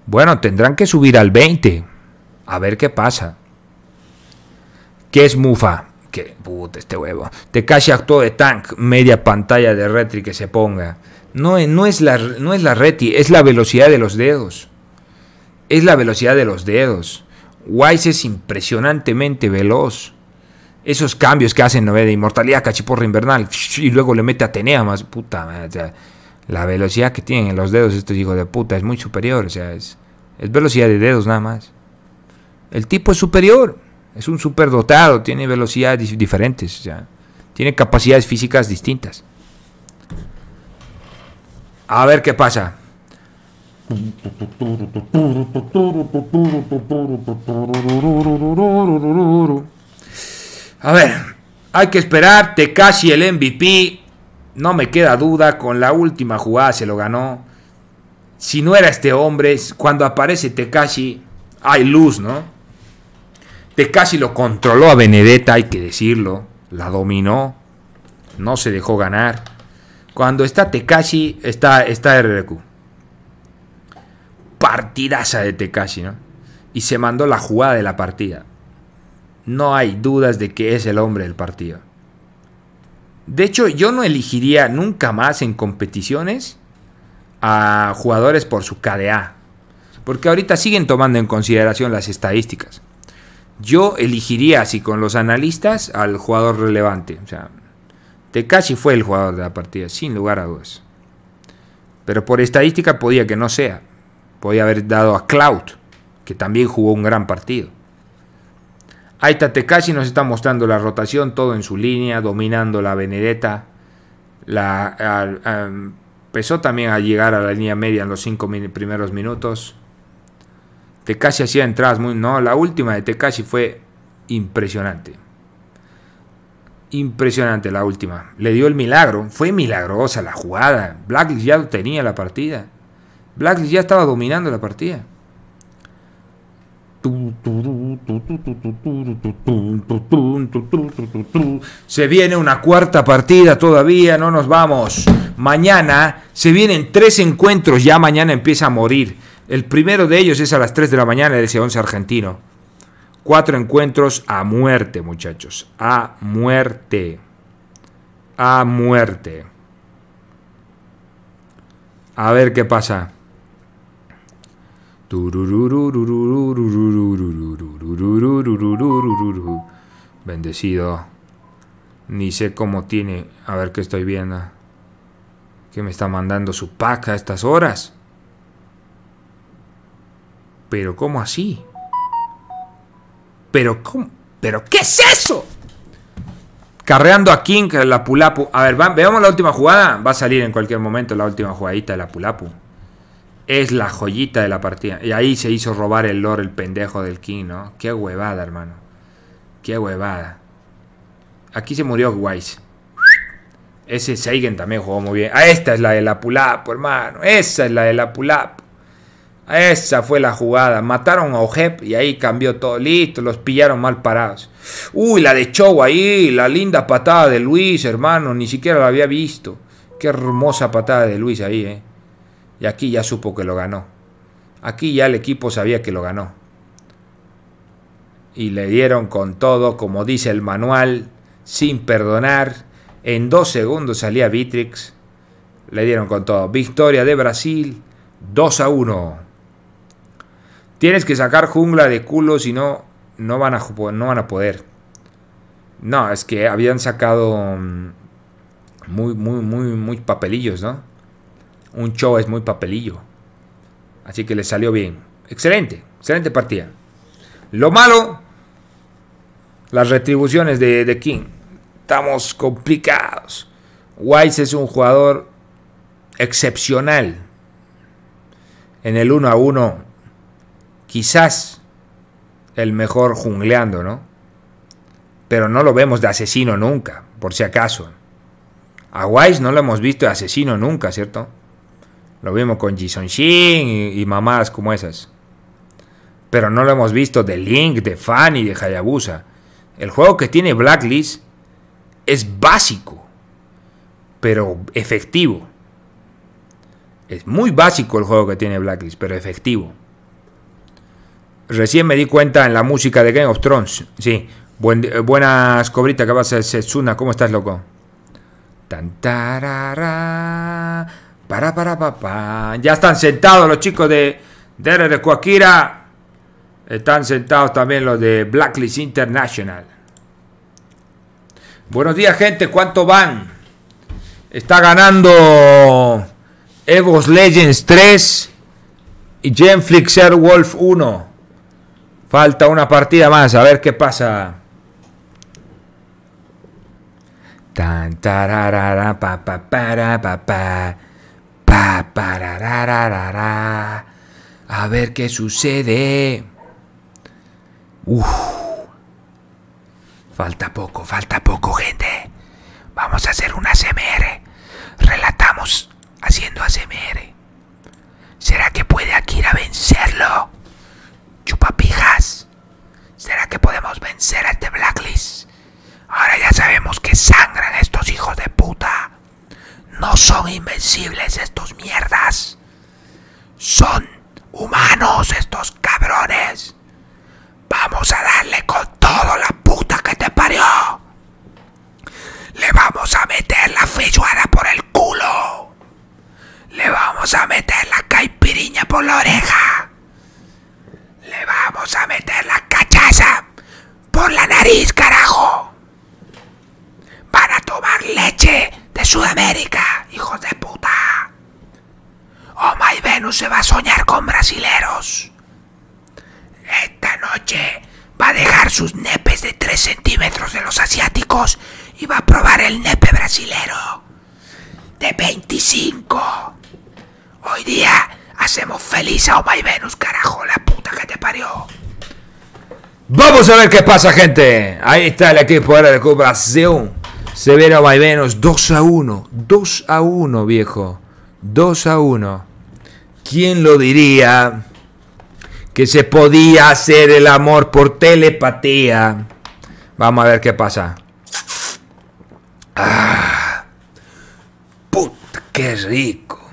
Bueno, tendrán que subir al 20%. A ver qué pasa. ¿Qué es Mufa? que puta este huevo. Te Tekashi actuó de tank, media pantalla de Retri que se ponga. No, no, es la, no es la Reti, es la velocidad de los dedos. Es la velocidad de los dedos. Wise es impresionantemente veloz. Esos cambios que hacen novedad, de inmortalidad, cachiporra invernal, y luego le mete a Atenea más, puta la velocidad que tienen en los dedos estos hijos de puta es muy superior, o sea, es, es velocidad de dedos nada más. El tipo es superior. Es un superdotado, tiene velocidades diferentes, tiene capacidades físicas distintas. A ver qué pasa. A ver, hay que esperar. Tekashi el MVP. No me queda duda. Con la última jugada se lo ganó. Si no era este hombre, cuando aparece Tekashi, hay luz, ¿no? Tekashi lo controló a Benedetta, hay que decirlo. La dominó. No se dejó ganar. Cuando está Tekashi, está, está RRQ. Partidaza de Tekashi, ¿no? Y se mandó la jugada de la partida. No hay dudas de que es el hombre del partido. De hecho, yo no elegiría nunca más en competiciones a jugadores por su KDA. Porque ahorita siguen tomando en consideración las estadísticas. Yo elegiría, así con los analistas, al jugador relevante. O sea, fue el jugador de la partida, sin lugar a dudas. Pero por estadística podía que no sea. Podía haber dado a Cloud, que también jugó un gran partido. Ahí está Tekashi, nos está mostrando la rotación, todo en su línea, dominando la Benedetta. La, empezó también a llegar a la línea media en los cinco primeros minutos. Tekashi hacía entradas muy. No, la última de Tekashi fue impresionante. Impresionante la última. Le dio el milagro. Fue milagrosa la jugada. Blacklist ya tenía la partida. Blacklist ya estaba dominando la partida. Se viene una cuarta partida todavía, no nos vamos. Mañana se vienen tres encuentros, ya mañana empieza a morir. El primero de ellos es a las 3 de la mañana de ese 11 argentino. Cuatro encuentros a muerte, muchachos. A muerte. A muerte. A ver qué pasa. Bendecido. Ni sé cómo tiene. A ver qué estoy viendo. Que me está mandando su paca a estas horas. ¿Pero cómo así? ¿Pero cómo? ¿Pero qué es eso? Carreando a King, la Pulapu. A ver, veamos la última jugada. Va a salir en cualquier momento la última jugadita de la Pulapu. Es la joyita de la partida. Y ahí se hizo robar el lore el pendejo del King, ¿no? Qué huevada, hermano. Qué huevada. Aquí se murió Weiss. Ese Seigen también jugó muy bien. Ah, esta es la de la Pulapu, hermano. Esa es la de la Pulapu. Esa fue la jugada. Mataron a Ojep y ahí cambió todo. Listo, los pillaron mal parados. Uy, la de Chow ahí, la linda patada de Luis, hermano. Ni siquiera la había visto. Qué hermosa patada de Luis ahí, ¿eh? Y aquí ya supo que lo ganó. Aquí ya el equipo sabía que lo ganó. Y le dieron con todo, como dice el manual, sin perdonar. En dos segundos salía Vitrix. Le dieron con todo. Victoria de Brasil 2 a 1. Tienes que sacar jungla de culo, si no, no van a, no van a poder. No, es que habían sacado mm, muy, muy, muy, muy papelillos, ¿no? Un show es muy papelillo. Así que le salió bien. Excelente, excelente partida. Lo malo, las retribuciones de, de King. Estamos complicados. Wise es un jugador excepcional. En el 1 a 1 quizás el mejor jungleando, ¿no? Pero no lo vemos de asesino nunca, por si acaso. A Wise no lo hemos visto de asesino nunca, ¿cierto? Lo vimos con Jason Shin y, y mamadas como esas. Pero no lo hemos visto de Link, de Fanny, de Hayabusa. El juego que tiene Blacklist es básico, pero efectivo. Es muy básico el juego que tiene Blacklist, pero efectivo. Recién me di cuenta en la música de Game of Thrones. Sí. cobritas que vas a pasa, Setsuna? ¿Cómo estás, loco? Tan, para, para, papá. Ya están sentados los chicos de de, de Coaquira. Están sentados también los de Blacklist International. Buenos días, gente. ¿Cuánto van? Está ganando Evos Legends 3 y Genflix Wolf 1. Falta una partida más, a ver qué pasa. pa para A ver qué sucede. Uf. Falta poco, falta poco, gente. Vamos a hacer una ACMR. Relatamos haciendo ACMR. ¿Será que puede aquí a vencerlo? Chupapijas, ¿será que podemos vencer a este Blacklist? Ahora ya sabemos que sangran estos hijos de puta. No son invencibles estos mierdas. Son humanos estos cabrones. Vamos a darle con todo la puta que te parió. Le vamos a meter la fichuara por el culo. Le vamos a meter la caipiriña por la oreja. Le vamos a meter la cachaza por la nariz, carajo. Van a tomar leche de Sudamérica, hijos de puta. Oh my Venus se va a soñar con brasileros. Esta noche va a dejar sus nepes de 3 centímetros de los asiáticos y va a probar el nepe brasilero de 25. Hoy día Hacemos feliz a Oma y Venus, carajo, la puta que te parió. Vamos a ver qué pasa, gente. Ahí está el equipo de de recuperación. Se viene Oma y Venus. 2 a 1. 2 a 1, viejo. 2 a 1. ¿Quién lo diría? Que se podía hacer el amor por telepatía. Vamos a ver qué pasa. Ah, qué rico.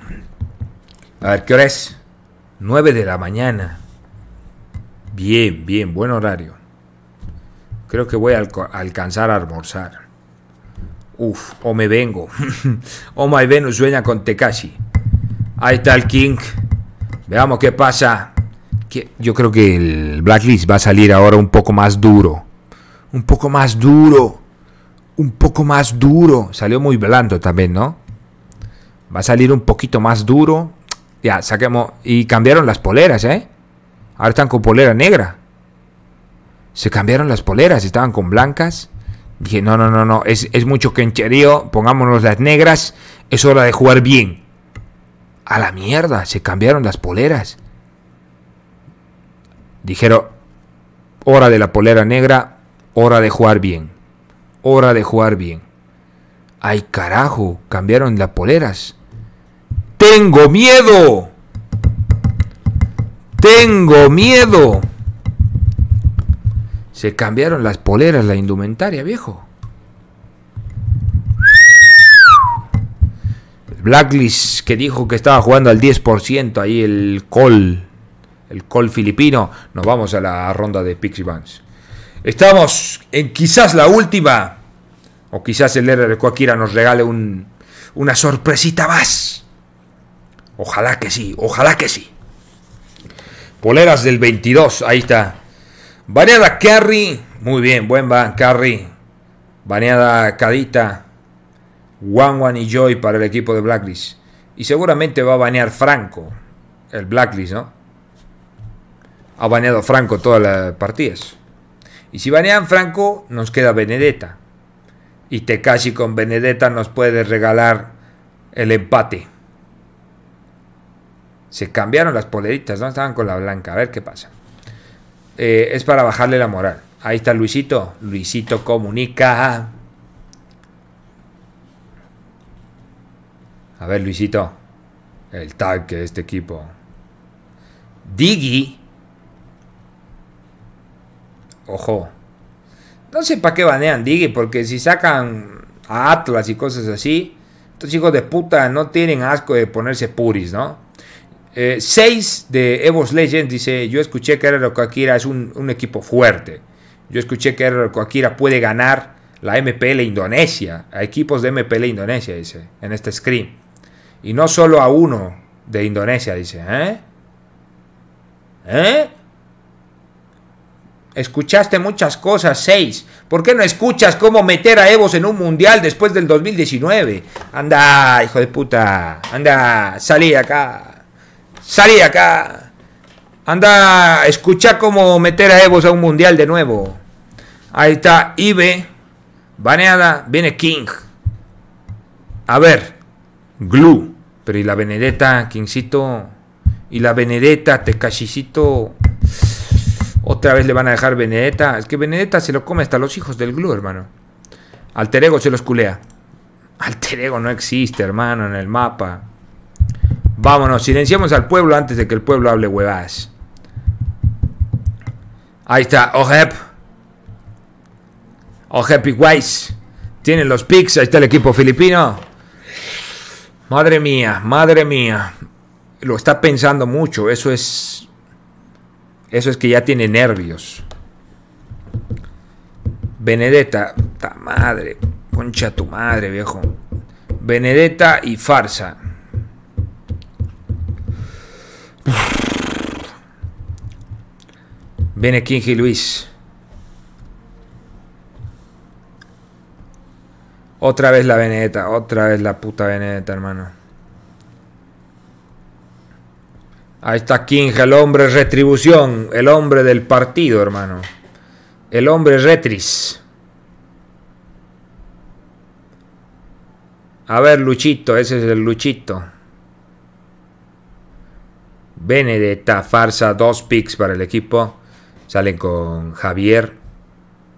A ver, ¿qué hora es? 9 de la mañana. Bien, bien, buen horario. Creo que voy a alcanzar a almorzar. Uf, o me vengo. o my Venus sueña con Tekashi. Ahí está el King. Veamos qué pasa. Yo creo que el Blacklist va a salir ahora un poco más duro. Un poco más duro. Un poco más duro. Salió muy blando también, ¿no? Va a salir un poquito más duro ya, saquemos. Y cambiaron las poleras, ¿eh? Ahora están con polera negra. Se cambiaron las poleras, estaban con blancas. Dije, no, no, no, no, es, es mucho quencherío, pongámonos las negras, es hora de jugar bien. A la mierda, se cambiaron las poleras. Dijeron, hora de la polera negra, hora de jugar bien. Hora de jugar bien. Ay carajo, cambiaron las poleras. Tengo miedo. Tengo miedo. Se cambiaron las poleras, la indumentaria, viejo. Blacklist que dijo que estaba jugando al 10% ahí el Col. el Col filipino. Nos vamos a la ronda de Pixie Bands. Estamos en quizás la última, o quizás el de Coaquira nos regale una sorpresita más. Ojalá que sí, ojalá que sí. Poleras del 22, ahí está. Baneada Carry, muy bien, buen van Carry. Baneada Cadita, Juan Juan y Joy para el equipo de Blacklist. Y seguramente va a banear Franco, el Blacklist, ¿no? Ha baneado Franco todas las partidas. Y si banean Franco, nos queda Benedetta. Y Te casi con Benedetta nos puede regalar el empate. Se cambiaron las poleritas, ¿no? Estaban con la blanca. A ver qué pasa. Eh, es para bajarle la moral. Ahí está Luisito. Luisito comunica. A ver, Luisito. El tal de este equipo. Diggy. Ojo. No sé para qué banean Diggy, porque si sacan a Atlas y cosas así, estos hijos de puta no tienen asco de ponerse puris, ¿no? 6 eh, de Evos Legends dice, yo escuché que Akira es un, equipo fuerte. Yo escuché que Akira puede ganar la MPL Indonesia, a equipos de MPL Indonesia, dice, en este screen. Y no solo a uno de Indonesia, dice, ¿eh? ¿Eh? Escuchaste muchas cosas, 6, ¿Por qué no escuchas cómo meter a Evos en un mundial después del 2019? Anda, hijo de puta. Anda, salí acá. Salí acá. Anda, escucha cómo meter a Evos a un mundial de nuevo. Ahí está Ibe, baneada, viene King. A ver, Glue. Pero y la Benedetta, Kingcito. Y la Benedetta, Tecachicito. Otra vez le van a dejar Benedetta. Es que Benedetta se lo come hasta los hijos del Glue, hermano. Alter Ego se los culea. Alter Ego no existe, hermano, en el mapa. Vámonos, silenciamos al pueblo antes de que el pueblo hable huevadas. Ahí está, Ojep. Ojep y Weiss. Tienen los picks, ahí está el equipo filipino. Madre mía, madre mía. Lo está pensando mucho, eso es... Eso es que ya tiene nervios. Benedetta, ta madre, concha tu madre, viejo. Benedetta y Farsa. Viene King y Luis. Otra vez la Veneta, otra vez la puta Veneta, hermano. Ahí está King, el hombre retribución, el hombre del partido, hermano. El hombre retris. A ver, Luchito, ese es el Luchito. Benedetta, Farsa, dos picks para el equipo. Salen con Javier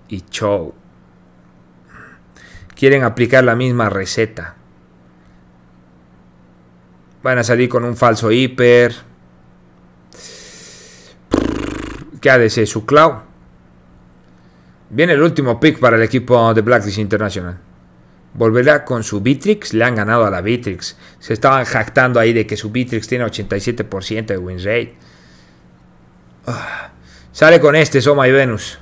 y Chow. Quieren aplicar la misma receta. Van a salir con un falso hiper. ¿Qué ha de su cloud? Viene el último pick para el equipo de Blacklist International volverá con su Bitrix, le han ganado a la Bitrix. Se estaban jactando ahí de que su Bitrix tiene 87% de win rate. Ah, sale con este Soma y Venus.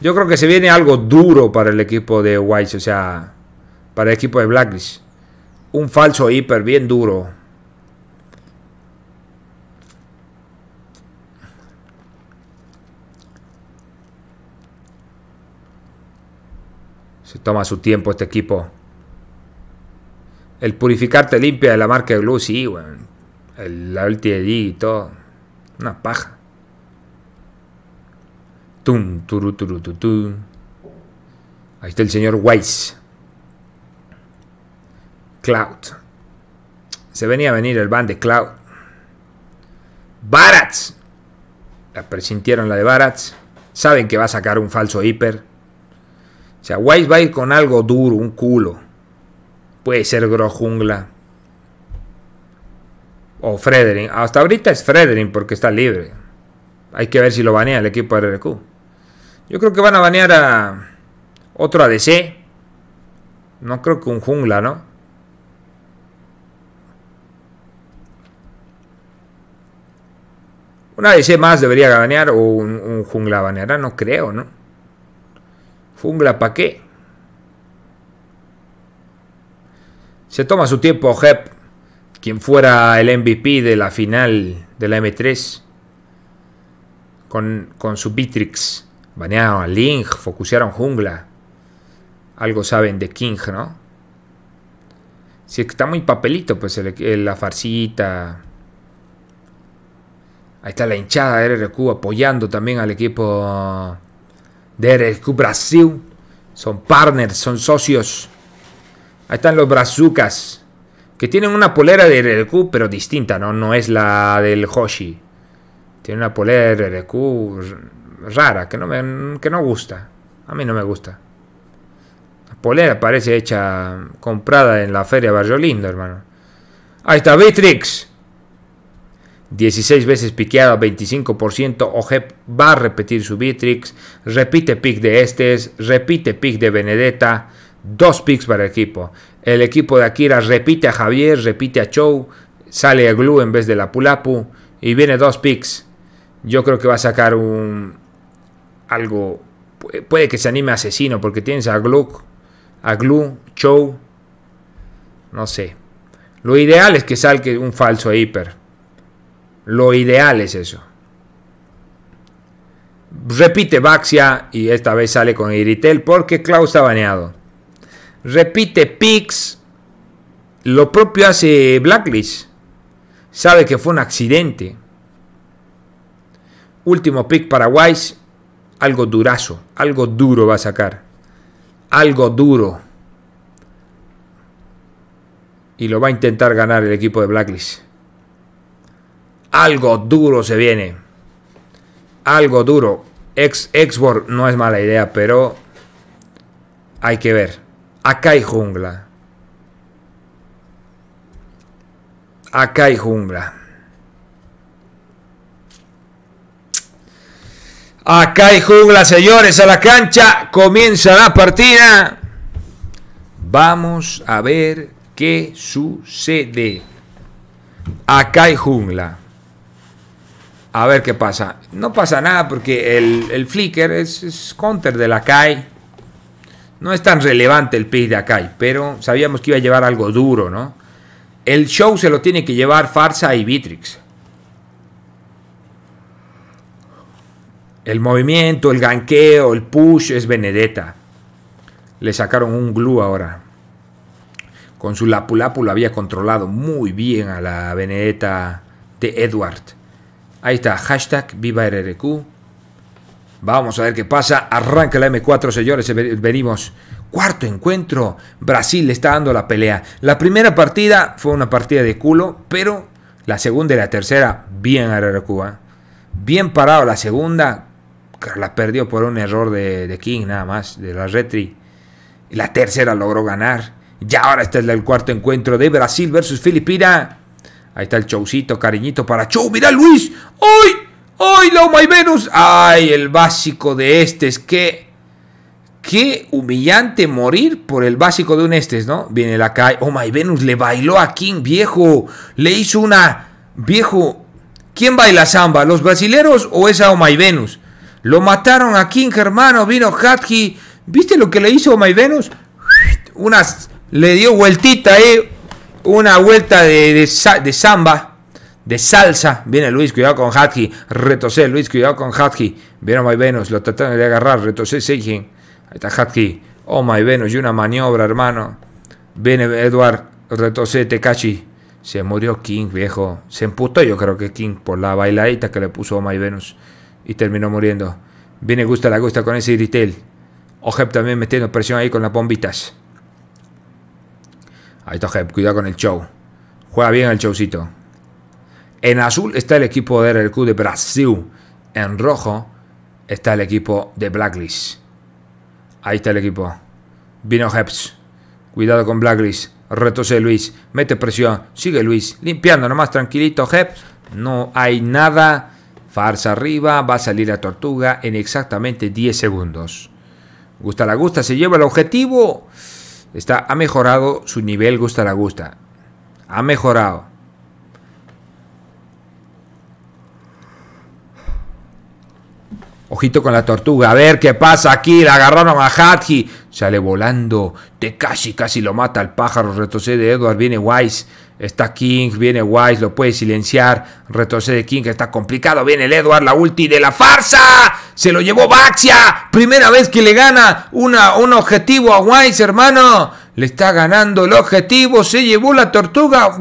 Yo creo que se viene algo duro para el equipo de White, o sea, para el equipo de Blacklist. Un falso hiper bien duro. Se toma su tiempo este equipo. El purificarte limpia de la marca de Blue, sí, weón. El, la y todo. Una paja. Tum, turu, turu, Ahí está el señor Weiss. Cloud. Se venía a venir el van de Cloud. Barats. La presintieron la de Barats. Saben que va a sacar un falso hiper. O sea, Wise va a ir con algo duro, un culo. Puede ser jungla O Frederick. Hasta ahorita es Frederick porque está libre. Hay que ver si lo banea el equipo de RQ. Yo creo que van a banear a otro ADC. No creo que un jungla, ¿no? Un ADC más debería banear o un jungla baneará, no creo, ¿no? Jungla, ¿para qué? Se toma su tiempo Hep, quien fuera el MVP de la final de la M3. Con, su Bitrix. Banearon a Ling, focusearon Jungla. Algo saben de King, ¿no? Si está muy papelito, pues la farcita. Ahí está la hinchada de RRQ apoyando también al equipo de RRQ Brasil. Son partners, son socios. Ahí están los Brazucas. Que tienen una polera de RLQ, pero distinta, ¿no? No es la del Hoshi. Tiene una polera de RLQ rara, que no, me, que no gusta. A mí no me gusta. La polera parece hecha, comprada en la feria Barrio Lindo, hermano. Ahí está Beatrix. 16 veces piqueado a 25%, Ojep va a repetir su Bitrix, repite pick de Estes, repite pick de Benedetta, dos picks para el equipo. El equipo de Akira repite a Javier, repite a Chow, sale a Glue en vez de la Pulapu y viene dos picks. Yo creo que va a sacar un algo puede que se anime a asesino porque tienes a glue a Glue, Chow, no sé. Lo ideal es que salga un falso hiper lo ideal es eso. Repite Baxia y esta vez sale con Iritel porque Klaus está baneado. Repite Pix. Lo propio hace Blacklist. Sabe que fue un accidente. Último pick para Weiss. Algo durazo. Algo duro va a sacar. Algo duro. Y lo va a intentar ganar el equipo de Blacklist algo duro se viene. Algo duro. Ex Xbox no es mala idea, pero hay que ver. Acá hay jungla. Acá hay jungla. Acá hay jungla, señores, a la cancha. Comienza la partida. Vamos a ver qué sucede. Acá hay jungla. A ver qué pasa. No pasa nada porque el, el es, counter de la Kai. No es tan relevante el pick de Akai, pero sabíamos que iba a llevar algo duro, ¿no? El show se lo tiene que llevar Farsa y Vitrix El movimiento, el ganqueo, el push es Benedetta. Le sacaron un glue ahora. Con su lapulapu lo había controlado muy bien a la Benedetta de Edward. Ahí está, hashtag Viva RRQ. Vamos a ver qué pasa. Arranca la M4, señores. Venimos. Cuarto encuentro. Brasil le está dando la pelea. La primera partida fue una partida de culo, pero la segunda y la tercera, bien RRQ. ¿eh? Bien parado la segunda. La perdió por un error de, King, nada más, de la Retri. La tercera logró ganar. Y ahora está el cuarto encuentro de Brasil versus Filipinas. Ahí está el showcito, cariñito para show. Mirá Luis. ¡Ay! ¡Ay, la y Venus! ¡Ay, el básico de estes! ¡Qué, qué humillante morir por el básico de un estes, ¿no? Viene la calle. ¡Oh, My Venus! Le bailó a King, viejo. Le hizo una... Viejo, ¿quién baila samba? ¿Los brasileros o esa Oh My Venus? Lo mataron a King, hermano. Vino Hatji. ¿Viste lo que le hizo Oh My Venus? Unas... Le dio vueltita, ¿eh? Una vuelta de, samba, de salsa. Viene Luis, cuidado con Hatji. Retocé Luis, cuidado con Hatji. Viene my Venus, lo tratan de agarrar. Retocé Seigen. Ahí está Hatji. Oh my Venus, y una maniobra, hermano. Viene Edward, Retocé Tekachi. Se murió King, viejo. Se emputó, yo creo que King, por la bailadita que le puso Oh my Venus. Y terminó muriendo. Viene Gusta la Gusta con ese Iritel. Ojep también metiendo presión ahí con las bombitas. Ahí está Jeb, cuidado con el show. Juega bien el showcito. En azul está el equipo de RLQ de Brasil. En rojo está el equipo de Blacklist. Ahí está el equipo. Vino Heps. Cuidado con Blacklist. Retose Luis. Mete presión. Sigue Luis. Limpiando nomás tranquilito Heps. No hay nada. Farsa arriba. Va a salir la tortuga en exactamente 10 segundos. Gusta la gusta. Se lleva el objetivo. Está, ha mejorado su nivel gusta la gusta. Ha mejorado. Ojito con la tortuga. A ver qué pasa aquí. La agarraron a Hadji. Sale volando. te casi casi lo mata el pájaro. Retrocede Edward. Viene Wise. Está King, viene Wise, lo puede silenciar. Retrocede King, está complicado. Viene el Edward, la ulti de la farsa. Se lo llevó Baxia. Primera vez que le gana un objetivo a Wise, hermano le está ganando el objetivo, se llevó la tortuga.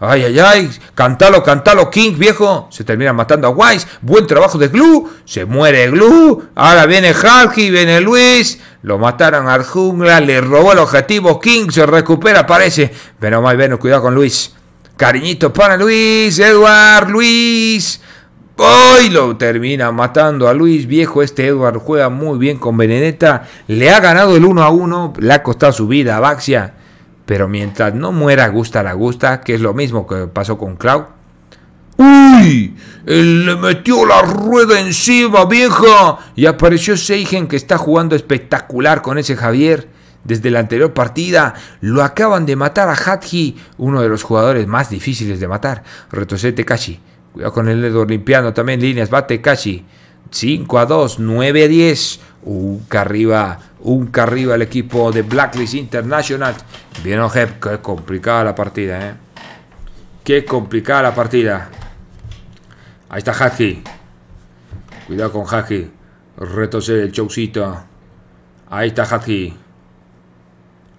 Ay, ay, ay, cantalo, cantalo, King, viejo. Se termina matando a Wise. Buen trabajo de Glue. Se muere Glue. Ahora viene Harky, viene Luis. Lo mataron al jungla, le robó el objetivo. King se recupera, parece. Pero más menos, cuidado con Luis. Cariñito para Luis, Edward, Luis. ¡Ay! Lo termina matando a Luis Viejo. Este Edward juega muy bien con Benedetta. Le ha ganado el 1 a 1. Le ha costado su vida a Baxia. Pero mientras no muera Gusta la Gusta, que es lo mismo que pasó con Clau. ¡Uy! Él le metió la rueda encima, vieja. Y apareció Seigen que está jugando espectacular con ese Javier. Desde la anterior partida lo acaban de matar a Hathi, uno de los jugadores más difíciles de matar. Retrocete Kashi. Cuidado con el limpiando también, líneas, bate casi 5 a 2, 9 a 10. Un arriba, un arriba el equipo de Blacklist International. Bien, Ojep, qué complicada la partida, ¿eh? Qué complicada la partida. Ahí está Haji. Cuidado con jaki retrocede el showcito. Ahí está Haji.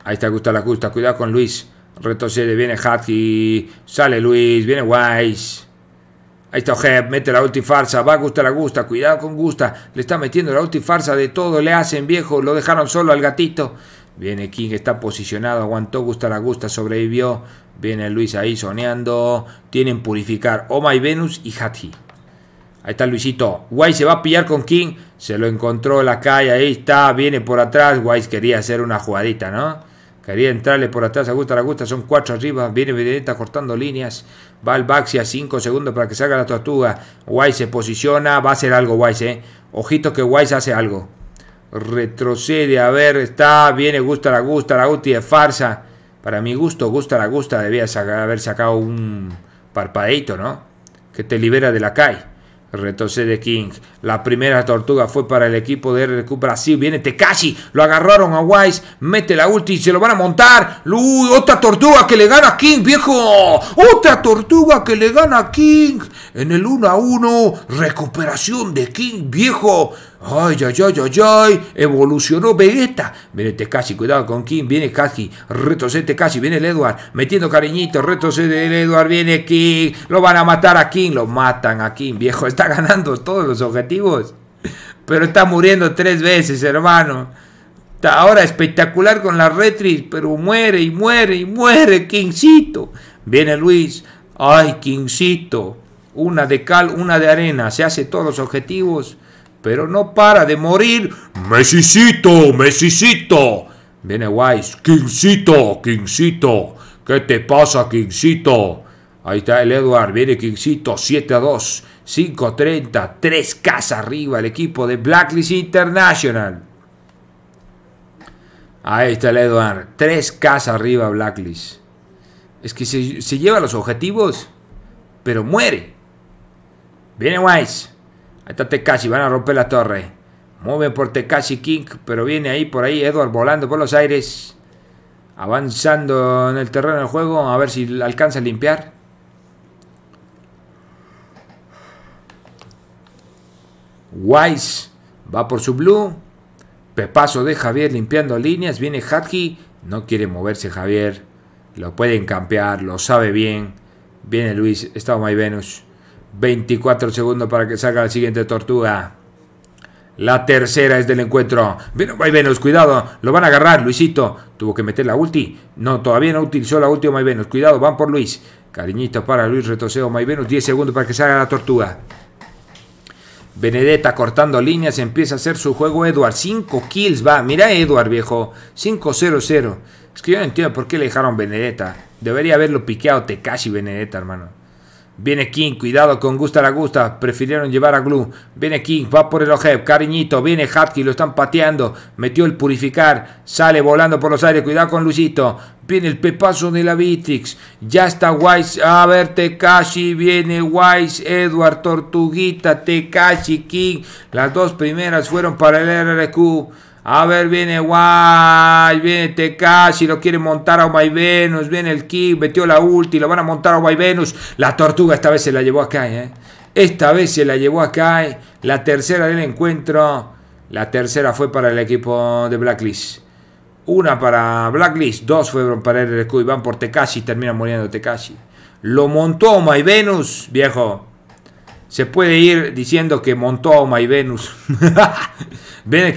Ahí está Gusta la Gusta. Cuidado con Luis. de Viene Haji. Sale Luis. Viene Wise. Ahí está mete la ulti farsa, va Gusta la Gusta, cuidado con Gusta, le está metiendo la ulti de todo, le hacen viejo, lo dejaron solo al gatito. Viene King, está posicionado, aguantó Gusta la Gusta, sobrevivió. Viene Luis ahí soneando, tienen purificar, Oma y Venus y Hati. Ahí está Luisito. Guay se va a pillar con King. Se lo encontró en la calle. Ahí está. Viene por atrás. Guay quería hacer una jugadita, ¿no? Quería entrarle por atrás a Gusta, la Gusta. Son cuatro arriba. Viene Benedetta cortando líneas. Va el Baxi a 5 segundos para que salga la tortuga. Wise se posiciona. Va a hacer algo Wise, eh. Ojito que Wise hace algo. Retrocede. A ver, está. Viene Gusta la Gusta. La gusti es farsa. Para mi gusto, Gusta la Gusta debía haber sacado un parpadeito, ¿no? Que te libera de la calle de King. La primera tortuga fue para el equipo de RQ Brasil. Viene Tekashi. Lo agarraron a Wise. Mete la ulti y se lo van a montar. Uy, otra tortuga que le gana a King, viejo. Otra tortuga que le gana a King. En el 1 a 1. Recuperación de King, viejo. ¡Ay, ay, ay, ay, ay! Evolucionó Vegeta. Viene casi, cuidado con Kim. Viene Kaji. Retrocede Casi, Viene el Edward. Metiendo cariñito. Retrocede el Edward. Viene King. Lo van a matar a King. Lo matan a King, viejo. Está ganando todos los objetivos. Pero está muriendo tres veces, hermano. Está ahora espectacular con la retris. Pero muere y muere y muere, Kingcito. Viene Luis. ¡Ay, Kingcito! Una de cal, una de arena. Se hace todos los objetivos pero no para de morir. Mesicito, Mesicito. Viene Wise, ¡Quincito! ¡Quincito! ¿Qué te pasa, Quincito? Ahí está el Edward, viene Quincito. 7 a 2, 5-30, 3 casas arriba el equipo de Blacklist International. Ahí está el Edward, 3 casas arriba Blacklist. Es que se, se lleva los objetivos, pero muere. Viene Wise. Ahí está Tekashi, van a romper la torre. Mueven por Tekashi King, pero viene ahí por ahí Edward volando por los aires. Avanzando en el terreno del juego, a ver si alcanza a limpiar. Wise va por su blue. Pepazo de Javier limpiando líneas. Viene Hadji. No quiere moverse Javier. Lo pueden campear. Lo sabe bien. Viene Luis. Está May Venus. 24 segundos para que salga la siguiente tortuga. La tercera es del encuentro. venos cuidado. Lo van a agarrar, Luisito. Tuvo que meter la ulti. No, todavía no utilizó la última Venus. Cuidado, van por Luis. Cariñito para Luis, Retoseo, Venus. 10 segundos para que salga la tortuga. Benedetta cortando líneas, empieza a hacer su juego Edward. 5 kills va. Mira Edward, viejo. 5-0-0. Es que yo no entiendo por qué le dejaron Benedetta. Debería haberlo piqueado Tekashi Benedetta, hermano. Viene King, cuidado con Gusta la Gusta. Prefirieron llevar a Glue. Viene King, va por el Ojeb. Cariñito, viene Hatky, lo están pateando. Metió el purificar. Sale volando por los aires. Cuidado con Luisito. Viene el pepazo de la Vitrix. Ya está Wise. A ver, Tekashi. Viene Wise, Edward, Tortuguita, Tekashi, King. Las dos primeras fueron para el RRQ. A ver, viene Guay, viene Tekashi, lo quiere montar a Omay Venus, viene el Kick, metió la ulti, lo van a montar a Omay Venus. La tortuga esta vez se la llevó a Kai, ¿eh? Esta vez se la llevó a Kai, la tercera del encuentro. La tercera fue para el equipo de Blacklist. Una para Blacklist, dos fueron para el y Van por Tekashi, terminan muriendo Tekashi. Lo montó Omay Venus, viejo se puede ir diciendo que montó Oma y Venus.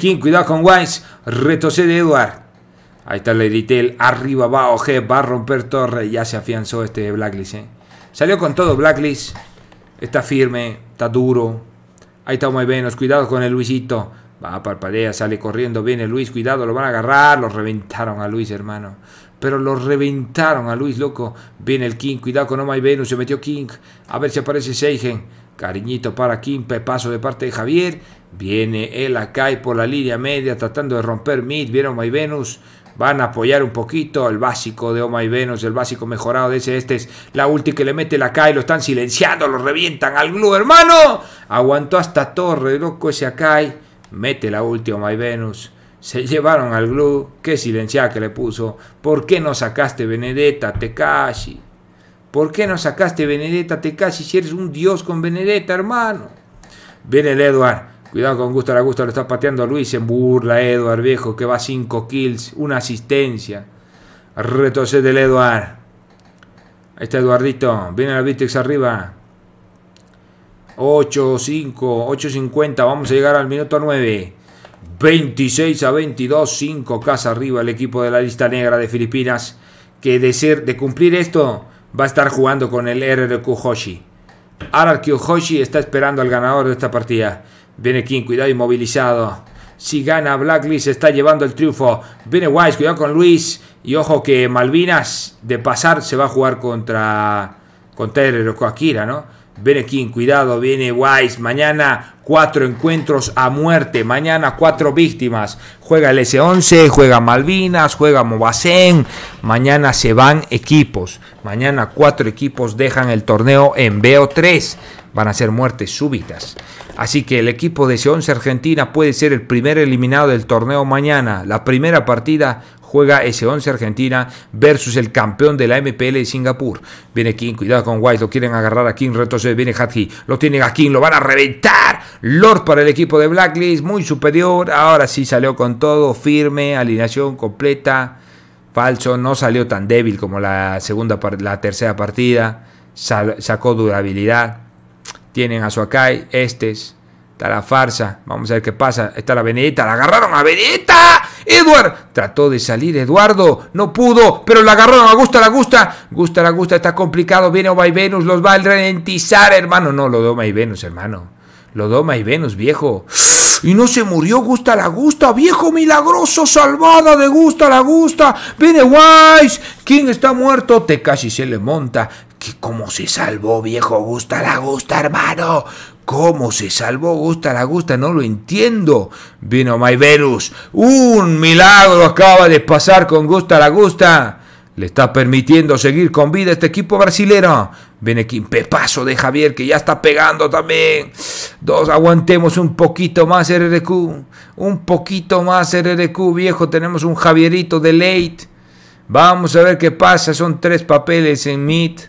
King, cuidado con Wise. Retrocede Edward. Ahí está Leritel. Arriba va og Va a romper torre. Ya se afianzó este Blacklist. ¿eh? Salió con todo Blacklist. Está firme. Está duro. Ahí está y Venus. Cuidado con el Luisito. Va, a parpadea, sale corriendo, viene Luis, cuidado, lo van a agarrar, lo reventaron a Luis, hermano. Pero lo reventaron a Luis, loco. Viene el King, cuidado con Oma y Venus, se metió King. A ver si aparece Seigen. Cariñito para Quimpe, paso de parte de Javier. Viene el Akai por la línea media tratando de romper mid. Vieron My Venus. Van a apoyar un poquito el básico de Oma oh, y Venus, el básico mejorado de ese. Este es la ulti que le mete la Akai, lo están silenciando, lo revientan al glue, hermano. Aguantó hasta torre, loco ese Akai. Mete la ulti Oma oh, Venus. Se llevaron al glue. Qué silenciada que le puso. ¿Por qué no sacaste Benedetta, Tekashi? ¿Por qué no sacaste Benedetta casi si eres un dios con Benedetta, hermano? Viene el Edward. Cuidado con Gusto, la Gusto lo está pateando Luis en burla, Edward, viejo, que va 5 kills, una asistencia. Retrocede del Edward. Ahí está Eduardito. Viene la Vitex arriba. 8, 5, 8-50. Vamos a llegar al minuto 9. 26 a 22, 5 casa arriba el equipo de la lista negra de Filipinas. Que de ser, de cumplir esto, va a estar jugando con el RRQ Hoshi. RRQ Hoshi está esperando al ganador de esta partida. Viene King, cuidado inmovilizado. Si gana Blacklist, está llevando el triunfo. Viene Wise, cuidado con Luis. Y ojo que Malvinas, de pasar, se va a jugar contra, contra RRQ Akira, ¿no? Viene cuidado, viene Wise. Mañana cuatro encuentros a muerte. Mañana cuatro víctimas. Juega el S11, juega Malvinas, juega Mobacén. Mañana se van equipos. Mañana cuatro equipos dejan el torneo en BO3. Van a ser muertes súbitas. Así que el equipo de S11 Argentina puede ser el primer eliminado del torneo mañana. La primera partida Juega S11 Argentina versus el campeón de la MPL de Singapur. Viene King, cuidado con White, lo quieren agarrar a King, retrocede, viene Hadji, lo tienen a King, lo van a reventar. Lord para el equipo de Blacklist, muy superior. Ahora sí salió con todo, firme, alineación completa. Falso, no salió tan débil como la segunda, la tercera partida. sacó durabilidad. Tienen a Suakai, Estes, Está la farsa. Vamos a ver qué pasa. Está la Benedita. ¡La agarraron a Veneta. Edward trató de salir, Eduardo no pudo, pero la agarraron a Gusta, la Gusta. Gusta, la Gusta está complicado, viene Oma y Venus, los va a ralentizar, hermano. No, lo doma y Venus, hermano. Lo doma y Venus, viejo. Y no se murió Gusta la Gusta, viejo milagroso, salvada de Gusta la Gusta. Viene Wise, ¿quién está muerto? Te casi se le monta. Que cómo se salvó, viejo Gusta la Gusta, hermano. ¿Cómo se salvó Gusta la Gusta? No lo entiendo. Vino Maiverus. Un milagro acaba de pasar con Gusta la Gusta. Le está permitiendo seguir con vida este equipo brasilero. Viene aquí de Javier que ya está pegando también. Dos, aguantemos un poquito más RRQ. Un poquito más RRQ, viejo. Tenemos un Javierito de late. Vamos a ver qué pasa. Son tres papeles en mit.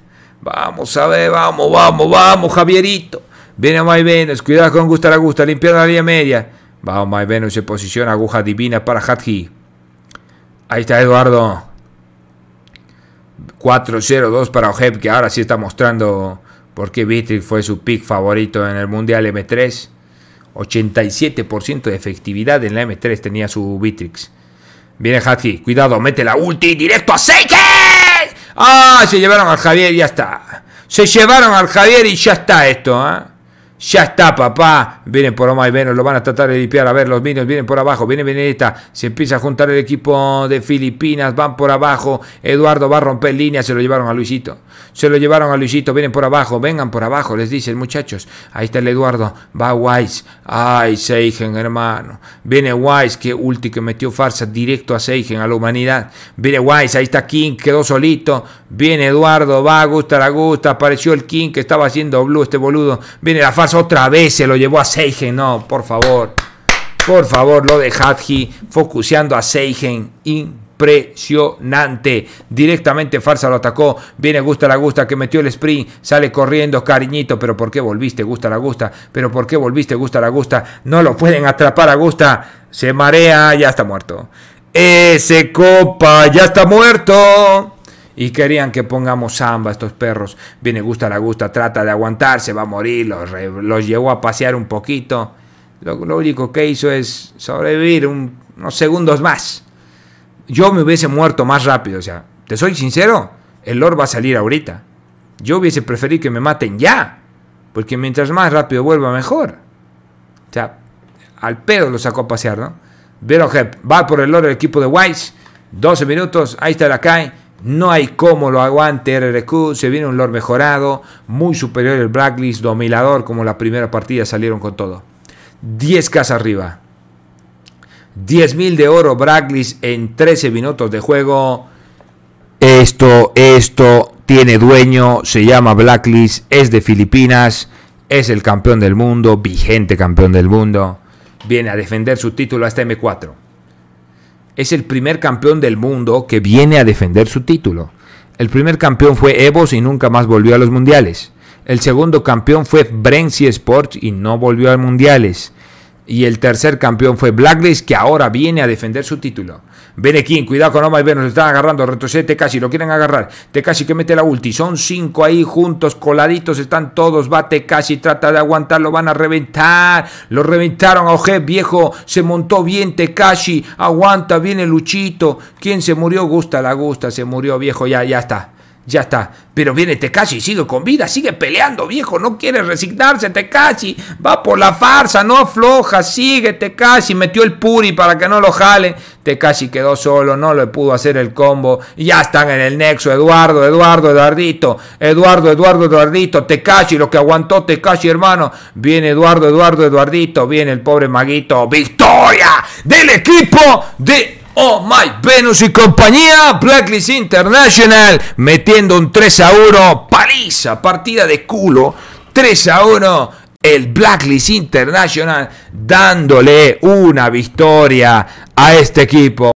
Vamos a ver, vamos, vamos, vamos, Javierito. Viene MyVenus. cuidado con Gusta la Gusta, limpiando la línea media. Vamos, MyVenus se posiciona, aguja divina para Hatji. Ahí está Eduardo. 4-0-2 para Ojeb, que ahora sí está mostrando por qué Vitrix fue su pick favorito en el Mundial M3. 87% de efectividad en la M3 tenía su Vitrix. Viene Hatji, cuidado, mete la ulti directo a Seike. ¡Ah! Se llevaron al Javier y ya está. Se llevaron al Javier y ya está esto, ¿eh? Ya está, papá. Vienen por Oma y Venus, lo van a tratar de limpiar. A ver, los Minions vienen por abajo. Viene esta. Se empieza a juntar el equipo de Filipinas. Van por abajo. Eduardo va a romper línea. Se lo llevaron a Luisito. Se lo llevaron a Luisito. Vienen por abajo. Vengan por abajo, les dicen, muchachos. Ahí está el Eduardo. Va Wise. Ay, Seigen, hermano. Viene Wise, Qué ulti que metió farsa directo a Seigen, a la humanidad. Viene Wise. Ahí está King, quedó solito. Viene Eduardo. Va, a gusta, la gusta. Apareció el King que estaba haciendo blue este boludo. Viene la farsa otra vez se lo llevó a Seigen. No, por favor. Por favor, lo de Hadji focuseando a Seigen. Impresionante. Directamente Farsa lo atacó. Viene Gusta la Gusta que metió el sprint. Sale corriendo, cariñito. Pero ¿por qué volviste, Gusta la Gusta? Pero ¿por qué volviste, Gusta la Gusta? No lo pueden atrapar a Gusta. Se marea, ya está muerto. Ese copa ya está muerto. Y querían que pongamos samba estos perros. Viene gusta la gusta, trata de se va a morir, los, llevó a pasear un poquito. Lo, único que hizo es sobrevivir unos segundos más. Yo me hubiese muerto más rápido, o sea, te soy sincero, el Lord va a salir ahorita. Yo hubiese preferido que me maten ya, porque mientras más rápido vuelva, mejor. O sea, al pedo lo sacó a pasear, ¿no? que va por el Lord el equipo de Wise, 12 minutos, ahí está la cae. No hay cómo lo aguante RRQ. Se viene un Lord mejorado. Muy superior el Blacklist. Dominador Como la primera partida salieron con todo. 10 casas arriba. 10.000 de oro Blacklist en 13 minutos de juego. Esto, esto tiene dueño. Se llama Blacklist. Es de Filipinas. Es el campeón del mundo. Vigente campeón del mundo. Viene a defender su título hasta M4 es el primer campeón del mundo que viene a defender su título. El primer campeón fue Evos y nunca más volvió a los mundiales. El segundo campeón fue Brency Sports y no volvió a mundiales. Y el tercer campeón fue Blacklist que ahora viene a defender su título. Benequín, cuidado con Omar Nos están agarrando. Retrocede Casi, lo quieren agarrar. casi que mete la ulti. Son cinco ahí juntos, coladitos están todos. Va casi trata de aguantar, lo van a reventar. Lo reventaron a viejo. Se montó bien Tekashi Aguanta, viene Luchito. ¿Quién se murió? Gusta, la gusta, se murió, viejo. Ya, ya está. Ya está. Pero viene Tekashi y sigue con vida, sigue peleando, viejo. No quiere resignarse, Tekashi Va por la farsa, no afloja, sigue Tekashi. Metió el puri para que no lo jale. Tecashi quedó solo, no le pudo hacer el combo. Ya están en el nexo. Eduardo, Eduardo, Eduardito. Eduardo, Eduardo, Eduardito. Tecashi, lo que aguantó Tecashi, hermano. Viene Eduardo, Eduardo, Eduardito. Viene el pobre maguito. ¡Victoria! Del equipo de Oh My Venus y compañía, Blacklist International metiendo un 3 a 1, paliza, partida de culo, 3 a 1, el Blacklist International dándole una victoria a este equipo.